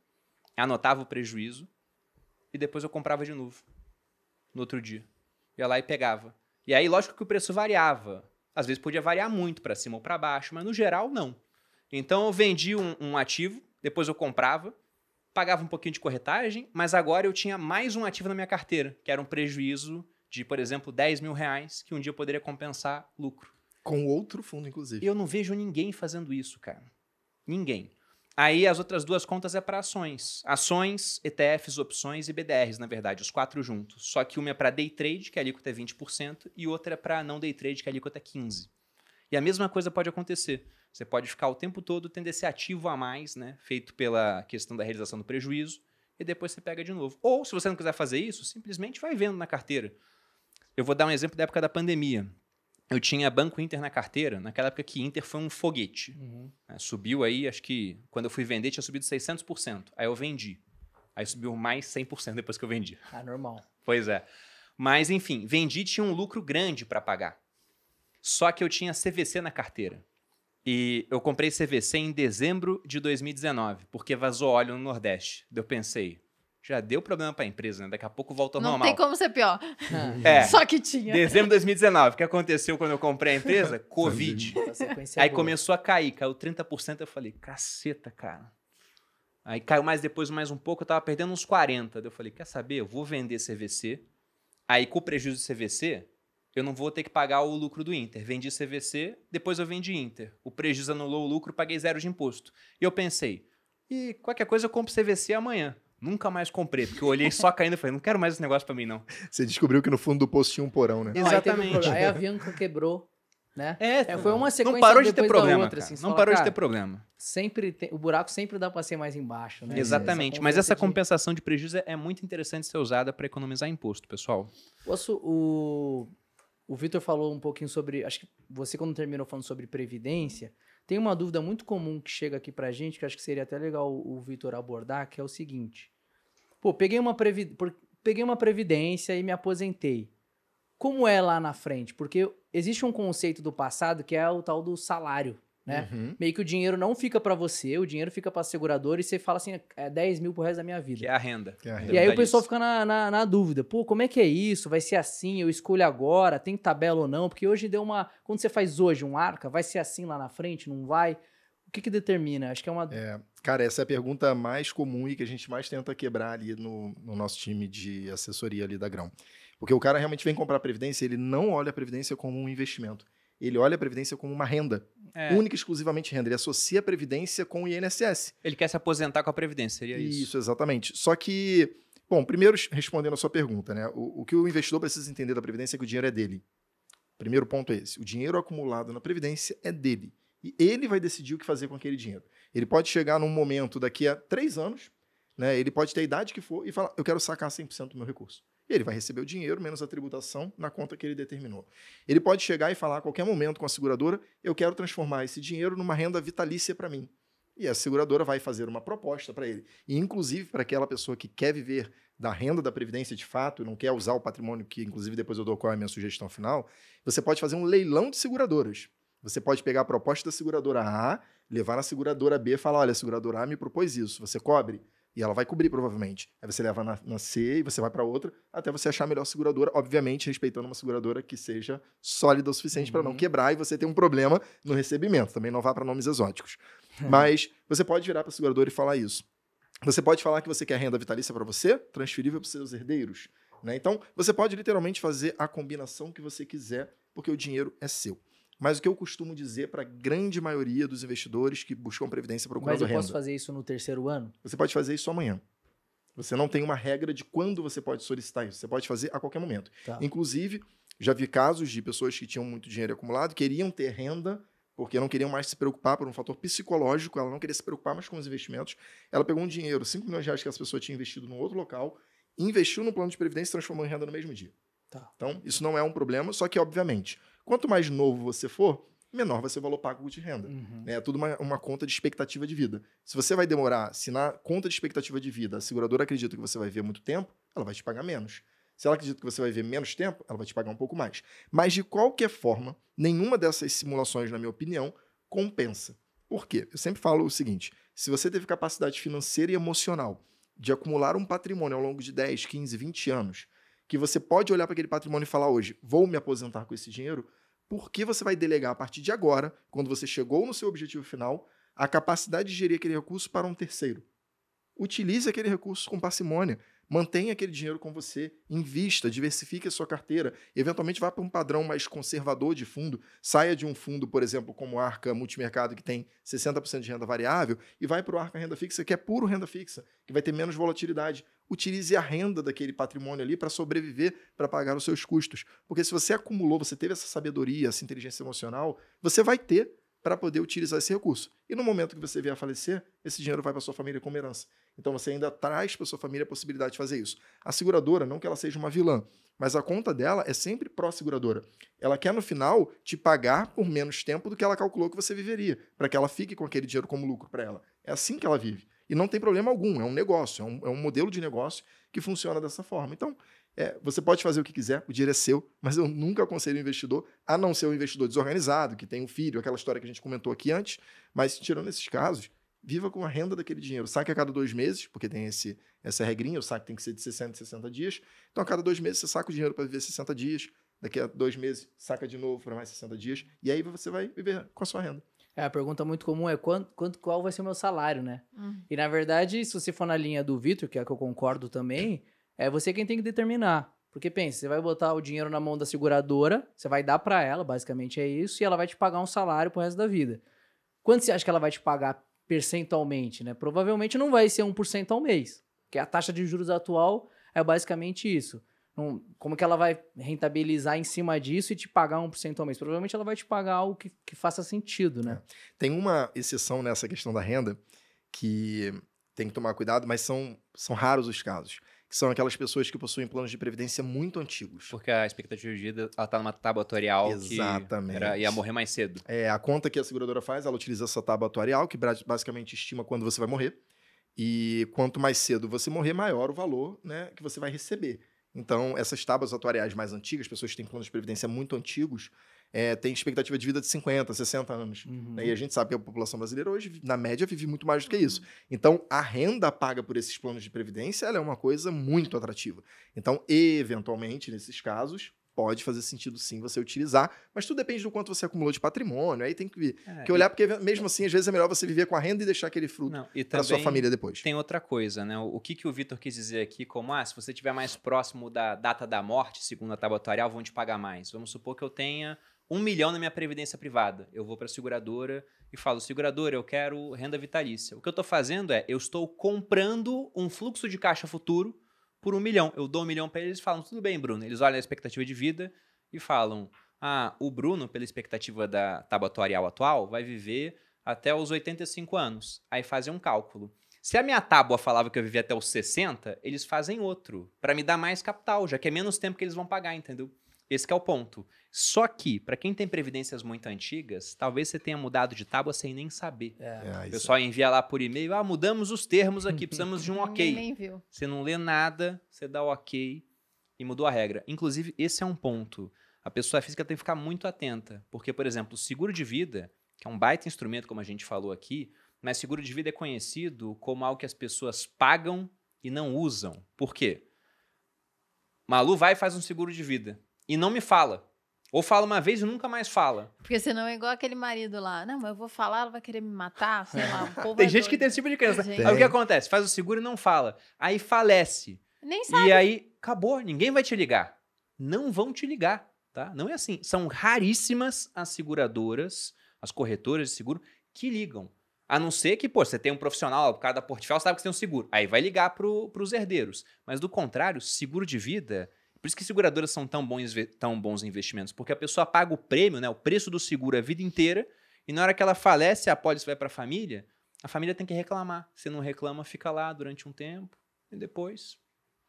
Speaker 1: anotava o prejuízo e depois eu comprava de novo no outro dia. Ia lá e pegava. E aí, lógico que o preço variava. Às vezes podia variar muito para cima ou para baixo, mas no geral, não. Então eu vendia um, um ativo, depois eu comprava, pagava um pouquinho de corretagem, mas agora eu tinha mais um ativo na minha carteira, que era um prejuízo de, por exemplo, 10 mil reais, que um dia eu poderia compensar lucro. Com
Speaker 4: outro fundo, inclusive.
Speaker 1: Eu não vejo ninguém fazendo isso, cara. Ninguém. Aí as outras duas contas é para ações. Ações, ETFs, opções e BDRs, na verdade, os quatro juntos. Só que uma é para day trade, que a alíquota é 20%, e outra é para não day trade, que a alíquota é 15%. E a mesma coisa pode acontecer. Você pode ficar o tempo todo tendo esse ativo a mais, né? Feito pela questão da realização do prejuízo, e depois você pega de novo. Ou, se você não quiser fazer isso, simplesmente vai vendo na carteira. Eu vou dar um exemplo da época da pandemia. Eu tinha Banco Inter na carteira, naquela época que Inter foi um foguete. Uhum. Né, subiu aí, acho que quando eu fui vender tinha subido 600%. Aí eu vendi. Aí subiu mais 100% depois que eu vendi. Ah, normal. Pois é. Mas enfim, vendi tinha um lucro grande para pagar. Só que eu tinha CVC na carteira. E eu comprei CVC em dezembro de 2019, porque vazou óleo no Nordeste. Eu pensei, já deu problema para a empresa, né? Daqui a pouco volta ao Não normal. Não tem
Speaker 2: como ser pior. É. é. Só que tinha. Dezembro
Speaker 1: de 2019, o que aconteceu quando eu comprei a empresa? Covid. Aí começou a cair, caiu 30%. Eu falei, caceta, cara. Aí caiu mais depois, mais um pouco, eu tava perdendo uns 40. Eu falei, quer saber? Eu vou vender CVC. Aí com o prejuízo do CVC, eu não vou ter que pagar o lucro do Inter. Vendi CVC, depois eu vendi Inter. O prejuízo anulou o lucro, paguei zero de imposto. E eu pensei, e qualquer coisa eu compro CVC amanhã. Nunca mais comprei, porque eu olhei só caindo e falei, não quero mais esse negócio para mim, não.
Speaker 4: Você descobriu que no fundo do poço tinha um porão, né?
Speaker 1: Exatamente. Aí, um aí a
Speaker 3: Avianca quebrou, né? É, é, foi uma sequência Não parou de ter problema, outra, assim, não fala, parou de ter problema. Sempre tem, o buraco sempre dá para ser mais embaixo, né? Exatamente, essa mas essa de...
Speaker 1: compensação de prejuízo é, é muito interessante ser usada para economizar imposto, pessoal.
Speaker 3: Posso, o o Vitor falou um pouquinho sobre. Acho que você, quando terminou falando sobre previdência, tem uma dúvida muito comum que chega aqui pra gente, que acho que seria até legal o, Vitor abordar, que é o seguinte: pô, peguei uma, previ... peguei uma previdência e me aposentei. Como é lá na frente? Porque existe um conceito do passado que é o tal do salário né? Uhum. Meio que o dinheiro não fica para você, o dinheiro fica para a seguradora e você fala assim, é 10 mil pro resto da minha vida. Que é a renda. É a renda. E aí o pessoal fica na, na, na, dúvida, pô, como é que é isso? Vai ser assim? Eu escolho agora? Tem tabela ou não? Porque hoje deu uma... Quando você faz hoje um arca, vai ser assim lá na frente? Não vai? O que que determina? Acho que é uma... É,
Speaker 4: cara, essa é a pergunta mais comum e que a gente mais tenta quebrar ali no, no nosso time de assessoria ali da Grão. Porque o cara realmente vem comprar previdência, ele não olha a previdência como um investimento ele olha a previdência como uma renda. É. Única e exclusivamente renda. Ele associa a previdência com o
Speaker 1: INSS. Ele quer se aposentar com a previdência, seria isso? Isso,
Speaker 4: exatamente. Só que, bom, primeiro respondendo a sua pergunta, né? O, o que o investidor precisa entender da previdência é que o dinheiro é dele. Primeiro ponto é esse. O dinheiro acumulado na previdência é dele. E ele vai decidir o que fazer com aquele dinheiro. Ele pode chegar num momento daqui a três anos, né? Ele pode ter a idade que for e falar: eu quero sacar 100% do meu recurso ele vai receber o dinheiro menos a tributação na conta que ele determinou. Ele pode chegar e falar a qualquer momento com a seguradora: eu quero transformar esse dinheiro numa renda vitalícia para mim. E a seguradora vai fazer uma proposta para ele. E, inclusive, para aquela pessoa que quer viver da renda da Previdência de fato, não quer usar o patrimônio, que inclusive depois eu dou qual é a minha sugestão final, você pode fazer um leilão de seguradoras. Você pode pegar a proposta da seguradora A, levar na seguradora B e falar: olha, a seguradora A me propôs isso, você cobre? E ela vai cobrir, provavelmente. Aí você leva na, na C e você vai para outra, até você achar a melhor seguradora, obviamente respeitando uma seguradora que seja sólida o suficiente uhum. para não quebrar e você ter um problema no recebimento. Também não vá para nomes exóticos. Mas você pode virar para a seguradora e falar isso. Você pode falar que você quer renda vitalícia para você, transferível para os seus herdeiros. Né? Então, você pode literalmente fazer a combinação que você quiser, porque o dinheiro é seu. Mas o que eu costumo dizer para a grande maioria dos investidores que buscam previdência procurando renda... Mas eu posso renda, fazer isso no terceiro ano? Você pode fazer isso amanhã. Você não tem uma regra de quando você pode solicitar isso. Você pode fazer a qualquer momento. Tá. Inclusive, já vi casos de pessoas que tinham muito dinheiro acumulado, queriam ter renda, porque não queriam mais se preocupar por um fator psicológico, ela não queria se preocupar mais com os investimentos. Ela pegou um dinheiro, 5 milhões de reais que essa pessoa tinha investido num outro local, investiu no plano de previdência e transformou em renda no mesmo dia. Tá. Então, isso não é um problema, só que, obviamente, Quanto mais novo você for, menor vai ser o valor pago de renda. Uhum. Né? É tudo uma, uma, conta de expectativa de vida. Se você vai demorar, se na conta de expectativa de vida a seguradora acredita que você vai ver muito tempo, ela vai te pagar menos. Se ela acredita que você vai ver menos tempo, ela vai te pagar um pouco mais. Mas, de qualquer forma, nenhuma dessas simulações, na minha opinião, compensa. Por quê? Eu sempre falo o seguinte: se você teve capacidade financeira e emocional de acumular um patrimônio ao longo de 10, 15, 20 anos, que você pode olhar para aquele patrimônio e falar hoje, vou me aposentar com esse dinheiro, porque você vai delegar a partir de agora, quando você chegou no seu objetivo final, a capacidade de gerir aquele recurso para um terceiro. Utilize aquele recurso com parcimônia, mantenha aquele dinheiro com você, invista, diversifique a sua carteira, eventualmente vá para um padrão mais conservador de fundo, saia de um fundo, por exemplo, como o Arca Multimercado, que tem 60% de renda variável, e vai para o Arca Renda Fixa, que é puro renda fixa, que vai ter menos volatilidade utilize a renda daquele patrimônio ali para sobreviver, para pagar os seus custos. Porque se você acumulou, você teve essa sabedoria, essa inteligência emocional, você vai ter para poder utilizar esse recurso. E no momento que você vier a falecer, esse dinheiro vai para sua família como herança. Então você ainda traz para sua família a possibilidade de fazer isso. A seguradora, não que ela seja uma vilã, mas a conta dela é sempre pró-seguradora. Ela quer, no final, te pagar por menos tempo do que ela calculou que você viveria, para que ela fique com aquele dinheiro como lucro para ela. É assim que ela vive. E não tem problema algum, é um negócio, é um, é um modelo de negócio que funciona dessa forma. Então, é, você pode fazer o que quiser, o dinheiro é seu, mas eu nunca aconselho o investidor a não ser um investidor desorganizado, que tem um filho, aquela história que a gente comentou aqui antes. Mas, tirando esses casos, viva com a renda daquele dinheiro. Saque a cada dois meses, porque tem esse, essa regrinha, o saque tem que ser de 60 60 dias. Então, a cada dois meses, você saca o dinheiro para viver 60 dias. Daqui a dois meses, saca de novo para mais
Speaker 3: 60 dias. E aí você vai viver com a sua renda. É, a pergunta muito comum é quanto, quanto qual vai ser o meu salário, né? Uhum. E na verdade, se você for na linha do Vitor, que é a que eu concordo também, é você quem tem que determinar. Porque pensa, você vai botar o dinheiro na mão da seguradora, você vai dar para ela, basicamente é isso, e ela vai te pagar um salário pro resto da vida. Quanto você acha que ela vai te pagar percentualmente, né? Provavelmente não vai ser 1% ao mês, que é a taxa de juros atual é basicamente isso. Não, como que ela vai rentabilizar em cima disso e te pagar 1% ao mês? Provavelmente ela vai te pagar algo que, que faça sentido, né? É. Tem uma exceção nessa questão da renda
Speaker 4: que tem que tomar cuidado, mas são, são raros os casos. Que são aquelas pessoas
Speaker 1: que possuem planos de previdência muito antigos. Porque a expectativa de vida, ela tá numa tábua atuarial Exatamente. que era, ia morrer mais cedo.
Speaker 4: É, a conta que a seguradora faz, ela utiliza essa tábua atuarial, que basicamente estima quando você vai morrer. E quanto mais cedo você morrer, maior o valor né, que você vai receber. Então, essas tábuas atuariais mais antigas, pessoas que têm planos de previdência muito antigos, é, têm expectativa de vida de 50, 60 anos. Uhum. Né? E a gente sabe que a população brasileira hoje, na média, vive muito mais do que uhum. isso. Então, a renda paga por esses planos de previdência é uma coisa muito atrativa. Então, eventualmente, nesses casos, pode fazer sentido sim você utilizar, mas tudo depende do quanto você acumulou de patrimônio, aí tem que, é, que olhar, e... porque mesmo assim, às vezes é melhor você viver com a renda e deixar aquele
Speaker 1: fruto para sua família depois. Tem outra coisa, né? O que, que o Vitor quis dizer aqui, como, ah, se você estiver mais próximo da data da morte, segundo a tabuatorial, vão te pagar mais. Vamos supor que eu tenha um milhão na minha previdência privada. Eu vou para a seguradora e falo, seguradora, eu quero renda vitalícia. O que eu estou fazendo é, eu estou comprando um fluxo de caixa futuro por um milhão. Eu dou um milhão para eles e falam, tudo bem, Bruno. Eles olham a expectativa de vida e falam, ah, o Bruno, pela expectativa da tabuatorial atual, vai viver até os 85 anos. Aí fazem um cálculo. Se a minha tábua falava que eu vivia até os 60, eles fazem outro, para me dar mais capital, já que é menos tempo que eles vão pagar, entendeu? Esse é o ponto. Só que, para quem tem previdências muito antigas, talvez você tenha mudado de tábua sem nem saber. É. é o pessoal é. envia lá por e-mail: ah, mudamos os termos aqui, precisamos de um ok. Nem viu. Você não lê nada, você dá o ok e mudou a regra. Inclusive, esse é um ponto. A pessoa física tem que ficar muito atenta, porque, por exemplo, o seguro de vida, que é um baita instrumento, como a gente falou aqui, mas seguro de vida é conhecido como algo que as pessoas pagam e não usam. Por quê? Malu vai e faz um seguro de vida e não me fala. Ou fala uma vez e nunca mais fala.
Speaker 2: Porque senão é igual aquele marido lá. Não, mas eu vou falar, ela vai querer me matar, sei lá. O povo tem é gente doido.
Speaker 1: que tem esse tipo de crença. Aí o que acontece? Faz o seguro e não fala. Aí falece.
Speaker 2: Nem sabe. E aí,
Speaker 1: acabou. Ninguém vai te ligar. Não vão te ligar, tá? Não é assim. São raríssimas as seguradoras, as corretoras de seguro, que ligam. A não ser que, pô, você tem um profissional, por causa da portfólio, sabe que você tem um seguro. Aí vai ligar para os herdeiros. Mas do contrário, seguro de vida por isso que seguradoras são tão bons, tão bons investimentos, porque a pessoa paga o prêmio, né, o preço do seguro a vida inteira, e na hora que ela falece, a apólice vai para a família, a família tem que reclamar. Se não reclama, fica lá durante um tempo e depois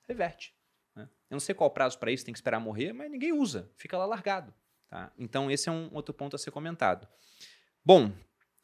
Speaker 1: reverte. Né? Eu não sei qual prazo para isso, tem que esperar morrer, mas ninguém usa, fica lá largado. Tá? Então, esse é um outro ponto a ser comentado. Bom,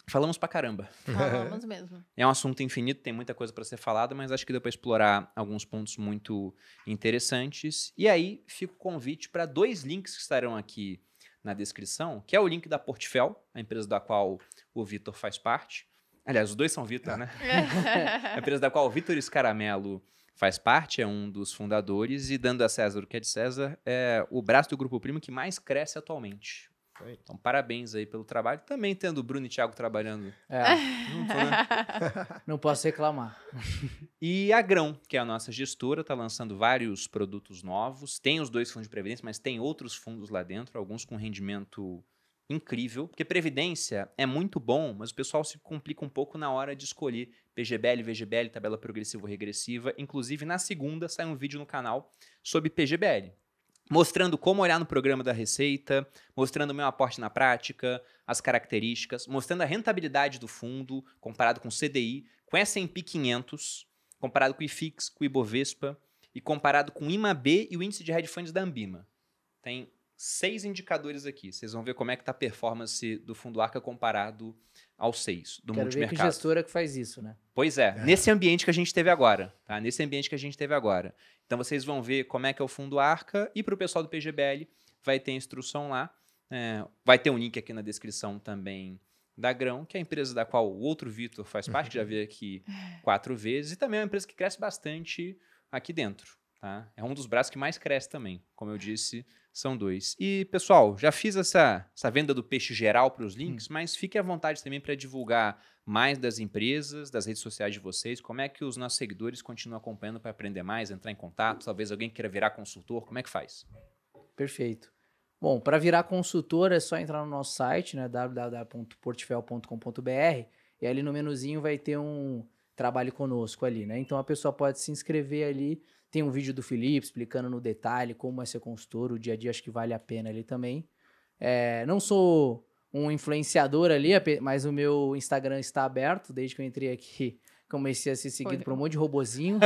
Speaker 1: Falamos pra caramba. Falamos mesmo. É um assunto infinito, tem muita coisa para ser falada, mas acho que deu para explorar alguns pontos muito interessantes. E aí fica o convite para dois links que estarão aqui na descrição, que é o link da Portfel, a empresa da qual o Vitor faz parte. Aliás, os dois são Vitor, né? a empresa da qual o Vitor Escaramelo faz parte, é um dos fundadores, e dando a César o que é de César, é o braço do Grupo Primo que mais cresce atualmente. Foi. Então, parabéns aí pelo trabalho. Também tendo o Bruno e o Thiago trabalhando é. junto, né?
Speaker 3: Não posso reclamar.
Speaker 1: E a Grão, que é a nossa gestora, está lançando vários produtos novos. Tem os dois fundos de previdência, mas tem outros fundos lá dentro, alguns com rendimento incrível, porque previdência é muito bom, mas o pessoal se complica um pouco na hora de escolher PGBL, VGBL, tabela progressiva ou regressiva. Inclusive, na segunda sai um vídeo no canal sobre PGBL mostrando como olhar no programa da Receita, mostrando o meu aporte na prática, as características, mostrando a rentabilidade do fundo comparado com o CDI, com S&P 500, comparado com o IFIX, com o Ibovespa e comparado com o IMAB e o índice de hedge funds da Ambima. Tem seis indicadores aqui. Vocês vão ver como é que está a performance do fundo Arca comparado aos seis do Quero multimercado. Ver que
Speaker 3: gestora que faz isso, né?
Speaker 1: Pois é, é, nesse ambiente que a gente teve agora, tá? Nesse ambiente que a gente teve agora. Então vocês vão ver como é que é o fundo Arca e para o pessoal do PGBL vai ter instrução lá. É, vai ter um link aqui na descrição também da Grão, que é a empresa da qual o outro Vitor faz parte, já veio aqui quatro vezes, e também é uma empresa que cresce bastante aqui dentro. Tá? É um dos braços que mais cresce também. Como eu disse, são dois. E, pessoal, já fiz essa, essa venda do peixe geral para os links, hum. mas fique à vontade também para divulgar mais das empresas, das redes sociais de vocês. Como é que os nossos seguidores continuam acompanhando para aprender mais, entrar em contato? Talvez alguém queira virar consultor. Como é que faz?
Speaker 3: Perfeito. Bom, para virar consultor é só entrar no nosso site, né, www.portfel.com.br, e ali no menuzinho vai ter um trabalho conosco ali, né? Então a pessoa pode se inscrever ali tem um vídeo do Felipe explicando no detalhe como é ser consultor, o dia a dia acho que vale a pena ali também. É, não sou um influenciador ali, mas o meu Instagram está aberto desde que eu entrei aqui. Comecei a ser seguido por um monte de robozinho.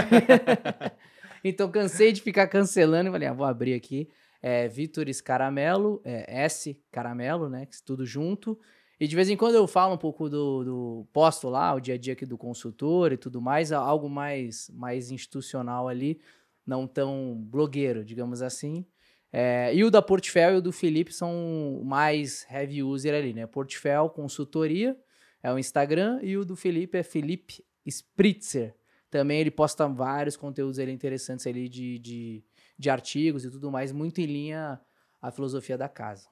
Speaker 3: então cansei de ficar cancelando e falei, ah, vou abrir aqui. É, Vítor Caramelo, é, S Caramelo, né? É tudo junto. E de vez em quando eu falo um pouco do, do posto lá, o dia a dia aqui do consultor e tudo mais, é algo mais, mais institucional ali, não tão blogueiro, digamos assim. É, e o da Portfel e o do Felipe são mais heavy user ali, né? Portfel Consultoria é o Instagram e o do Felipe é Felipe Spritzer. Também ele posta vários conteúdos ali interessantes ali de, de, de artigos e tudo mais, muito em linha à filosofia da casa.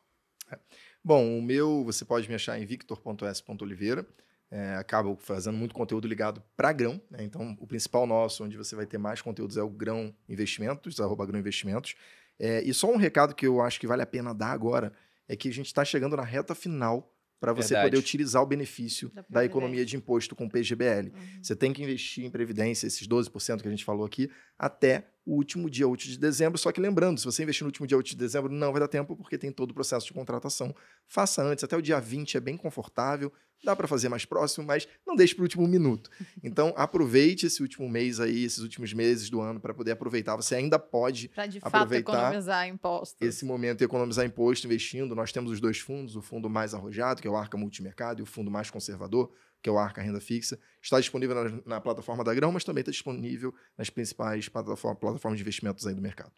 Speaker 3: É.
Speaker 4: Bom, o meu você pode me achar em victor.s.oliveira. É, acabo fazendo muito conteúdo ligado para grão. Né? Então, o principal nosso, onde você vai ter mais conteúdos, é o Grão Investimentos, arroba Grão Investimentos. É, e só um recado que eu acho que vale a pena dar agora é que a gente está chegando na reta final para você Verdade. poder utilizar o benefício da, da economia de imposto com PGBL. Uhum. Você tem que investir em previdência, esses 12% que a gente falou aqui, até o último dia útil de dezembro. Só que lembrando, se você investir no último dia útil de dezembro, não vai dar tempo, porque tem todo o processo de contratação. Faça antes, até o dia 20 é bem confortável. Dá para fazer mais próximo, mas não deixe para o último minuto. Então, aproveite esse último mês aí, esses últimos meses do ano para poder aproveitar. Você ainda pode de aproveitar fato, economizar imposto. Esse momento e economizar imposto investindo. Nós temos os dois fundos, o fundo mais arrojado, que é o Arca Multimercado, e o fundo mais conservador, que é o Arca Renda Fixa. Está disponível na, na plataforma da Grão, mas também está disponível nas principais plataformas de investimentos aí do mercado.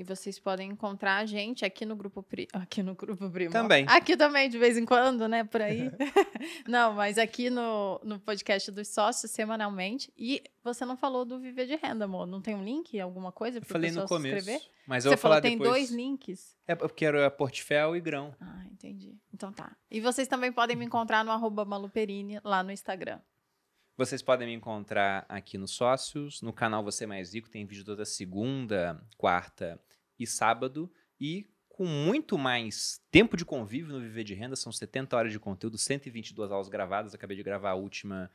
Speaker 2: E vocês podem encontrar a gente aqui no grupo Pri... aqui no grupo Primo. Também. Aqui também de vez em quando, né, por aí. não, mas aqui no, no podcast dos sócios semanalmente. E você não falou do Viver de Renda, amor. Não tem um link, alguma coisa para falei no começo, inscrever? Mas eu você vou falou, falar tem dois links.
Speaker 1: É porque era portfel e grão. Ah,
Speaker 2: entendi. Então tá. E vocês também podem me encontrar no arroba maluperini lá no Instagram.
Speaker 1: Vocês podem me encontrar aqui nos Sócios, no canal Você é Mais Rico, tem vídeo toda segunda, quarta e sábado e com muito mais tempo de convívio no Viver de Renda, são 70 horas de conteúdo, 122 aulas gravadas, acabei de gravar a última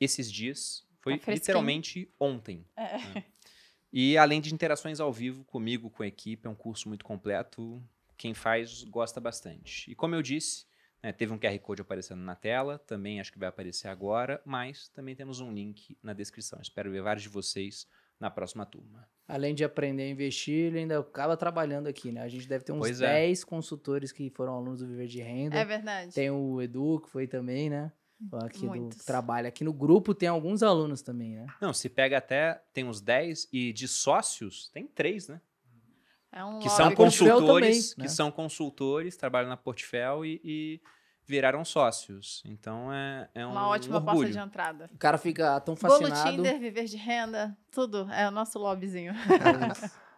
Speaker 1: esses dias, foi tá literalmente ontem. É. Né? E além de interações ao vivo comigo, com a equipe, é um curso muito completo, quem faz gosta bastante. E como eu disse, né, teve um QR Code aparecendo na tela, também acho que vai aparecer agora, mas também temos um link na descrição. Espero ver vários de vocês na próxima turma.
Speaker 3: Além de aprender a investir, ele ainda acaba trabalhando aqui, né? A gente deve ter uns pois 10 é. consultores que foram alunos do Viver de Renda. É verdade. Tem o Edu, que foi também, né? Aqui do trabalho. Aqui no grupo tem alguns alunos também, né?
Speaker 1: Não, se pega até, tem uns 10 e de sócios, tem três, né? É um que são consultores, também, né? que são consultores, trabalham na Portfel e, e viraram sócios. Então é, é um Uma ótima orgulho. porta de entrada. O
Speaker 3: cara fica tão fascinado. Bolo Tinder,
Speaker 2: viver de renda, tudo. É o nosso lobbyzinho. É.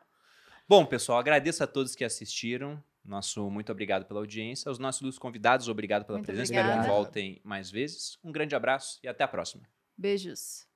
Speaker 1: Bom, pessoal, agradeço a todos que assistiram. Nosso muito obrigado pela audiência. Os nossos convidados, obrigado pela muito presença. Obrigada. Espero que voltem mais vezes. Um grande abraço e até a próxima.
Speaker 2: Beijos.